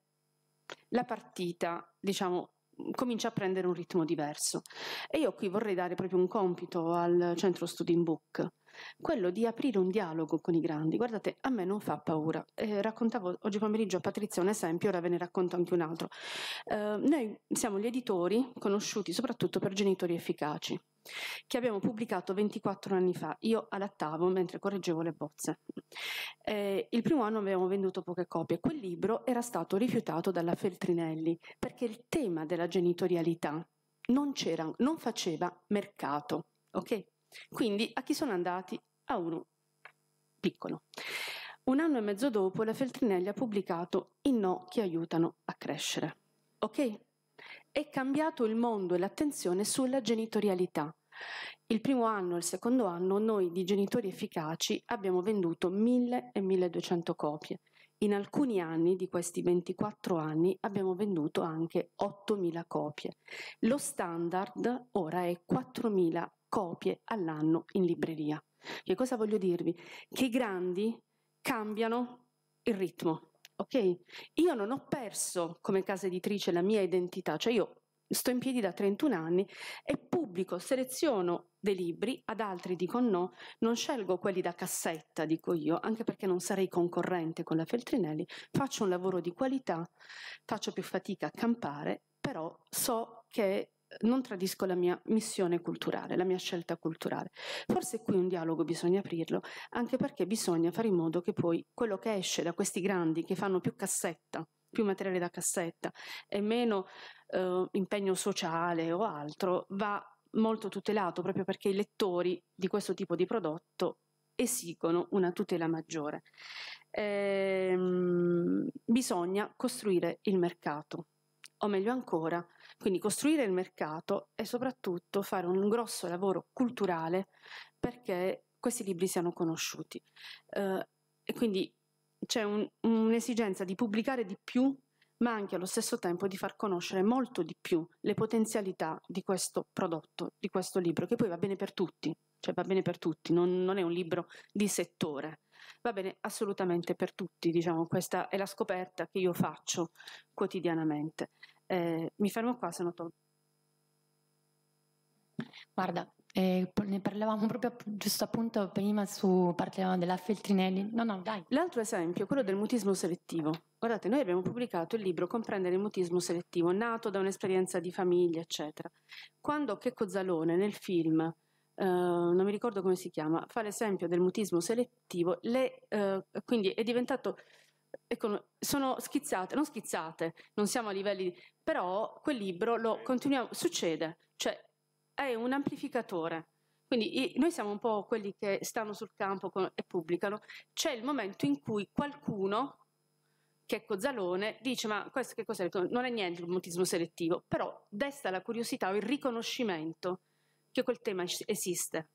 la partita, diciamo, comincia a prendere un ritmo diverso. E io qui vorrei dare proprio un compito al centro Studi in Book quello di aprire un dialogo con i grandi. Guardate, a me non fa paura. Eh, raccontavo oggi pomeriggio a Patrizia un esempio, ora ve ne racconto anche un altro. Eh, noi siamo gli editori conosciuti soprattutto per genitori efficaci che abbiamo pubblicato 24 anni fa. Io allattavo mentre correggevo le bozze. Eh, il primo anno abbiamo venduto poche copie. Quel libro era stato rifiutato dalla Feltrinelli perché il tema della genitorialità non, non faceva mercato. Okay? Quindi a chi sono andati? A uno piccolo. Un anno e mezzo dopo la Feltrinelli ha pubblicato I no che aiutano a crescere. Ok? È cambiato il mondo e l'attenzione sulla genitorialità. Il primo anno e il secondo anno noi di genitori efficaci abbiamo venduto 1000 e 1200 copie. In alcuni anni di questi 24 anni abbiamo venduto anche 8000 copie. Lo standard ora è 4000 copie all'anno in libreria. Che cosa voglio dirvi? Che i grandi cambiano il ritmo, ok? Io non ho perso come casa editrice la mia identità, cioè io sto in piedi da 31 anni e pubblico, seleziono dei libri, ad altri dico no, non scelgo quelli da cassetta, dico io, anche perché non sarei concorrente con la Feltrinelli, faccio un lavoro di qualità, faccio più fatica a campare, però so che non tradisco la mia missione culturale, la mia scelta culturale. Forse qui un dialogo bisogna aprirlo, anche perché bisogna fare in modo che poi quello che esce da questi grandi che fanno più cassetta, più materiale da cassetta e meno eh, impegno sociale o altro, va molto tutelato proprio perché i lettori di questo tipo di prodotto esigono una tutela maggiore. Ehm, bisogna costruire il mercato, o meglio ancora, quindi costruire il mercato e soprattutto fare un grosso lavoro culturale perché questi libri siano conosciuti. Eh, e quindi c'è un, un'esigenza di pubblicare di più, ma anche allo stesso tempo di far conoscere molto di più le potenzialità di questo prodotto, di questo libro, che poi va bene per tutti, cioè va bene per tutti, non, non è un libro di settore, va bene assolutamente per tutti, diciamo, questa è la scoperta che io faccio quotidianamente. Eh, mi fermo qua, se no tolgo. Guarda, eh, ne parlavamo proprio giusto appunto prima su, parlavamo della Feltrinelli. No, no, dai. L'altro esempio, è quello del mutismo selettivo. Guardate, noi abbiamo pubblicato il libro Comprendere il mutismo selettivo, nato da un'esperienza di famiglia, eccetera. Quando Checco Zalone nel film, eh, non mi ricordo come si chiama, fa l'esempio del mutismo selettivo, le, eh, quindi è diventato sono schizzate, non schizzate, non siamo a livelli, però quel libro lo continuiamo, succede, cioè è un amplificatore. Quindi noi siamo un po' quelli che stanno sul campo con, e pubblicano. C'è il momento in cui qualcuno, che è Cozzalone, dice ma questo che cos'è? Non è niente il mutismo selettivo, però desta la curiosità o il riconoscimento che quel tema esiste.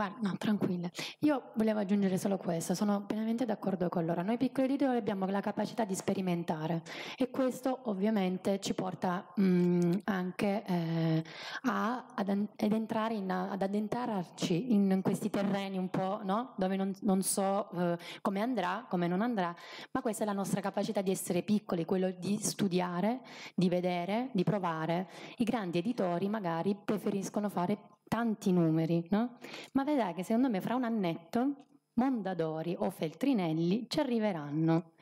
Guarda, no, tranquilla. Io volevo aggiungere solo questo, sono pienamente d'accordo con loro. Noi piccoli editori abbiamo la capacità di sperimentare e questo ovviamente ci porta mh, mm, anche eh, a, ad, ad, entrare in, ad addentrarci in questi terreni un po' no? dove non, non so eh, come andrà, come non andrà, ma questa è la nostra capacità di essere piccoli, quello di studiare, di vedere, di provare. I grandi editori magari preferiscono fare tanti numeri, no? Ma vedrai che secondo me fra un annetto Mondadori o Feltrinelli ci arriveranno.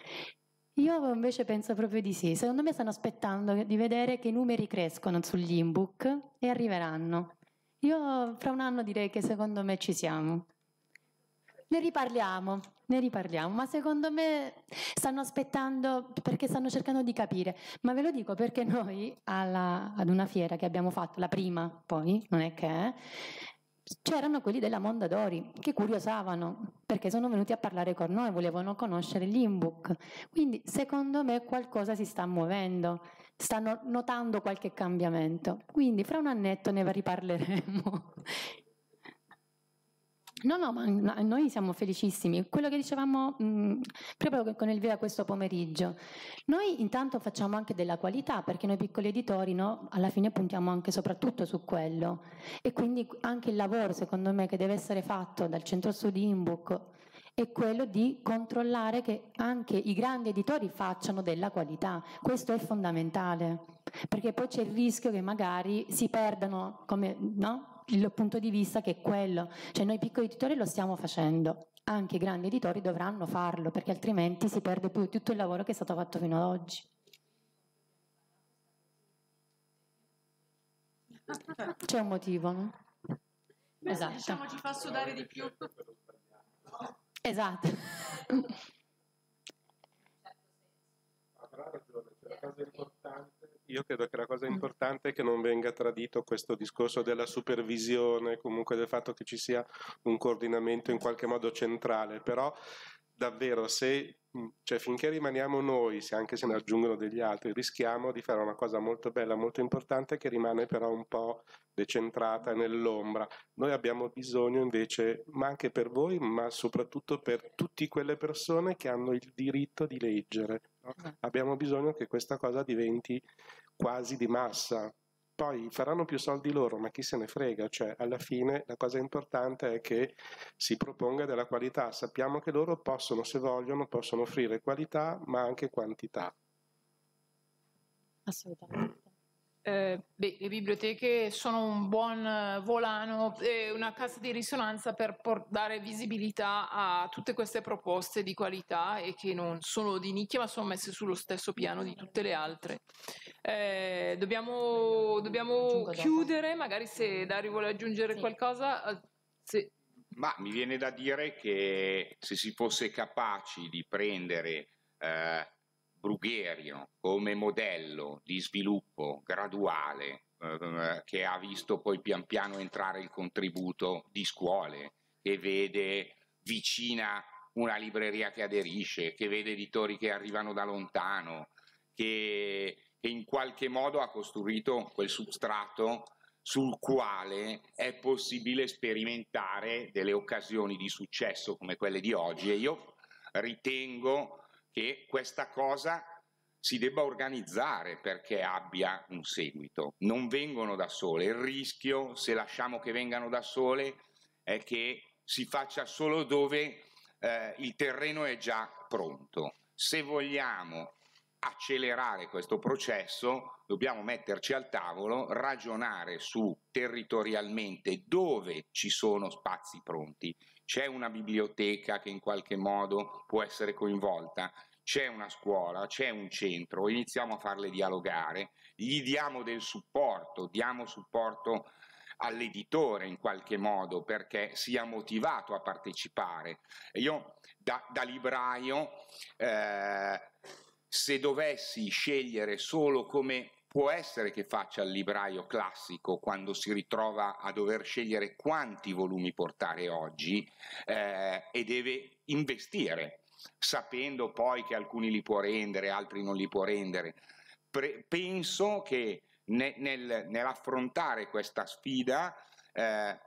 Io invece penso proprio di sì. Secondo me stanno aspettando di vedere che i numeri crescono sugli inbook e arriveranno. Io fra un anno direi che secondo me ci siamo. Ne riparliamo. Ne riparliamo, ma secondo me stanno aspettando perché stanno cercando di capire, ma ve lo dico perché noi alla, ad una fiera che abbiamo fatto, la prima poi, non è che c'erano quelli della Mondadori che curiosavano perché sono venuti a parlare con noi, volevano conoscere l'inbook. Quindi secondo me qualcosa si sta muovendo, stanno notando qualche cambiamento. Quindi fra un annetto ne riparleremo. No, no, ma noi siamo felicissimi. Quello che dicevamo mh, mm, proprio con Elvira questo pomeriggio, noi intanto facciamo anche della qualità, perché noi piccoli editori no, alla fine puntiamo anche soprattutto su quello. E quindi anche il lavoro, secondo me, che deve essere fatto dal centro studi Inbook è quello di controllare che anche i grandi editori facciano della qualità. Questo è fondamentale, perché poi c'è il rischio che magari si perdano, come no? il punto di vista che è quello, cioè noi piccoli editori lo stiamo facendo, anche i grandi editori dovranno farlo perché altrimenti si perde poi tutto il lavoro che è stato fatto fino ad oggi. C'è un motivo, no? Beh, esatto. diciamo ci fa sudare di più. Esatto. La cosa importante io credo che la cosa mm. importante è che non venga tradito questo discorso della supervisione, comunque del fatto che ci sia un coordinamento in qualche modo centrale, però davvero se mm, cioè, finché rimaniamo noi, se anche se ne aggiungono degli altri, rischiamo di fare una cosa molto bella, molto importante che rimane però un po' decentrata nell'ombra. Noi abbiamo bisogno invece, ma anche per voi, ma soprattutto per tutte quelle persone che hanno il diritto di leggere, No? Ah. Abbiamo bisogno che questa cosa diventi quasi di massa. Poi faranno più soldi loro, ma chi se ne frega? Cioè, alla fine la cosa importante è che si proponga della qualità. Sappiamo che loro possono, se vogliono, possono offrire qualità, ma anche quantità. Assolutamente. Eh, beh, le biblioteche sono un buon eh, volano e una cassa di risonanza per dare visibilità a tutte queste proposte di qualità e che non sono di nicchia ma sono messe sullo stesso piano di tutte le altre. Eh, dobbiamo, dobbiamo chiudere, magari se Dario vuole aggiungere sì. qualcosa. Eh, se... Ma mi viene da dire che se si fosse capaci di prendere eh, Brugherio come modello di sviluppo graduale eh, che ha visto poi pian piano entrare il contributo di scuole, che vede vicina una libreria che aderisce, che vede editori che arrivano da lontano, che, che in qualche modo ha costruito quel substrato sul quale è possibile sperimentare delle occasioni di successo come quelle di oggi e io ritengo che questa cosa si debba organizzare perché abbia un seguito. Non vengono da sole. Il rischio, se lasciamo che vengano da sole, è che si faccia solo dove eh, il terreno è già pronto. Se vogliamo accelerare questo processo, dobbiamo metterci al tavolo, ragionare su territorialmente dove ci sono spazi pronti. C'è una biblioteca che in qualche modo può essere coinvolta, c'è una scuola, c'è un centro, iniziamo a farle dialogare, gli diamo del supporto, diamo supporto all'editore in qualche modo perché sia motivato a partecipare. Io da, da libraio, eh, se dovessi scegliere solo come può essere che faccia il libraio classico quando si ritrova a dover scegliere quanti volumi portare oggi eh, e deve investire sapendo poi che alcuni li può rendere, altri non li può rendere. Pre- penso che ne- nel- nell'affrontare questa sfida eh,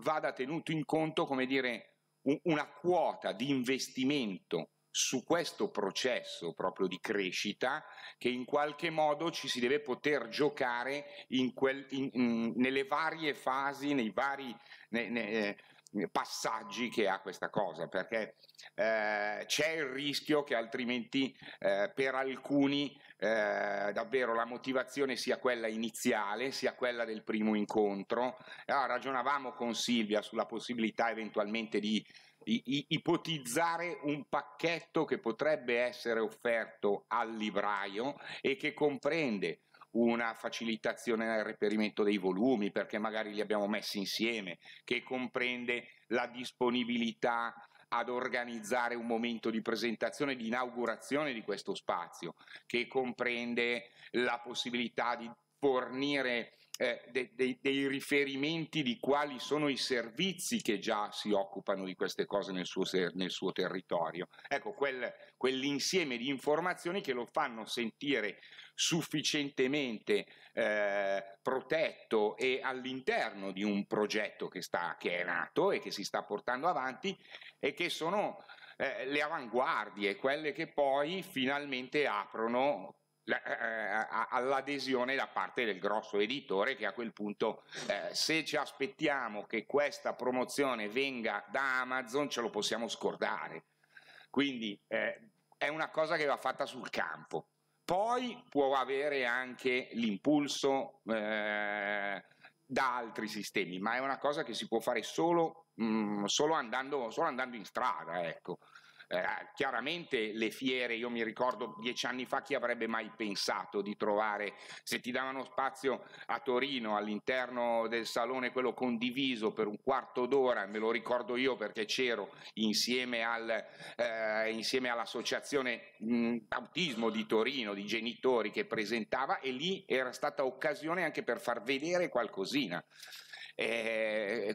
vada tenuto in conto, come dire, un- una quota di investimento su questo processo proprio di crescita che in qualche modo ci si deve poter giocare in quel, in, in, nelle varie fasi, nei vari, ne, ne, eh, passaggi che ha questa cosa, perché eh, c'è il rischio che altrimenti eh, per alcuni eh, davvero la motivazione sia quella iniziale, sia quella del primo incontro. Allora, ah, ragionavamo con Silvia sulla possibilità eventualmente di ipotizzare un pacchetto che potrebbe essere offerto al libraio e che comprende una facilitazione nel reperimento dei volumi perché magari li abbiamo messi insieme, che comprende la disponibilità ad organizzare un momento di presentazione, di inaugurazione di questo spazio, che comprende la possibilità di fornire eh, de, de, dei riferimenti di quali sono i servizi che già si occupano di queste cose nel suo, nel suo territorio. Ecco, quel, quell'insieme di informazioni che lo fanno sentire sufficientemente eh, protetto e all'interno di un progetto che, sta, che è nato e che si sta portando avanti e che sono eh, le avanguardie, quelle che poi finalmente aprono eh, eh, all'adesione da parte del grosso editore che a quel punto eh, se ci aspettiamo che questa promozione venga da Amazon ce lo possiamo scordare quindi eh, è una cosa che va fatta sul campo poi può avere anche l'impulso eh, da altri sistemi ma è una cosa che si può fare solo, mh, mm, solo, andando, solo andando in strada ecco eh, chiaramente le fiere, io mi ricordo dieci anni fa chi avrebbe mai pensato di trovare, se ti davano spazio a Torino all'interno del salone, quello condiviso per un quarto d'ora, me lo ricordo io perché c'ero insieme, al, eh, insieme all'associazione mh, mm, autismo di Torino, di genitori che presentava e lì era stata occasione anche per far vedere qualcosina. Eh,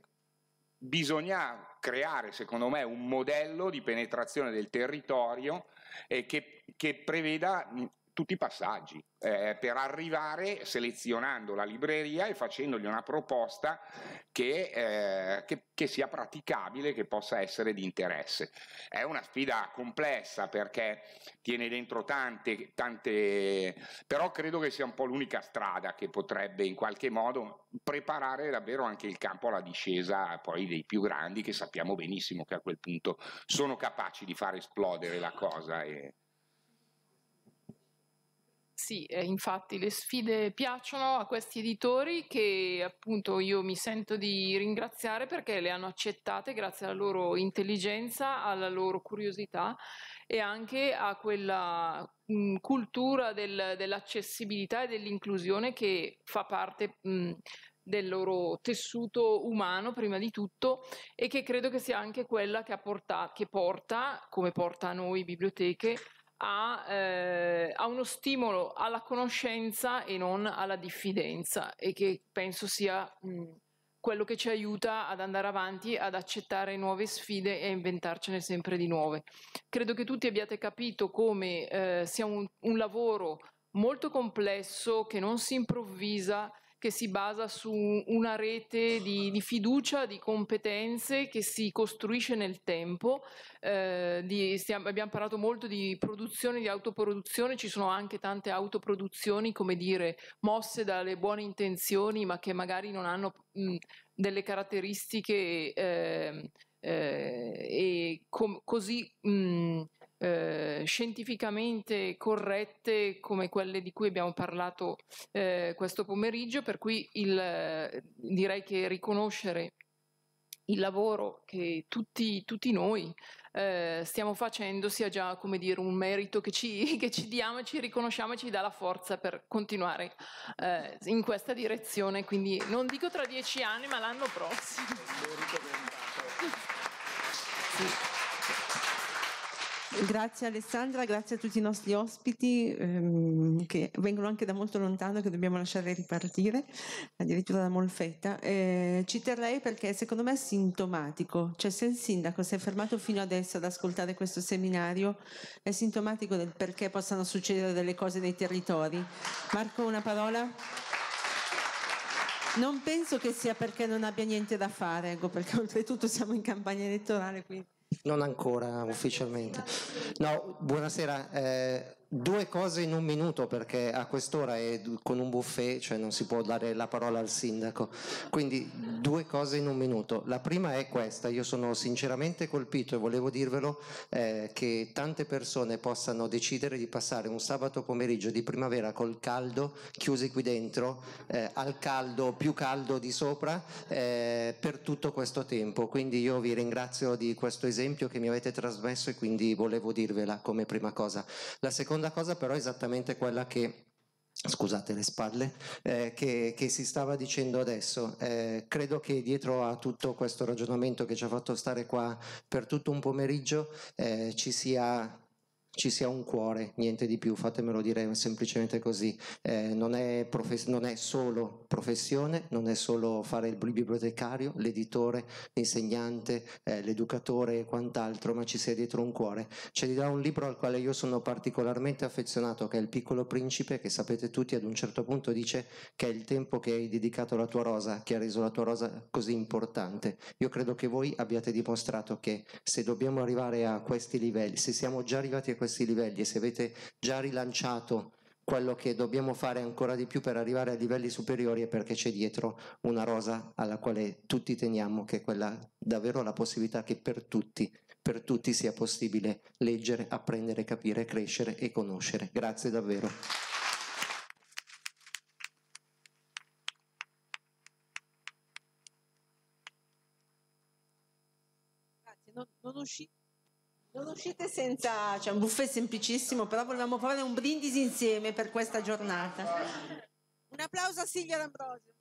bisogna creare, secondo me, un modello di penetrazione del territorio eh, che, che, preveda tutti i passaggi eh, per arrivare selezionando la libreria e facendogli una proposta che, eh, che, che, sia praticabile, che possa essere di interesse. È una sfida complessa perché tiene dentro tante, tante però credo che sia un po' l'unica strada che potrebbe in qualche modo preparare davvero anche il campo alla discesa poi dei più grandi che sappiamo benissimo che a quel punto sono capaci di far esplodere la cosa. E... Sì, eh, infatti le sfide piacciono a questi editori che appunto io mi sento di ringraziare perché le hanno accettate grazie alla loro intelligenza, alla loro curiosità e anche a quella mh, mm, cultura del, dell'accessibilità e dell'inclusione che fa parte mh, mm, del loro tessuto umano prima di tutto e che credo che sia anche quella che, portato, che porta, come porta a noi biblioteche, a, eh, a, uno stimolo alla conoscenza e non alla diffidenza e che penso sia mh, quello che ci aiuta ad andare avanti, ad accettare nuove sfide e a inventarcene sempre di nuove. Credo che tutti abbiate capito come eh, sia un, un lavoro molto complesso che non si improvvisa che si basa su una rete di, di fiducia, di competenze che si costruisce nel tempo. Eh, di, stiamo, abbiamo parlato molto di produzione, di autoproduzione, ci sono anche tante autoproduzioni, come dire, mosse dalle buone intenzioni, ma che magari non hanno mh, delle caratteristiche eh, eh, e com- così... Mh, eh, scientificamente corrette come quelle di cui abbiamo parlato eh, questo pomeriggio, per cui il, eh, direi che riconoscere il lavoro che tutti, tutti noi eh, stiamo facendo sia già come dire, un merito che ci, (laughs) che ci diamo, ci riconosciamo e ci dà la forza per continuare eh, in questa direzione, quindi non dico tra dieci anni ma l'anno prossimo. Sì. Grazie Alessandra, grazie a tutti i nostri ospiti ehm, che vengono anche da molto lontano che dobbiamo lasciare ripartire, addirittura da Molfetta. Eh, ci terrei perché secondo me è sintomatico, cioè se il sindaco si è fermato fino adesso ad ascoltare questo seminario è sintomatico del perché possano succedere delle cose nei territori. Marco, una parola? Non penso che sia perché non abbia niente da fare, ecco, perché (laughs) oltretutto siamo in campagna elettorale, quindi non ancora ufficialmente. No, buonasera. Eh, Due cose in un minuto perché a quest'ora è con un buffet, cioè non si può dare la parola al sindaco. Quindi due cose in un minuto. La prima è questa, io sono sinceramente colpito e volevo dirvelo eh, che tante persone possano decidere di passare un sabato pomeriggio di primavera col caldo, chiusi qui dentro, eh, al caldo, più caldo di sopra, eh, per tutto questo tempo. Quindi io vi ringrazio di questo esempio che mi avete trasmesso e quindi volevo dirvela come prima cosa. La seconda seconda cosa però è esattamente quella che scusate le spalle, eh, che, che, si stava dicendo adesso. Eh, credo che dietro a tutto questo ragionamento che ci ha fatto stare qua per tutto un pomeriggio eh, ci sia ci sia un cuore, niente di più, fatemelo dire semplicemente così. Eh, non, è profe- non, è solo professione, non è solo fare il bibliotecario, l'editore, l'insegnante, eh, l'educatore e quant'altro, ma ci sia dietro un cuore. C'è di là un libro al quale io sono particolarmente affezionato, che è Il piccolo principe, che sapete tutti ad un certo punto dice che è il tempo che hai dedicato alla tua rosa, che ha reso la tua rosa così importante. Io credo che voi abbiate dimostrato che se dobbiamo arrivare a questi livelli, se siamo già arrivati a questi questi livelli e se avete già rilanciato quello che dobbiamo fare ancora di più per arrivare a livelli superiori è perché c'è dietro una rosa alla quale tutti teniamo, che è quella davvero la possibilità che per tutti, per tutti sia possibile leggere, apprendere, capire, crescere e conoscere. Grazie davvero. Grazie, non, non uscite. Non uscite senza, c'è cioè un buffet semplicissimo, però volevamo fare un brindisi insieme per questa giornata. Un applauso a Silvia D'Ambrosio.